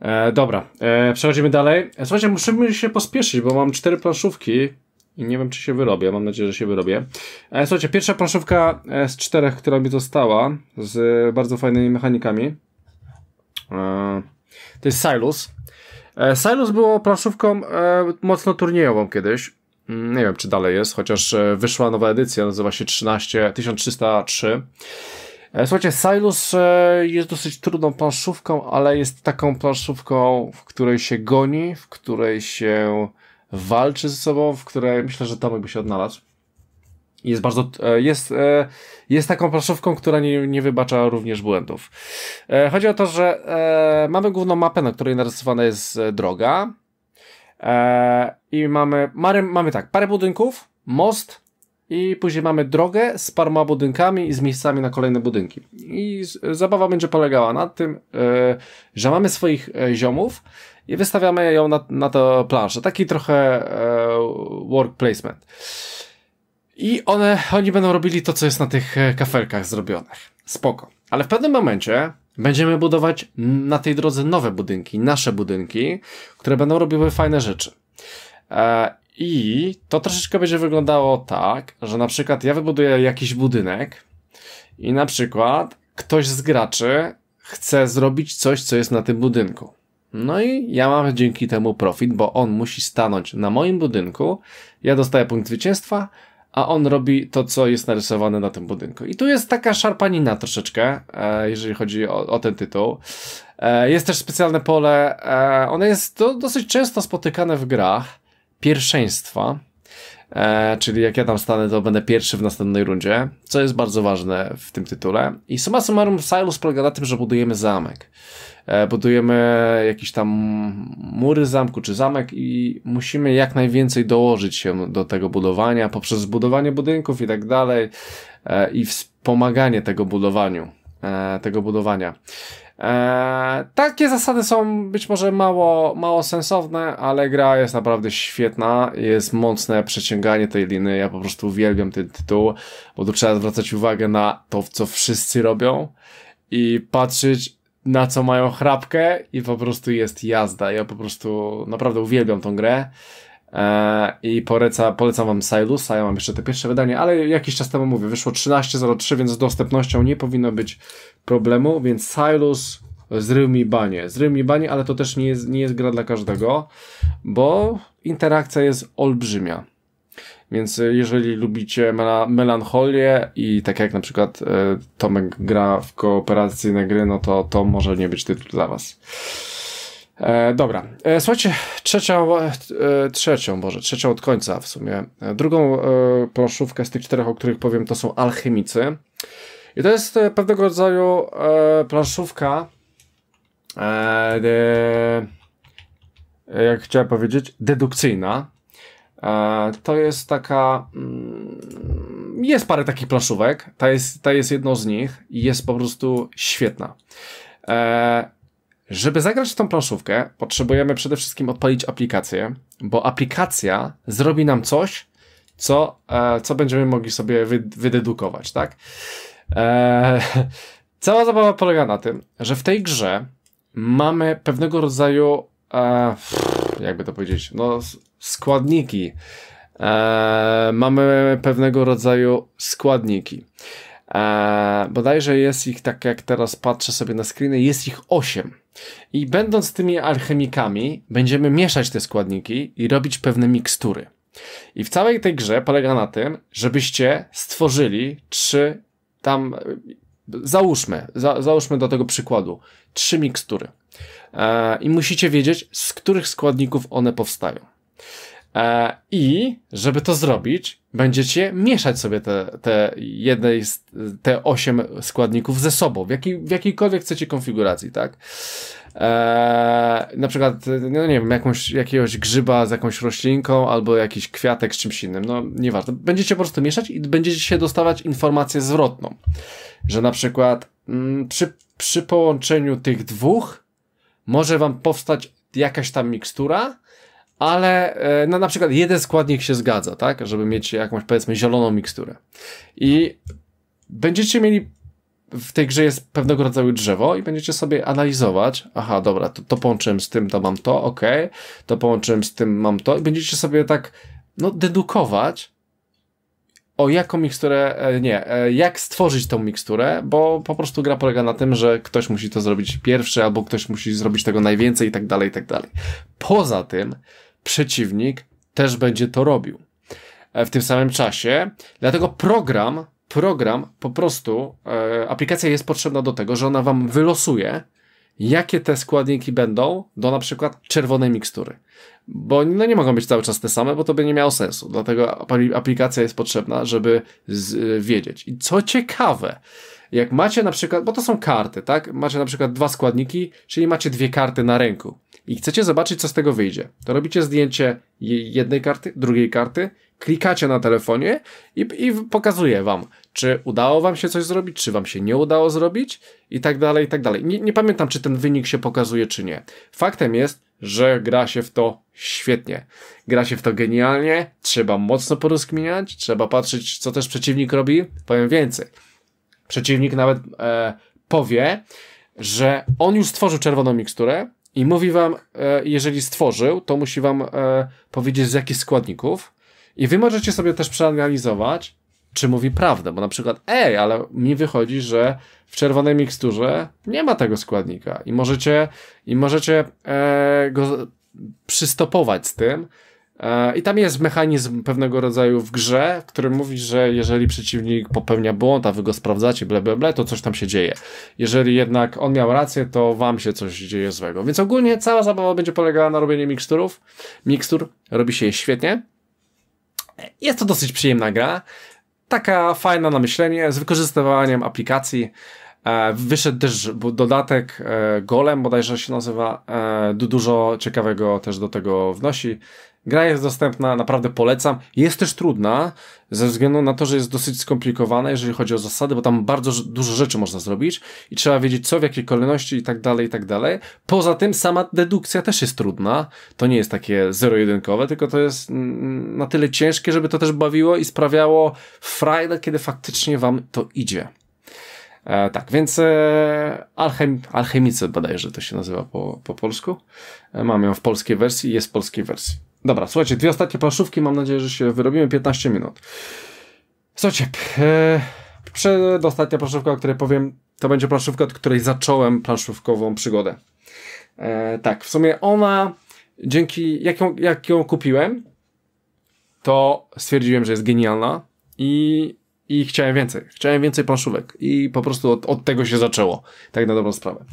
E, dobra, e, przechodzimy dalej. E, słuchajcie, musimy się pospieszyć, bo mam cztery planszówki i nie wiem, czy się wyrobię. Mam nadzieję, że się wyrobię. E, słuchajcie, pierwsza planszówka e, z czterech, która mi została, z bardzo fajnymi mechanikami. E, to jest Silus. Silus było planszówką mocno turniejową kiedyś. Mm, nie wiem, czy dalej jest, chociaż wyszła nowa edycja, nazywa się 13, 1303. Słuchajcie, Silus jest dosyć trudną planszówką, ale jest taką planszówką, w której się goni, w której się walczy ze sobą, w której myślę, że Tomek by się odnalazł. Jest bardzo, e, jest, e, jest taką planszówką, która nie, nie wybacza również błędów. E, chodzi o to, że mamy główną mapę, na której narysowana jest droga. I mamy, mamy tak, parę budynków, most, i później mamy drogę z paroma budynkami i z miejscami na kolejne budynki. I zabawa będzie polegała na tym, że mamy swoich ziomów, i wystawiamy ją na, na to planszę. Taki trochę e, work placement. I one, oni będą robili to, co jest na tych e, kafelkach zrobionych. Spoko. Ale w pewnym momencie będziemy budować na tej drodze nowe budynki, nasze budynki, które będą robiły fajne rzeczy. E, I to troszeczkę będzie wyglądało tak, że na przykład ja wybuduję jakiś budynek i na przykład ktoś z graczy chce zrobić coś, co jest na tym budynku. No i ja mam dzięki temu profit, bo on musi stanąć na moim budynku, ja dostaję punkt zwycięstwa, a on robi to, co jest narysowane na tym budynku. I tu jest taka szarpanina troszeczkę, e, jeżeli chodzi o, o ten tytuł. E, jest też specjalne pole, e, ono jest do, dosyć często spotykane w grach, pierwszeństwa, E, czyli jak ja tam stanę, to będę pierwszy w następnej rundzie, co jest bardzo ważne w tym tytule. I summa summarum Silus polega na tym, że budujemy zamek. E, budujemy jakieś tam mury zamku czy zamek i musimy jak najwięcej dołożyć się do tego budowania poprzez budowanie budynków i tak dalej e, i wspomaganie tego budowaniu, e, tego budowania. E, takie zasady są być może mało, mało sensowne, ale gra jest naprawdę świetna. Jest mocne przeciąganie tej liny. Ja po prostu uwielbiam ten tytuł, bo tu trzeba zwracać uwagę na to, co wszyscy robią i patrzeć na co mają chrapkę i po prostu jest jazda. Ja po prostu naprawdę uwielbiam tą grę. E, I poleca, polecam wam Silusa, ja mam jeszcze te pierwsze wydanie, ale jakiś czas temu mówię, wyszło 13.03, więc z dostępnością nie powinno być problemu, więc Silus zrył mi banie. Zrył mi banie, ale to też nie jest, nie jest gra dla każdego, bo interakcja jest olbrzymia. Więc e, jeżeli lubicie mela melancholię i tak jak na przykład e, Tomek gra w kooperacyjne gry, no to to może nie być tytuł dla was. E, dobra, e, słuchajcie, trzecią, e, trzecią, Boże, trzecią od końca w sumie. E, drugą e, planszówkę z tych czterech, o których powiem, to są Alchemicy. I to jest e, pewnego rodzaju planszówka, de, jak chciałem powiedzieć, dedukcyjna. to jest taka... Mm, jest parę takich planszówek, ta jest, ta jest jedną z nich i jest po prostu świetna. E, żeby zagrać w tą planszówkę, potrzebujemy przede wszystkim odpalić aplikację, bo aplikacja zrobi nam coś, co, e, co będziemy mogli sobie wy, wydedukować, tak? E, cała zabawa polega na tym, że w tej grze mamy pewnego rodzaju, e, jakby to powiedzieć, no, składniki. E, mamy pewnego rodzaju składniki. Bo e, bodajże jest ich, tak jak teraz patrzę sobie na screeny, jest ich 8. I będąc tymi alchemikami, będziemy mieszać te składniki i robić pewne mikstury. I w całej tej grze polega na tym, żebyście stworzyli trzy tam, załóżmy, za, załóżmy do tego przykładu, trzy mikstury. E, I musicie wiedzieć, z których składników one powstają. E, I żeby to zrobić, będziecie mieszać sobie te, te jednej, te osiem składników ze sobą, w, jakiej, w jakiejkolwiek chcecie konfiguracji, tak? Eee, na przykład, no nie wiem, jakąś, jakiegoś grzyba z jakąś roślinką, albo jakiś kwiatek z czymś innym, no nieważne. Będziecie po prostu mieszać i będziecie się dostawać informację zwrotną, że na przykład mm, przy, przy połączeniu tych dwóch może wam powstać jakaś tam mikstura, ale e, no, na przykład jeden składnik się zgadza, tak? Żeby mieć jakąś powiedzmy zieloną miksturę. I będziecie mieli w tej grze jest pewnego rodzaju drzewo i będziecie sobie analizować, aha, dobra, to, to połączyłem z tym, to mam to, ok, to połączyłem z tym, mam to i będziecie sobie tak, no, dedukować o jaką miksturę, e, nie, e, jak stworzyć tą miksturę, bo po prostu gra polega na tym, że ktoś musi to zrobić pierwszy, albo ktoś musi zrobić tego najwięcej i tak dalej, i tak dalej. Poza tym, przeciwnik też będzie to robił e, w tym samym czasie. Dlatego program, program po prostu, e, aplikacja jest potrzebna do tego, że ona wam wylosuje, jakie te składniki będą do na przykład czerwonej mikstury. Bo no, nie mogą być cały czas te same, bo to by nie miało sensu. Dlatego aplikacja jest potrzebna, żeby z, e, wiedzieć. I co ciekawe, jak macie na przykład, bo to są karty, tak? Macie na przykład dwa składniki, czyli macie dwie karty na ręku i chcecie zobaczyć, co z tego wyjdzie. To robicie zdjęcie jednej karty, drugiej karty, klikacie na telefonie i, i pokazuje wam, czy udało wam się coś zrobić, czy wam się nie udało zrobić i tak dalej, i tak dalej. Nie, nie pamiętam, czy ten wynik się pokazuje, czy nie. Faktem jest, że gra się w to świetnie. Gra się w to genialnie, trzeba mocno porozkminiać, trzeba patrzeć, co też przeciwnik robi. Powiem więcej przeciwnik nawet e, powie, że on już stworzył czerwoną miksturę i mówi wam, e, jeżeli stworzył, to musi wam e, powiedzieć z jakich składników i wy możecie sobie też przeanalizować, czy mówi prawdę, bo na przykład ej, ale mi wychodzi, że w czerwonej miksturze nie ma tego składnika i możecie, i możecie e, go przystopować z tym, E, I tam jest mechanizm pewnego rodzaju w grze, który mówi, że jeżeli przeciwnik popełnia błąd, a wy go sprawdzacie, ble, ble, ble, to coś tam się dzieje. Jeżeli jednak on miał rację, to wam się coś dzieje złego. Więc ogólnie cała zabawa będzie polegała na robieniu miksturów. Mikstur robi się je świetnie. Jest to dosyć przyjemna gra. Taka fajna na myślenie, z wykorzystywaniem aplikacji. E, wyszedł też dodatek e, Golem, bodajże się nazywa. dużo ciekawego też do tego wnosi. Gra jest dostępna, naprawdę polecam. Jest też trudna, ze względu na to, że jest dosyć skomplikowana, jeżeli chodzi o zasady, bo tam bardzo dużo rzeczy można zrobić i trzeba wiedzieć co, w jakiej kolejności i tak dalej, i tak dalej. Poza tym sama dedukcja też jest trudna. To nie jest takie zero-jedynkowe, tylko to jest na tyle ciężkie, żeby to też bawiło i sprawiało frajdę, kiedy faktycznie wam to idzie. E, tak, więc e, alchem, Alchemice bodajże to się nazywa po, po polsku. E, mam ją w polskiej wersji jest w polskiej wersji. Dobra, słuchajcie, dwie ostatnie planszówki, mam nadzieję, że się wyrobimy 15 minut. Słuchajcie, e, przedostatnia planszówka, o której powiem, to będzie planszówka, od której zacząłem planszówkową przygodę. E, tak, w sumie ona, dzięki, jak ją, jak ją kupiłem, to stwierdziłem, że jest genialna i, i chciałem więcej. Chciałem więcej planszówek i po prostu od, od tego się zaczęło, tak na dobrą sprawę.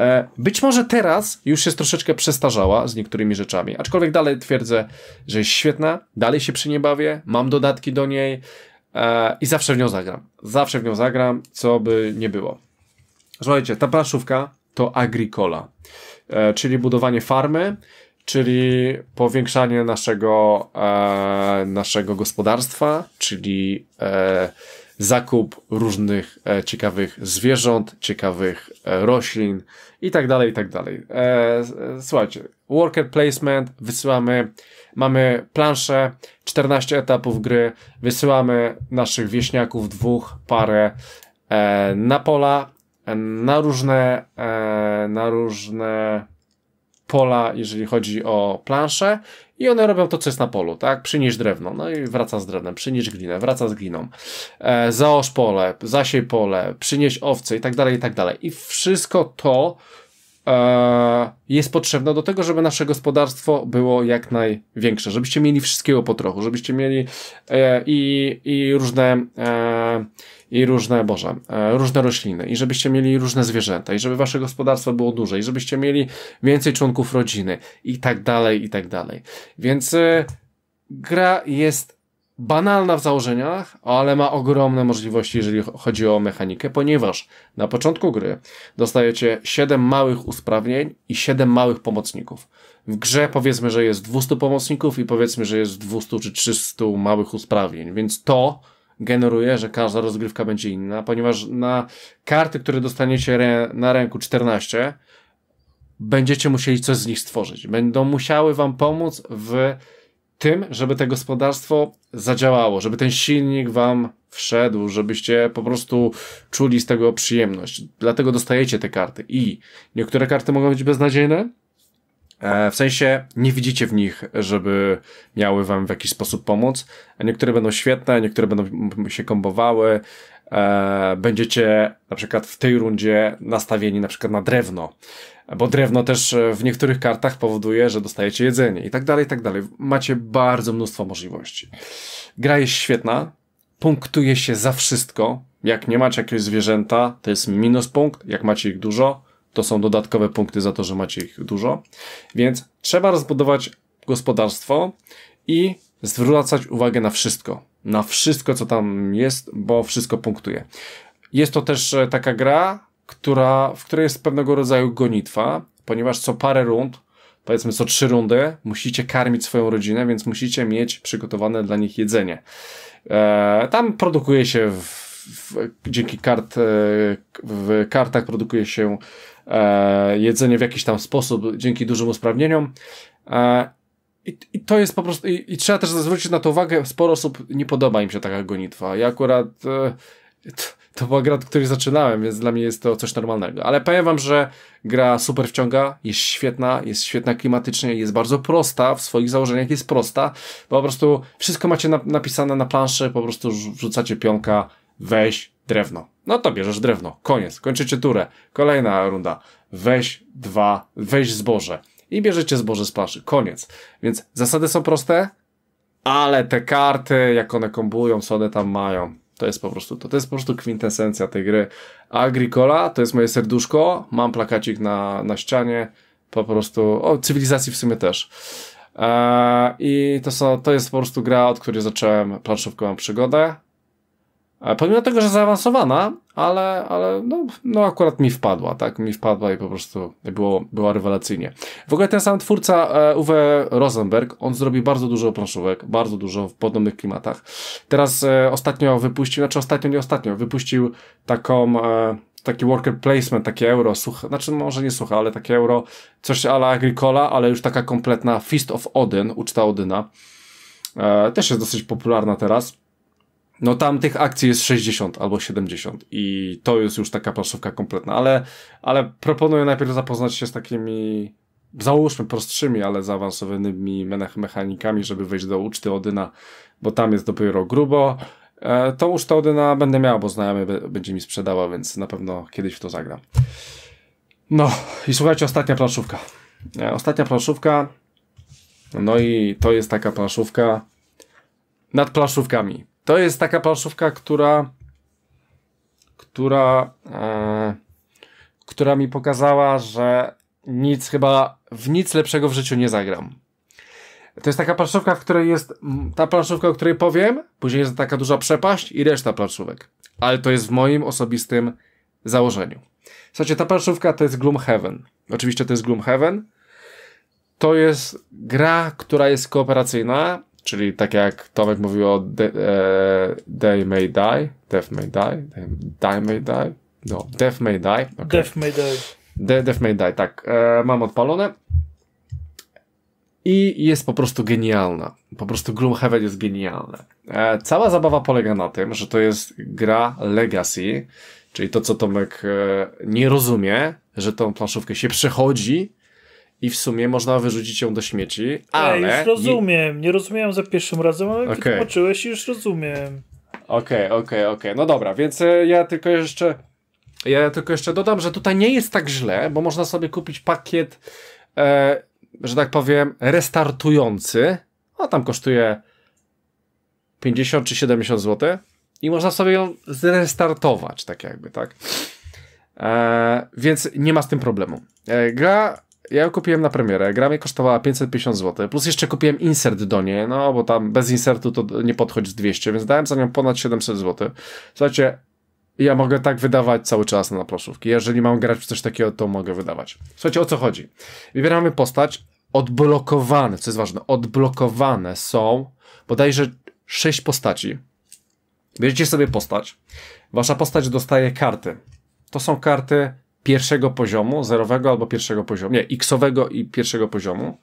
E, być może teraz już jest troszeczkę przestarzała z niektórymi rzeczami, aczkolwiek dalej twierdzę, że jest świetna, dalej się przy niej bawię, mam dodatki do niej e, i zawsze w nią zagram. Zawsze w nią zagram, co by nie było. Słuchajcie, ta planszówka to agricola, e, czyli budowanie farmy, czyli powiększanie naszego, naszego gospodarstwa, czyli zakup różnych e, ciekawych zwierząt, ciekawych e, roślin i tak dalej, i tak dalej. E, słuchajcie, worker placement wysyłamy, mamy planszę, 14 etapów gry, wysyłamy naszych wieśniaków dwóch, parę na pola, na różne, na różne pola, jeżeli chodzi o planszę i one robią to, co jest na polu, tak? Przynieś drewno, no i wraca z drewnem, przynieś glinę, wraca z gliną, e, zaosz pole, zasiej pole, przynieś owce i tak dalej, i tak dalej. I wszystko to e, jest potrzebne do tego, żeby nasze gospodarstwo było jak największe, żebyście mieli wszystkiego po trochu, żebyście mieli e, i, i różne e, i różne, Boże, e, różne rośliny i żebyście mieli różne zwierzęta i żeby wasze gospodarstwo było duże i żebyście mieli więcej członków rodziny i tak dalej, i tak dalej. Więc e, gra jest banalna w założeniach, ale ma ogromne możliwości, jeżeli chodzi o mechanikę, ponieważ na początku gry dostajecie 7 małych usprawnień i 7 małych pomocników. W grze powiedzmy, że jest 200 pomocników i powiedzmy, że jest 200 czy 300 małych usprawnień, więc to generuje, że każda rozgrywka będzie inna, ponieważ na karty, które dostaniecie re, na ręku 14, będziecie musieli coś z nich stworzyć. Będą musiały wam pomóc w tym, żeby to gospodarstwo zadziałało, żeby ten silnik wam wszedł, żebyście po prostu czuli z tego przyjemność. Dlatego dostajecie te karty. I niektóre karty mogą być beznadziejne, E, w sensie nie widzicie w nich, żeby miały wam w jakiś sposób pomóc. Niektóre będą świetne, niektóre będą się kombowały. E, będziecie na przykład w tej rundzie nastawieni na przykład na drewno, bo drewno też e, w niektórych kartach powoduje, że dostajecie jedzenie i tak dalej, i tak dalej. Macie bardzo mnóstwo możliwości. Gra jest świetna, punktuje się za wszystko. Jak nie macie jakiegoś zwierzęta, to jest minus punkt. Jak macie ich dużo, to są dodatkowe punkty za to, że macie ich dużo. Więc trzeba rozbudować gospodarstwo i zwracać uwagę na wszystko. Na wszystko, co tam jest, bo wszystko punktuje. Jest to też e, taka gra, która, w której jest pewnego rodzaju gonitwa, ponieważ co parę rund, powiedzmy co trzy rundy, musicie karmić swoją rodzinę, więc musicie mieć przygotowane dla nich jedzenie. Eee, tam produkuje się w, w, dzięki kart, e, w kartach produkuje się e, jedzenie w jakiś tam sposób dzięki dużym usprawnieniom. E, i, I, to jest po prostu, i, i, trzeba też zwrócić na to uwagę, sporo osób nie podoba im się taka gonitwa. Ja akurat, e, to, to była gra, od której zaczynałem, więc dla mnie jest to coś normalnego. Ale powiem wam, że gra super wciąga, jest świetna, jest świetna klimatycznie, jest bardzo prosta, w swoich założeniach jest prosta, bo po prostu wszystko macie na, napisane na planszy, po prostu rzucacie pionka, weź, drewno. No to bierzesz drewno. Koniec. Kończycie turę. Kolejna runda. Weź dwa, weź zboże. I bierzecie zboże z plaży. Koniec. Więc zasady są proste, ale te karty, jak one kombują, co one tam mają. To jest po prostu to. To jest po prostu kwintesencja tej gry. Agricola to jest moje serduszko. Mam plakacik na, na ścianie. Po prostu. O, cywilizacji w sumie też. Eee, I to, są, to jest po prostu gra, od której zacząłem planszówkową przygodę. E, pomimo tego, że zaawansowana, ale, ale no, no akurat mi wpadła, tak? Mi wpadła i po prostu było, była rewelacyjnie. W ogóle ten sam twórca e, Uwe Rosenberg, on zrobił bardzo dużo planszówek, bardzo dużo w podobnych klimatach. Teraz e, ostatnio wypuścił, znaczy ostatnio, nie ostatnio, wypuścił taką... E, taki worker placement, takie euro suche, znaczy może nie suche, ale takie euro, coś ala Agricola, ale już taka kompletna Fist of Odin, uczta Odyna. E, też jest dosyć popularna teraz. No tam tych akcji jest 60 albo 70 i to jest już taka planszówka kompletna, ale, ale proponuję najpierw zapoznać się z takimi, załóżmy prostszymi, ale zaawansowanymi mechanikami, żeby wejść do uczty Odyna, bo tam jest dopiero grubo. E, tą ucztę Odyna będę miał, bo znajomy będzie mi sprzedała, więc na pewno kiedyś w to zagram. No i słuchajcie, ostatnia planszówka. E, ostatnia planszówka, no i to jest taka planszówka nad planszówkami to jest taka planszówka, która która e, która mi pokazała, że nic chyba w nic lepszego w życiu nie zagram. To jest taka planszówka, w której jest ta planszówka, o której powiem, później jest taka duża przepaść i reszta planszówek. Ale to jest w moim osobistym założeniu. Słuchajcie, ta planszówka to jest Gloomhaven. Oczywiście to jest Gloomhaven. To jest gra, która jest kooperacyjna Czyli tak jak Tomek mówił o Day e, They May Die, Death May Die, they, die May Die, no, Death May Die. Okay. Death May Die. De, death May Die, tak. E, mam odpalone. I jest po prostu genialna. Po prostu Gloomhaven jest genialne. E, cała zabawa polega na tym, że to jest gra Legacy, czyli to, co Tomek e, nie rozumie, że tą planszówkę się przechodzi, i w sumie można wyrzucić ją do śmieci, ale... Ja już rozumiem, nie rozumiałem za pierwszym razem, ale okay. tłumaczyłeś i już rozumiem. Okej, okay, okej, okay, okej. Okay. No dobra, więc e, ja tylko jeszcze... Ja tylko jeszcze dodam, że tutaj nie jest tak źle, bo można sobie kupić pakiet, e, że tak powiem, restartujący. A tam kosztuje 50 czy 70 zł. I można sobie ją zrestartować, tak jakby, tak? E, więc nie ma z tym problemu. E, gra ja ją kupiłem na premierę, gra mnie kosztowała 550 zł, plus jeszcze kupiłem insert do niej, no bo tam bez insertu to nie podchodzi z 200, więc dałem za nią ponad 700 zł. Słuchajcie, ja mogę tak wydawać cały czas na proszówki. Jeżeli mam grać w coś takiego, to mogę wydawać. Słuchajcie, o co chodzi? Wybieramy postać, odblokowane, co jest ważne, odblokowane są bodajże 6 postaci. Bierzecie sobie postać, wasza postać dostaje karty. To są karty pierwszego poziomu, zerowego albo pierwszego poziomu, nie, xowego i pierwszego poziomu,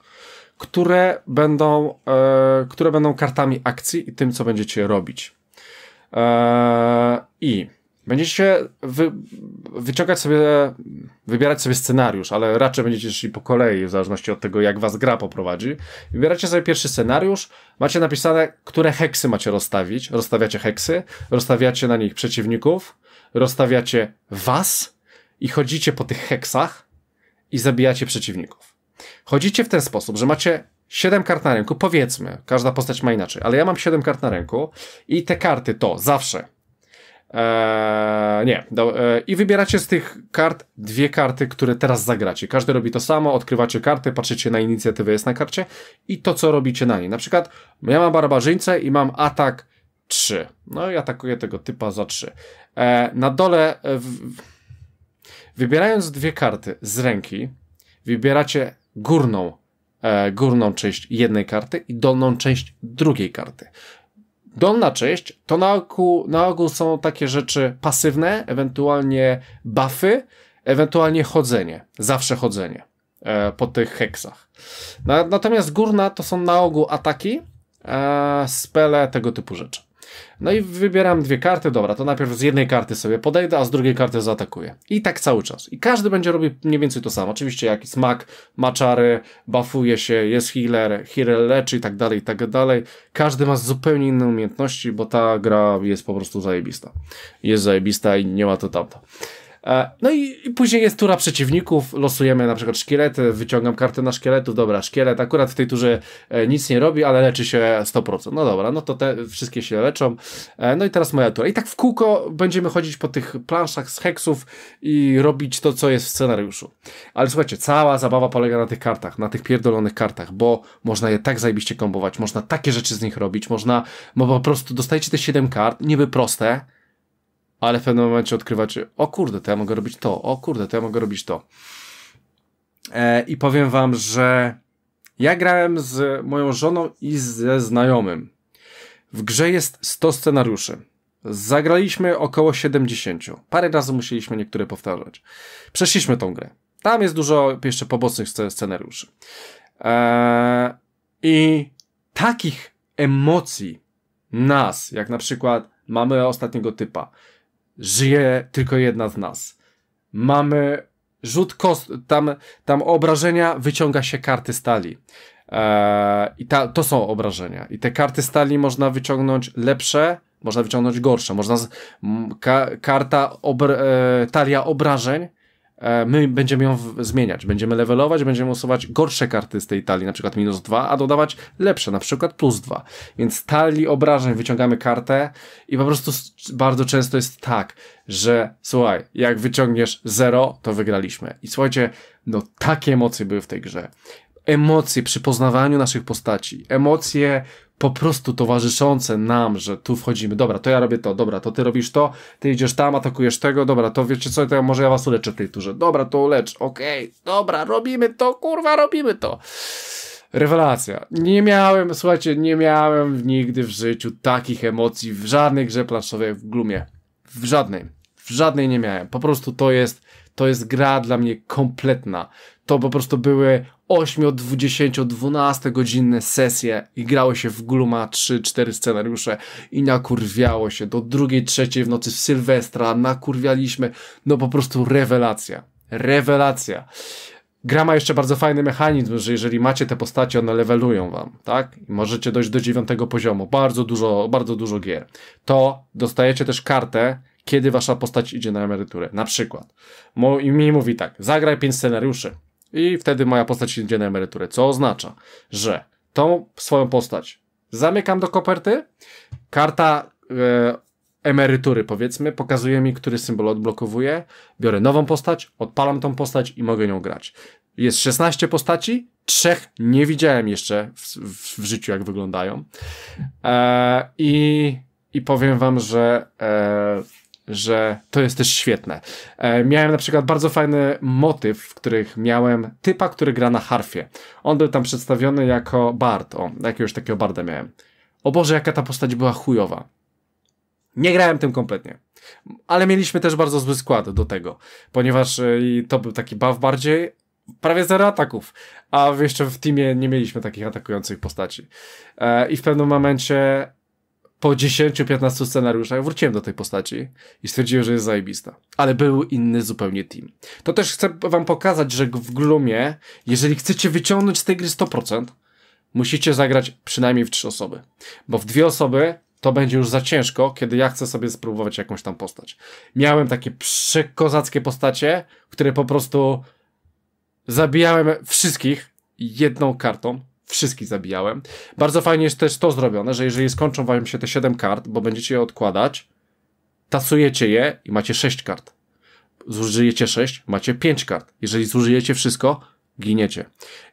które będą, e, które będą kartami akcji i tym, co będziecie robić. E, I będziecie wy, wyciągać sobie, wybierać sobie scenariusz, ale raczej będziecie szli po kolei, w zależności od tego, jak was gra poprowadzi. Wybieracie sobie pierwszy scenariusz, macie napisane, które heksy macie rozstawić, rozstawiacie heksy, rozstawiacie na nich przeciwników, rozstawiacie was, i chodzicie po tych heksach i zabijacie przeciwników. Chodzicie w ten sposób, że macie 7 kart na ręku, powiedzmy, każda postać ma inaczej, ale ja mam 7 kart na ręku i te karty to zawsze. Eee, nie, do, e, i wybieracie z tych kart dwie karty, które teraz zagracie. Każdy robi to samo, odkrywacie karty, patrzycie na inicjatywę jest na karcie i to, co robicie na niej. Na przykład ja mam barbarzyńcę i mam atak 3. No i atakuję tego typa za 3. E, eee, na dole... E, w, Wybierając dwie karty z ręki, wybieracie górną, e, górną część jednej karty i dolną część drugiej karty. Dolna część to na ogół, na ogół są takie rzeczy pasywne, ewentualnie buffy, ewentualnie chodzenie, zawsze chodzenie e, po tych heksach. Na, natomiast górna to są na ogół ataki, e, spele, tego typu rzeczy. No i wybieram dwie karty, dobra, to najpierw z jednej karty sobie podejdę, a z drugiej karty zaatakuję. I tak cały czas. I każdy będzie robił mniej więcej to samo. Oczywiście jakiś smak, czary, buffuje się, jest healer, healer leczy i tak dalej, i tak dalej. Każdy ma zupełnie inne umiejętności, bo ta gra jest po prostu zajebista. Jest zajebista i nie ma to tamto. E, no i, i, później jest tura przeciwników, losujemy na przykład szkielety, wyciągam kartę na szkieletów, dobra, szkielet akurat w tej turze e, nic nie robi, ale leczy się 100%. No dobra, no to te wszystkie się leczą. E, no i teraz moja tura. I tak w kółko będziemy chodzić po tych planszach z heksów i robić to, co jest w scenariuszu. Ale słuchajcie, cała zabawa polega na tych kartach, na tych pierdolonych kartach, bo można je tak zajebiście kombować, można takie rzeczy z nich robić, można, bo po prostu dostajecie te 7 kart, niby proste, ale w pewnym momencie odkrywacie, o kurde, to ja mogę robić to, o kurde, to ja mogę robić to. E, I powiem wam, że ja grałem z moją żoną i ze znajomym. W grze jest 100 scenariuszy. Zagraliśmy około 70. Parę razy musieliśmy niektóre powtarzać. Przeszliśmy tą grę. Tam jest dużo jeszcze pobocznych scenariuszy. E, I takich emocji nas, jak na przykład mamy ostatniego typa, żyje tylko jedna z nas. Mamy rzut kost, tam, tam obrażenia wyciąga się karty stali. Eee, I ta, to są obrażenia. I te karty stali można wyciągnąć lepsze, można wyciągnąć gorsze. Można z, m, ka, karta obr, e, talia obrażeń E, my będziemy ją zmieniać, będziemy levelować, będziemy usuwać gorsze karty z tej talii, na przykład minus 2, a dodawać lepsze, na przykład plus 2. Więc talii obrażeń wyciągamy kartę i po prostu bardzo często jest tak, że słuchaj, jak wyciągniesz 0, to wygraliśmy. I słuchajcie, no takie emocje były w tej grze. Emocje przy poznawaniu naszych postaci, emocje po prostu towarzyszące nam, że tu wchodzimy, dobra, to ja robię to, dobra, to ty robisz to, ty idziesz tam, atakujesz tego, dobra, to wiecie co, to ja może ja was uleczę w tej turze, dobra, to ulecz, okej, okay, dobra, robimy to, kurwa, robimy to. Rewelacja. Nie miałem, słuchajcie, nie miałem nigdy w życiu takich emocji w żadnej grze planszowej w Glumie. W żadnej. W żadnej nie miałem. Po prostu to jest to jest gra dla mnie kompletna. To po prostu były 8, 20, 12 godzinne sesje i grało się w gluma 3-4 scenariusze i nakurwiało się do drugiej, trzeciej w nocy w Sylwestra, nakurwialiśmy, no po prostu rewelacja, rewelacja. Gra ma jeszcze bardzo fajny mechanizm, że jeżeli macie te postacie, one levelują wam, tak? I możecie dojść do dziewiątego poziomu. Bardzo dużo, bardzo dużo gier. To dostajecie też kartę, kiedy wasza postać idzie na emeryturę. Na przykład. I mi mówi tak, zagraj pięć scenariuszy i wtedy moja postać idzie na emeryturę, co oznacza, że tą swoją postać zamykam do koperty, karta e, emerytury powiedzmy, pokazuje mi, który symbol odblokowuje, biorę nową postać, odpalam tą postać i mogę nią grać. Jest 16 postaci, trzech nie widziałem jeszcze w, w, w życiu, jak wyglądają. E, i, I powiem wam, że e, że to jest też świetne. E, miałem na przykład bardzo fajny motyw, w których miałem typa, który gra na harfie. On był tam przedstawiony jako bard. O, jakiegoś takiego barda miałem. O Boże, jaka ta postać była chujowa. Nie grałem tym kompletnie. Ale mieliśmy też bardzo zły skład do tego, ponieważ e, to był taki baw bardziej, prawie zero ataków, a jeszcze w teamie nie mieliśmy takich atakujących postaci. E, I w pewnym momencie po 10-15 scenariuszach wróciłem do tej postaci i stwierdziłem, że jest zajebista. Ale był inny zupełnie team. To też chcę wam pokazać, że w Gloomie, jeżeli chcecie wyciągnąć z tej gry 100%, musicie zagrać przynajmniej w 3 osoby. Bo w dwie osoby to będzie już za ciężko, kiedy ja chcę sobie spróbować jakąś tam postać. Miałem takie przekozackie postacie, które po prostu zabijałem wszystkich jedną kartą wszystkich zabijałem. Bardzo fajnie jest też to zrobione, że jeżeli skończą wam się te 7 kart, bo będziecie je odkładać, tasujecie je i macie 6 kart. Zużyjecie 6, macie 5 kart. Jeżeli zużyjecie wszystko, giniecie.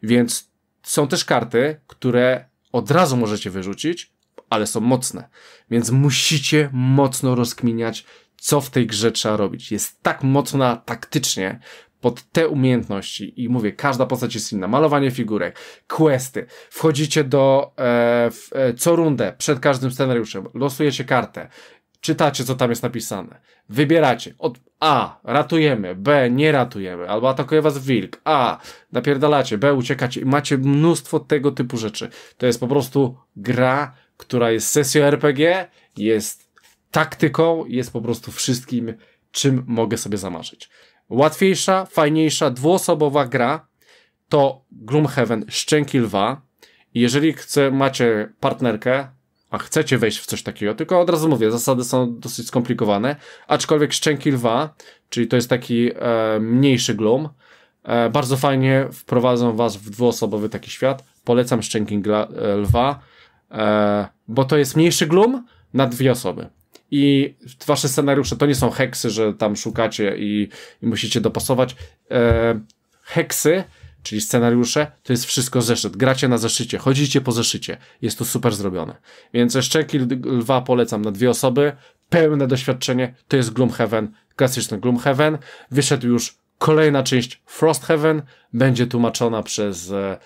Więc są też karty, które od razu możecie wyrzucić, ale są mocne. Więc musicie mocno rozkminiać, co w tej grze trzeba robić. Jest tak mocna taktycznie, pod te umiejętności i mówię, każda postać jest inna, malowanie figurek, questy, wchodzicie do e, w, e, co rundę przed każdym scenariuszem, losujecie kartę, czytacie co tam jest napisane, wybieracie od A, ratujemy, B, nie ratujemy, albo atakuje was wilk, A, napierdalacie, B, uciekacie i macie mnóstwo tego typu rzeczy. To jest po prostu gra, która jest sesją RPG, jest taktyką, jest po prostu wszystkim, czym mogę sobie zamarzyć łatwiejsza, fajniejsza, dwuosobowa gra to Gloomhaven Szczęki Lwa. Jeżeli chce, macie partnerkę, a chcecie wejść w coś takiego, tylko od razu mówię, zasady są dosyć skomplikowane, aczkolwiek Szczęki Lwa, czyli to jest taki e, mniejszy Gloom, e, bardzo fajnie wprowadzą was w dwuosobowy taki świat. Polecam Szczęki e, Lwa, e, bo to jest mniejszy Gloom na dwie osoby i wasze scenariusze to nie są heksy, że tam szukacie i, i musicie dopasować. E, heksy, czyli scenariusze, to jest wszystko zeszyt. Gracie na zeszycie, chodzicie po zeszycie. Jest to super zrobione. Więc Szczęki Lwa polecam na dwie osoby. Pełne doświadczenie. To jest Gloomhaven, klasyczny Gloomhaven. Wyszedł już kolejna część Frosthaven. Będzie tłumaczona przez e,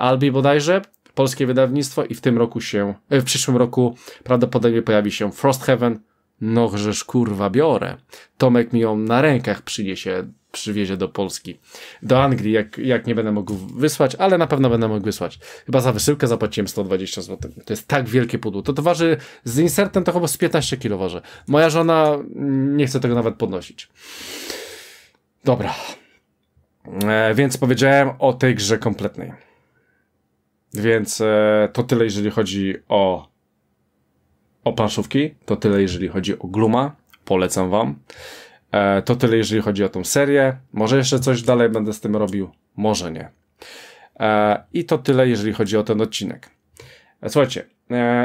Albi bodajże polskie wydawnictwo i w tym roku się, e, w przyszłym roku prawdopodobnie pojawi się Frosthaven. No, żeż kurwa biorę. Tomek mi ją na rękach przyniesie, przywiezie do Polski. Do Anglii, jak, jak nie będę mógł wysłać, ale na pewno będę mógł wysłać. Chyba za wysyłkę zapłaciłem 120 zł. To jest tak wielkie pudło. To, to waży, z insertem to chyba z 15 kg waży. Moja żona mm, nie chce tego nawet podnosić. Dobra. E, więc powiedziałem o tej grze kompletnej. Więc e, to tyle, jeżeli chodzi o, o planszówki, to tyle, jeżeli chodzi o Gluma. Polecam wam. E, to tyle, jeżeli chodzi o tą serię. Może jeszcze coś dalej będę z tym robił, może nie. E, I to tyle, jeżeli chodzi o ten odcinek. Słuchajcie,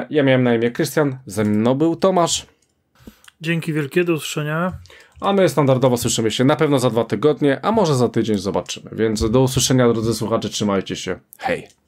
ja miałem na imię Krystian, ze mną był Tomasz. Dzięki wielkie, do usłyszenia. A my standardowo słyszymy się na pewno za dwa tygodnie, a może za tydzień zobaczymy. Więc do usłyszenia, drodzy słuchacze, trzymajcie się. Hej!